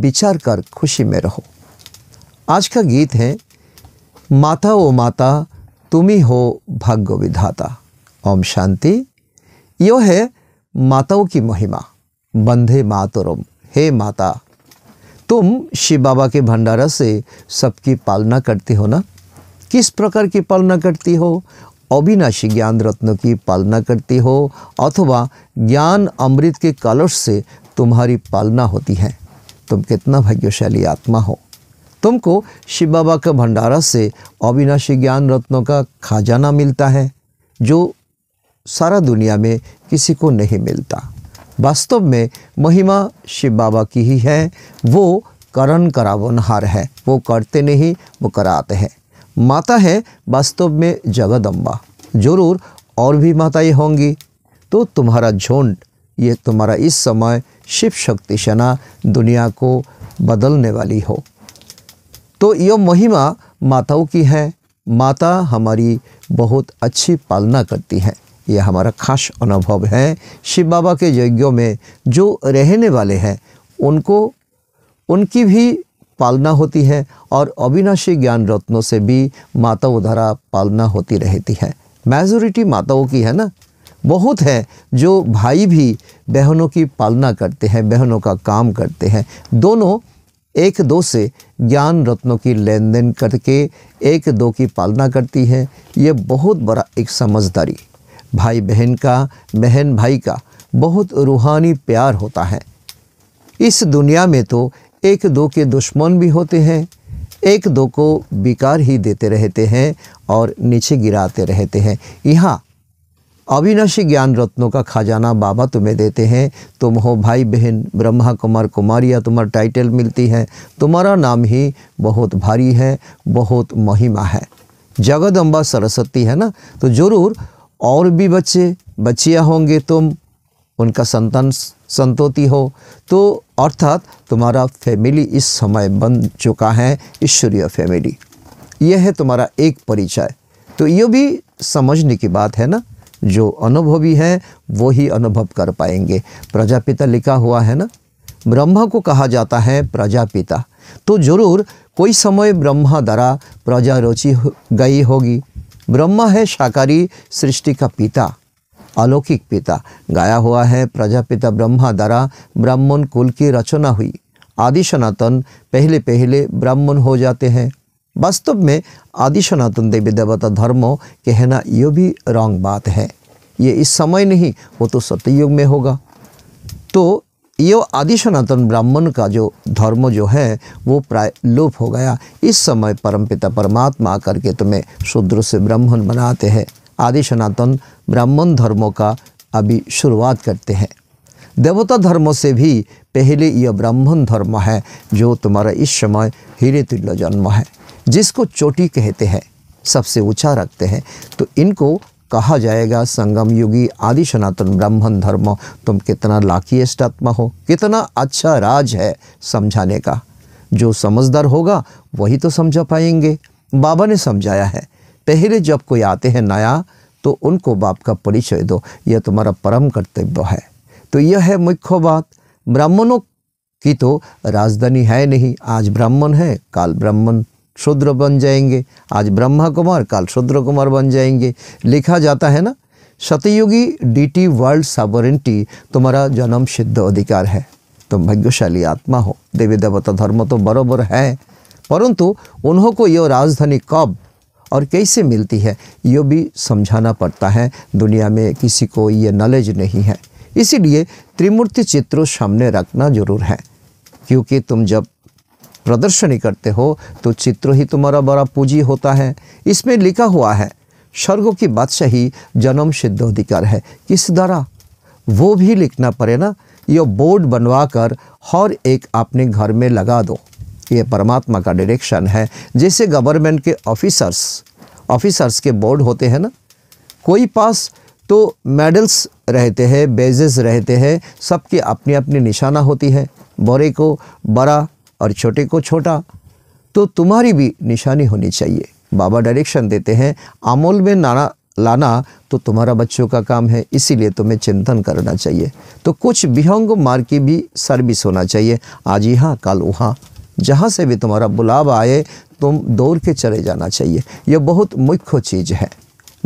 विचार कर खुशी में रहो आज का गीत है माता ओ माता तुम ही हो भाग्य विधाता ओम शांति यो है माताओं की महिमा बंधे मातरम हे माता तुम शिव बाबा के भंडारा से सबकी पालना करते हो ना किस प्रकार की पालना करती हो अविनाशी ज्ञान रत्नों की पालना करती हो अथवा ज्ञान अमृत के कलश से तुम्हारी पालना होती है तुम कितना भाग्यशाली आत्मा हो तुमको शिव बाबा का भंडारा से अविनाशी ज्ञान रत्नों का खजाना मिलता है जो सारा दुनिया में किसी को नहीं मिलता वास्तव में महिमा शिव बाबा की ही है वो करण करावनहार है वो करते नहीं वो कराते हैं माता है वास्तव में जगदम्बा जरूर और भी माताएं होंगी तो तुम्हारा झोंड ये तुम्हारा इस समय शिव शक्ति सेना दुनिया को बदलने वाली हो तो यह महिमा माताओं की है माता हमारी बहुत अच्छी पालना करती है ये हमारा खास अनुभव है शिव बाबा के यज्ञों में जो रहने वाले हैं उनको उनकी भी पालना होती है और अविनाशी ज्ञान रत्नों से भी माताओं द्वारा पालना होती रहती है मेजोरिटी माताओं की है ना बहुत है जो भाई भी बहनों की पालना करते हैं बहनों का काम करते हैं दोनों एक दो से ज्ञान रत्नों की लेन देन करके एक दो की पालना करती है ये बहुत बड़ा एक समझदारी भाई बहन का बहन भाई का बहुत रूहानी प्यार होता है इस दुनिया में तो एक दो के दुश्मन भी होते हैं एक दो को बेकार ही देते रहते हैं और नीचे गिराते रहते हैं यहाँ अविनाशी ज्ञान रत्नों का खजाना बाबा तुम्हें देते हैं तुम हो भाई बहन ब्रह्मा कुमार कुमारिया तुम्हारा टाइटल मिलती है तुम्हारा नाम ही बहुत भारी है बहुत महिमा है जगदम्बा सरस्वती है ना तो ज़रूर और भी बच्चे बच्चियाँ होंगे तुम उनका संतान संतोति हो तो अर्थात तुम्हारा फैमिली इस समय बन चुका है ईश्वरीय फैमिली यह है तुम्हारा एक परिचय तो ये भी समझने की बात है ना जो अनुभवी है वो ही अनुभव कर पाएंगे प्रजापिता लिखा हुआ है ना ब्रह्मा को कहा जाता है प्रजापिता तो जरूर कोई समय ब्रह्मा द्वारा प्रजा रोची हो, गई होगी ब्रह्मा है शाकाहारी सृष्टि का पिता अलौकिक पिता गाया हुआ है प्रजापिता ब्रह्मा द्वारा ब्राह्मण कुल की रचना हुई आदि सनातन पहले पहले ब्राह्मण हो जाते हैं वास्तव में आदि सनातन देवी देवता धर्म कहना यह भी रॉन्ग बात है ये इस समय नहीं वो तो सतयुग में होगा तो ये आदि सनातन ब्राह्मण का जो धर्म जो है वो प्राय लोप हो गया इस समय परमपिता परमात्मा आकर के तुम्हें शूद्र से ब्राह्मण बनाते हैं आदि सनातन ब्राह्मण धर्मों का अभी शुरुआत करते हैं देवता धर्मों से भी पहले यह ब्राह्मण धर्म है जो तुम्हारा इस समय हीरे तुल्य जन्म है जिसको चोटी कहते हैं सबसे ऊंचा रखते हैं तो इनको कहा जाएगा संगम युगी आदि सनातन ब्राह्मण धर्म तुम कितना लाखीष्ट आत्मा हो कितना अच्छा राज है समझाने का जो समझदार होगा वही तो समझा पाएंगे बाबा ने समझाया है पहले जब कोई आते हैं नया तो उनको बाप का परिचय दो यह तुम्हारा परम कर्तव्य है तो यह है मुख्य बात ब्राह्मणों की तो राजधानी है नहीं आज ब्राह्मण है काल ब्राह्मण शूद्र बन जाएंगे आज ब्रह्मा कुमार काल शूद्र कुमार बन जाएंगे लिखा जाता है ना सतयुगी डीटी वर्ल्ड सॉवरेंटी तुम्हारा जन्म सिद्ध अधिकार है तुम भाग्यशाली आत्मा हो देवी देवता धर्म तो बरोबर है परंतु उन्हों को यह राजधानी कब और कैसे मिलती है ये भी समझाना पड़ता है दुनिया में किसी को ये नॉलेज नहीं है इसीलिए त्रिमूर्ति चित्र सामने रखना जरूर है क्योंकि तुम जब प्रदर्शनी करते हो तो चित्र ही तुम्हारा बड़ा पूंजी होता है इसमें लिखा हुआ है स्वर्गों की बादशाही जन्म सिद्ध अधिकार है किस द्वारा वो भी लिखना पड़े ना ये बोर्ड बनवा कर हर एक अपने घर में लगा दो ये परमात्मा का डायरेक्शन है जैसे गवर्नमेंट के ऑफिसर्स ऑफिसर्स के बोर्ड होते हैं ना कोई पास तो मेडल्स रहते हैं बेजेस रहते हैं सबके अपनी अपनी निशाना होती है बड़े को बड़ा और छोटे को छोटा तो तुम्हारी भी निशानी होनी चाहिए बाबा डायरेक्शन देते हैं अमोल में नाना लाना तो तुम्हारा बच्चों का काम है इसीलिए तुम्हें चिंतन करना चाहिए तो कुछ बिहंग मार्ग की भी सर्विस होना चाहिए आज यहाँ कल वहाँ जहाँ से भी तुम्हारा बुलाव आए तुम दौड़ के चले जाना चाहिए यह बहुत मुख्य चीज़ है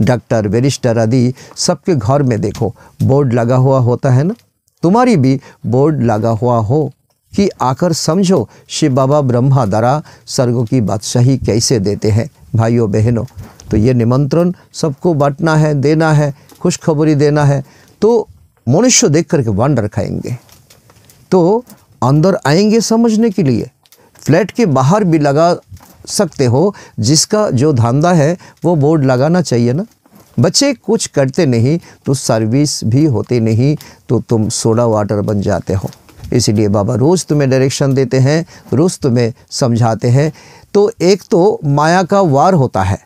डॉक्टर बैरिस्टर आदि सबके घर में देखो बोर्ड लगा हुआ होता है ना तुम्हारी भी बोर्ड लगा हुआ हो कि आकर समझो शिव बाबा ब्रह्मा दरा स्वर्गों की बादशाही कैसे देते हैं भाइयों बहनों तो ये निमंत्रण सबको बांटना है देना है खुशखबरी देना है तो मनुष्य देख करके वांडर खाएंगे तो अंदर आएंगे समझने के लिए फ्लैट के बाहर भी लगा सकते हो जिसका जो धांधा है वो बोर्ड लगाना चाहिए ना बच्चे कुछ करते नहीं तो सर्विस भी होते नहीं तो तुम सोडा वाटर बन जाते हो इसीलिए बाबा रोज़ तुम्हें डायरेक्शन देते हैं रोज़ तुम्हें समझाते हैं तो एक तो माया का वार होता है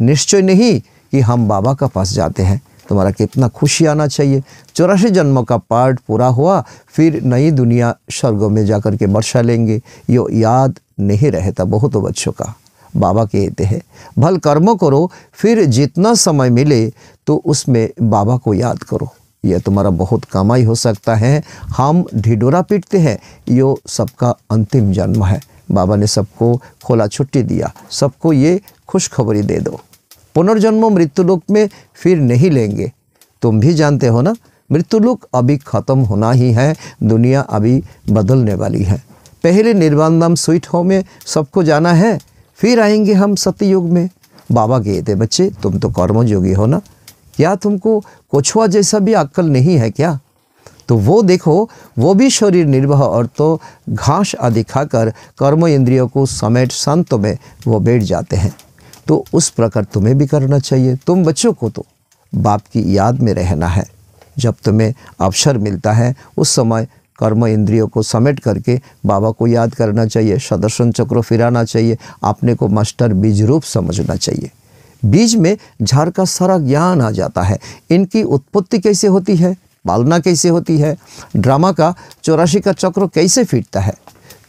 निश्चय नहीं कि हम बाबा का पास जाते हैं तुम्हारा कितना खुशी आना चाहिए चौरासी जन्मों का पार्ट पूरा हुआ फिर नई दुनिया स्वर्गों में जाकर के वर्षा लेंगे यो याद नहीं रहता बहुत बच्चों का बाबा कहते हैं भल कर्म करो फिर जितना समय मिले तो उसमें बाबा को याद करो यह तुम्हारा बहुत कमाई हो सकता है हम ढिडोरा पीटते हैं यो सबका अंतिम जन्म है बाबा ने सबको खोला छुट्टी दिया सबको ये खुशखबरी दे दो पुनर्जन्म मृत्युलोक में फिर नहीं लेंगे तुम भी जानते हो ना मृत्युलोक अभी ख़त्म होना ही है दुनिया अभी बदलने वाली है पहले निर्वाण धाम स्वीट होम में सबको जाना है फिर आएंगे हम सत्ययुग में बाबा गए थे बच्चे तुम तो कर्मयोगी हो ना क्या तुमको कछुआ जैसा भी अक्ल नहीं है क्या तो वो देखो वो भी शरीर निर्वाह और तो घास आदि खाकर कर्म इंद्रियों को समेट संत में वो बैठ जाते हैं तो उस प्रकार तुम्हें भी करना चाहिए तुम बच्चों को तो बाप की याद में रहना है जब तुम्हें अवसर मिलता है उस समय कर्म इंद्रियों को समेट करके बाबा को याद करना चाहिए सदर्शन चक्र फिराना चाहिए अपने को मास्टर बीज रूप समझना चाहिए बीज में झाड़ का सारा ज्ञान आ जाता है इनकी उत्पत्ति कैसे होती है पालना कैसे होती है ड्रामा का चौरासी का चक्र कैसे फिटता है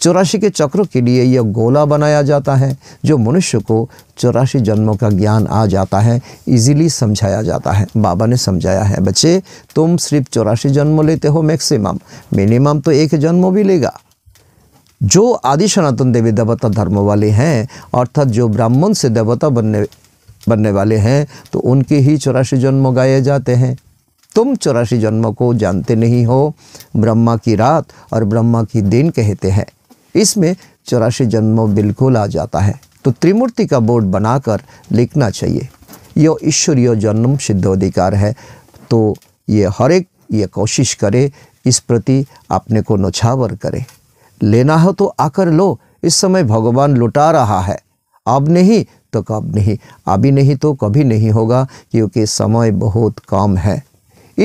चौरासी के चक्र के लिए यह गोला बनाया जाता है जो मनुष्य को चौरासी जन्मों का ज्ञान आ जाता है इजीली समझाया जाता है बाबा ने समझाया है बच्चे तुम सिर्फ चौरासी जन्म लेते हो मैक्सिमम मिनिमम तो एक जन्म भी लेगा जो आदि सनातन देवी देवता धर्म वाले हैं अर्थात जो ब्राह्मण से देवता बनने बनने वाले हैं तो उनके ही चौरासी जन्म गाए जाते हैं तुम चौरासी जन्म को जानते नहीं हो ब्रह्मा की रात और ब्रह्मा की दिन कहते हैं इसमें चौरासी जन्म बिल्कुल आ जाता है तो त्रिमूर्ति का बोर्ड बनाकर लिखना चाहिए यह ईश्वरीय जन्म सिद्धोधिकार है तो ये हर एक ये कोशिश करे इस प्रति अपने को नौछावर करे लेना हो तो आकर लो इस समय भगवान लुटा रहा है अब नहीं तो कब नहीं अभी नहीं तो कभी नहीं होगा क्योंकि समय बहुत कम है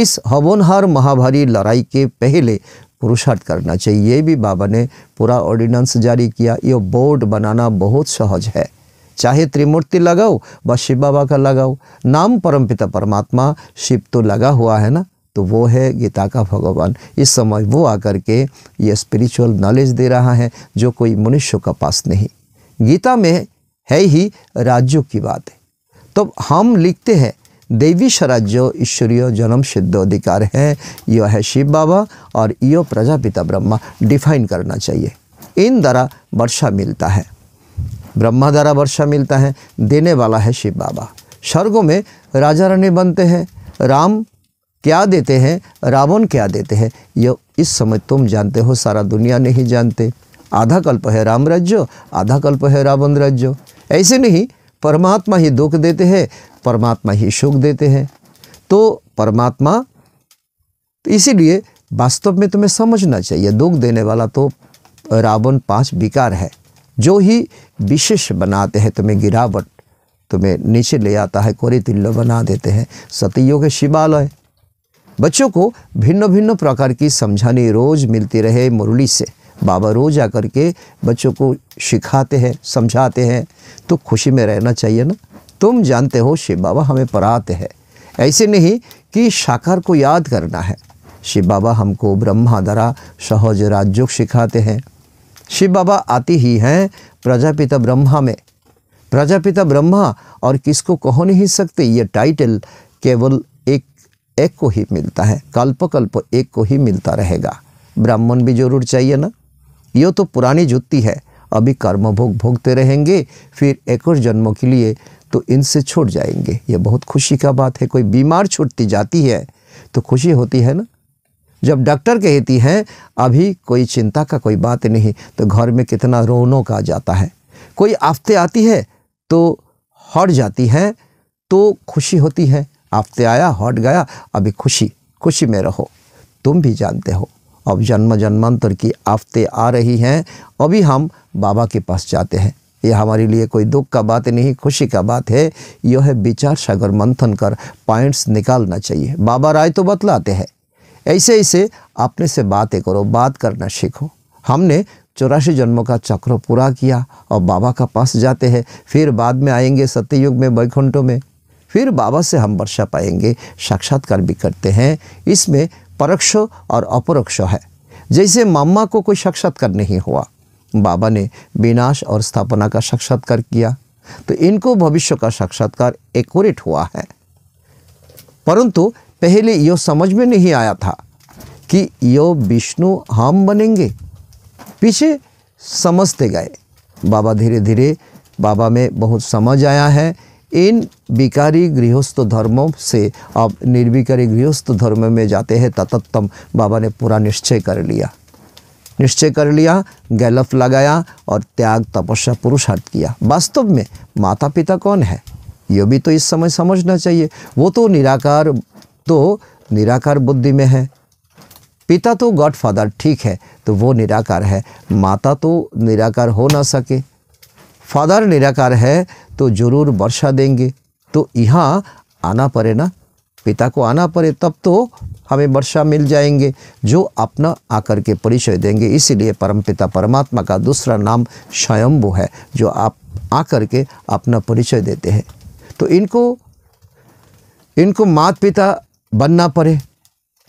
इस हवनहार महाभारी लड़ाई के पहले पुरुषार्थ करना चाहिए ये भी बाबा ने पूरा ऑर्डिनेंस जारी किया ये बोर्ड बनाना बहुत सहज है चाहे त्रिमूर्ति लगाओ व शिव बाबा का लगाओ नाम परमपिता परमात्मा शिव तो लगा हुआ है ना तो वो है गीता का भगवान इस समय वो आकर के ये स्पिरिचुअल नॉलेज दे रहा है जो कोई मनुष्य का पास नहीं गीता में है ही राज्यों की बात है तो हम लिखते हैं देवी स्वराज्य ईश्वरीय जन्म सिद्ध अधिकार है यह है शिव बाबा और यो प्रजापिता ब्रह्मा डिफाइन करना चाहिए इन द्वारा वर्षा मिलता है ब्रह्मा द्वारा वर्षा मिलता है देने वाला है शिव बाबा स्वर्गों में राजा रानी बनते हैं राम क्या देते हैं रावण क्या देते हैं यो इस समय तुम जानते हो सारा दुनिया नहीं जानते आधा कल्प है राम राज्य आधा कल्प है रावण राज्य ऐसे नहीं परमात्मा ही दुख देते हैं परमात्मा ही सुख देते हैं तो परमात्मा इसीलिए वास्तव में तुम्हें समझना चाहिए दुख देने वाला तो रावण पांच विकार है जो ही विशेष बनाते हैं तुम्हें गिरावट तुम्हें नीचे ले आता है कोरे तिल्लो बना देते हैं सतयुग शिवालय बच्चों को भिन्न भिन्न प्रकार की समझानी रोज मिलती रहे मुरली से बाबा रोज़ आ के बच्चों को सिखाते हैं समझाते हैं तो खुशी में रहना चाहिए ना तुम जानते हो शिव बाबा हमें पढ़ाते हैं ऐसे नहीं कि साकार को याद करना है शिव बाबा हमको ब्रह्मा दरा सहज राजयोग सिखाते हैं शिव बाबा आते ही हैं प्रजापिता ब्रह्मा में प्रजापिता ब्रह्मा और किसको कह नहीं सकते ये टाइटल केवल एक एक को ही मिलता है कल्प कल्प एक को ही मिलता रहेगा ब्राह्मण भी जरूर चाहिए ना ये तो पुरानी जुत्ती है अभी कर्म भोग भोगते रहेंगे फिर एक और जन्मों के लिए तो इनसे छूट जाएंगे ये बहुत खुशी का बात है कोई बीमार छूटती जाती है तो खुशी होती है ना जब डॉक्टर कहती हैं अभी कोई चिंता का कोई बात नहीं तो घर में कितना रोनों का जाता है कोई आफते आती है तो हट जाती हैं तो खुशी होती है आफते आया हट गया अभी खुशी खुशी में रहो तुम भी जानते हो अब जन्म जन्मांतर की आफतें आ रही हैं अभी हम बाबा के पास जाते हैं यह हमारे लिए कोई दुख का बात नहीं खुशी का बात है यह है विचार सागर मंथन कर पॉइंट्स निकालना चाहिए बाबा राय तो बतलाते हैं ऐसे ऐसे अपने से बातें करो बात करना सीखो हमने चौरासी जन्मों का चक्र पूरा किया और बाबा का पास जाते हैं फिर बाद में आएंगे सत्ययुग में वैकुंठों में फिर बाबा से हम वर्षा पाएंगे साक्षात्कार भी करते हैं इसमें परोक्ष और अपरोक्ष है जैसे मामा को कोई साक्षात्कार नहीं हुआ बाबा ने विनाश और स्थापना का साक्षात्कार किया तो इनको भविष्य का साक्षात्कार एकट हुआ है परंतु पहले यह समझ में नहीं आया था कि यो विष्णु हम बनेंगे पीछे समझते गए बाबा धीरे धीरे बाबा में बहुत समझ आया है इन विकारी गृहस्थ धर्मों से अब निर्विकारी गृहस्थ धर्म में जाते हैं ततत्तम बाबा ने पूरा निश्चय कर लिया निश्चय कर लिया गैलफ लगाया और त्याग तपस्या पुरुषार्थ किया वास्तव में माता पिता कौन है ये भी तो इस समय समझना चाहिए वो तो निराकार तो निराकार बुद्धि में है पिता तो गॉड फादर ठीक है तो वो निराकार है माता तो निराकार हो ना सके फादर निराकार है तो जरूर वर्षा देंगे तो यहाँ आना पड़े ना पिता को आना पड़े तब तो हमें वर्षा मिल जाएंगे जो अपना आकर के परिचय देंगे इसीलिए परम पिता परमात्मा का दूसरा नाम स्वयंभु है जो आप आकर के अपना परिचय देते हैं तो इनको इनको मात पिता बनना पड़े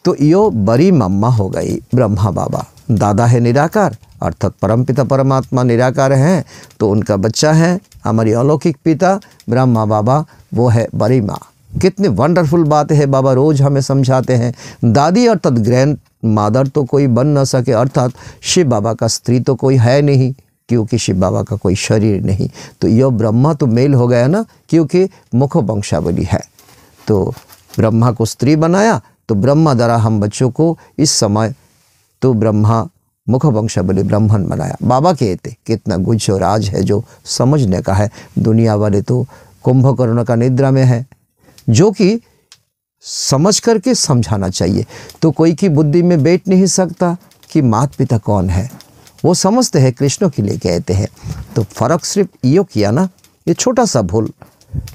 तो यो बड़ी मम्मा हो गई ब्रह्मा बाबा दादा है निराकार अर्थात परम पिता परमात्मा निराकार हैं तो उनका बच्चा है हमारी अलौकिक पिता ब्रह्मा बाबा वो है बड़ी माँ कितनी वंडरफुल बात है बाबा रोज़ हमें समझाते हैं दादी अर्थात ग्रैंड मादर तो कोई बन ना सके अर्थात शिव बाबा का स्त्री तो कोई है नहीं क्योंकि शिव बाबा का कोई शरीर नहीं तो यह ब्रह्मा तो मेल हो गया ना क्योंकि मुख वंशावली है तो ब्रह्मा को स्त्री बनाया तो ब्रह्मा द्वारा हम बच्चों को इस समय तो ब्रह्मा वंश बलि ब्राह्मण बनाया बाबा कहते कितना गुज और राज है जो समझने का है दुनिया वाले तो कुंभकर्ण का निद्रा में है जो कि समझ करके समझाना चाहिए तो कोई की बुद्धि में बैठ नहीं सकता कि माता पिता कौन है वो समझते हैं कृष्णों के लिए कहते हैं तो फर्क सिर्फ यो किया ना ये छोटा सा भूल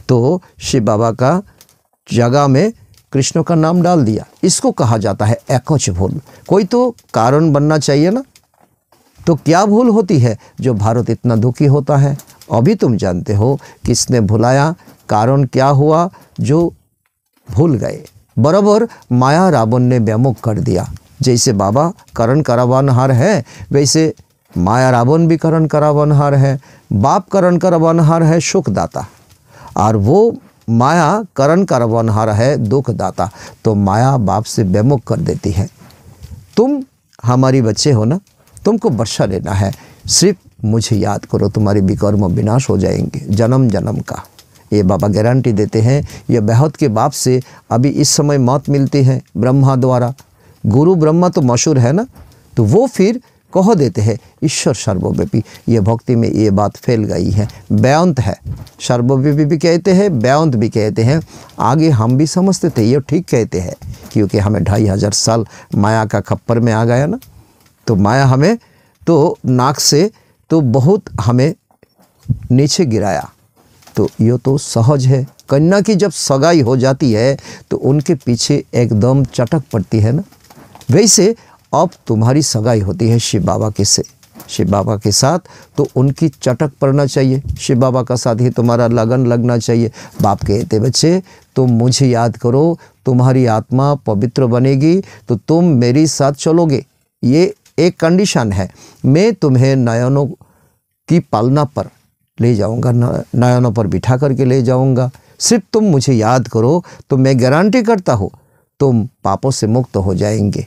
तो शिव बाबा का जगह में कृष्ण का नाम डाल दिया इसको कहा जाता है एकोच भूल कोई तो कारण बनना चाहिए ना तो क्या भूल होती है जो भारत इतना दुखी होता है अभी तुम जानते हो किसने भुलाया कारण क्या हुआ जो भूल गए बराबर माया रावण ने व्यामुख कर दिया जैसे बाबा करण हार है वैसे माया रावण भी करण हार है बाप करण हार है सुखदाता और वो माया करण का वनहार है दुखदाता तो माया बाप से बेमुख कर देती है तुम हमारी बच्चे हो ना तुमको वर्षा लेना है सिर्फ मुझे याद करो तुम्हारे विकर्म विनाश हो जाएंगे जन्म जन्म का ये बाबा गारंटी देते हैं ये बहुत के बाप से अभी इस समय मौत मिलती है ब्रह्मा द्वारा गुरु ब्रह्मा तो मशहूर है ना तो वो फिर कह देते हैं ईश्वर सर्वव्यापी ये भक्ति में ये बात फैल गई है व्यंत है सर्वव्यापी भी कहते हैं व्यंत भी कहते हैं आगे हम भी समझते थे ये ठीक कहते हैं क्योंकि हमें ढाई हज़ार साल माया का खप्पर में आ गया ना तो माया हमें तो नाक से तो बहुत हमें नीचे गिराया तो ये तो सहज है कन्या की जब सगाई हो जाती है तो उनके पीछे एकदम चटक पड़ती है ना वैसे अब तुम्हारी सगाई होती है शिव बाबा के से शिव बाबा के साथ तो उनकी चटक पड़ना चाहिए शिव बाबा का साथ ही तुम्हारा लगन लगना चाहिए बाप कहते बच्चे तुम मुझे याद करो तुम्हारी आत्मा पवित्र बनेगी तो तुम मेरे साथ चलोगे ये एक कंडीशन है मैं तुम्हें नयनों की पालना पर ले जाऊंगा नयनों पर बिठा करके ले जाऊंगा सिर्फ तुम मुझे याद करो तो मैं गारंटी करता हूँ तुम पापों से मुक्त हो जाएंगे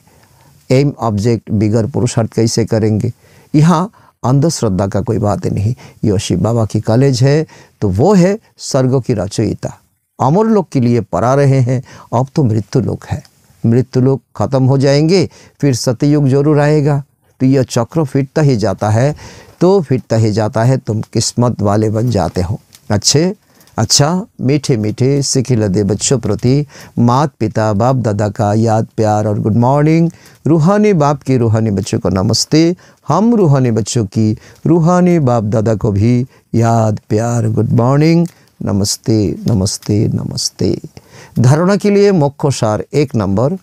एम ऑब्जेक्ट बिगर पुरुषार्थ कैसे करेंगे यहाँ अंधश्रद्धा का कोई बात नहीं यो शिव बाबा की कॉलेज है तो वो है स्वर्गों की रचयिता अमर लोग के लिए पढ़ा रहे हैं अब तो मृत्यु लोग है मृत्यु लोग खत्म हो जाएंगे फिर सतयुग जरूर आएगा तो यह चक्र फिटता ही जाता है तो फिटता ही जाता है तुम किस्मत वाले बन जाते हो अच्छे अच्छा मीठे मीठे सीखे लदे बच्चों प्रति मात पिता बाप दादा का याद प्यार और गुड मॉर्निंग रूहानी बाप के रूहानी बच्चों को नमस्ते हम रूहानी बच्चों की रूहानी बाप दादा को भी याद प्यार गुड मॉर्निंग नमस्ते नमस्ते नमस्ते धारणा के लिए मुख्य सार एक नंबर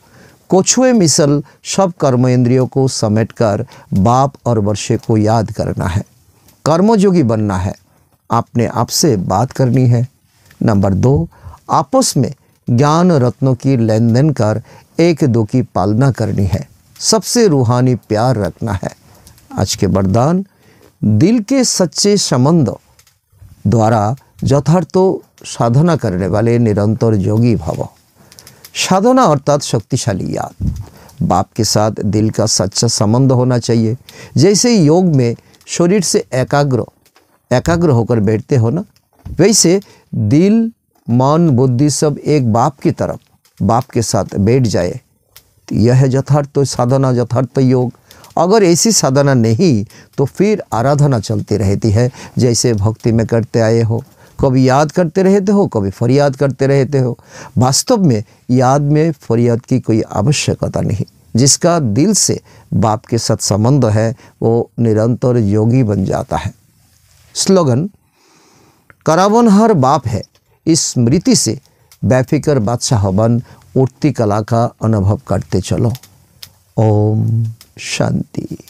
कोछुए मिसल सब कर्म इंद्रियों को समेटकर बाप और वर्षे को याद करना है कर्मयोगी बनना है आपने आपसे बात करनी है नंबर दो आपस में ज्ञान रत्नों की लेन देन कर एक दो की पालना करनी है सबसे रूहानी प्यार रखना है आज के वरदान दिल के सच्चे संबंध द्वारा तो साधना करने वाले निरंतर योगी भव साधना अर्थात शक्तिशाली याद बाप के साथ दिल का सच्चा संबंध होना चाहिए जैसे योग में शरीर से एकाग्र एकाग्र होकर बैठते हो ना वैसे दिल मन बुद्धि सब एक बाप की तरफ बाप के साथ बैठ जाए तो यह है यथार्थ तो साधना यथार्थ योग अगर ऐसी साधना नहीं तो फिर आराधना चलती रहती है जैसे भक्ति में करते आए हो कभी याद करते रहते हो कभी फरियाद करते रहते हो वास्तव में याद में फरियाद की कोई आवश्यकता नहीं जिसका दिल से बाप के साथ संबंध है वो निरंतर योगी बन जाता है स्लोगन करावन हर बाप है इस स्मृति से बेफिकर बादशाह बन उठती कला का अनुभव करते चलो ओम शांति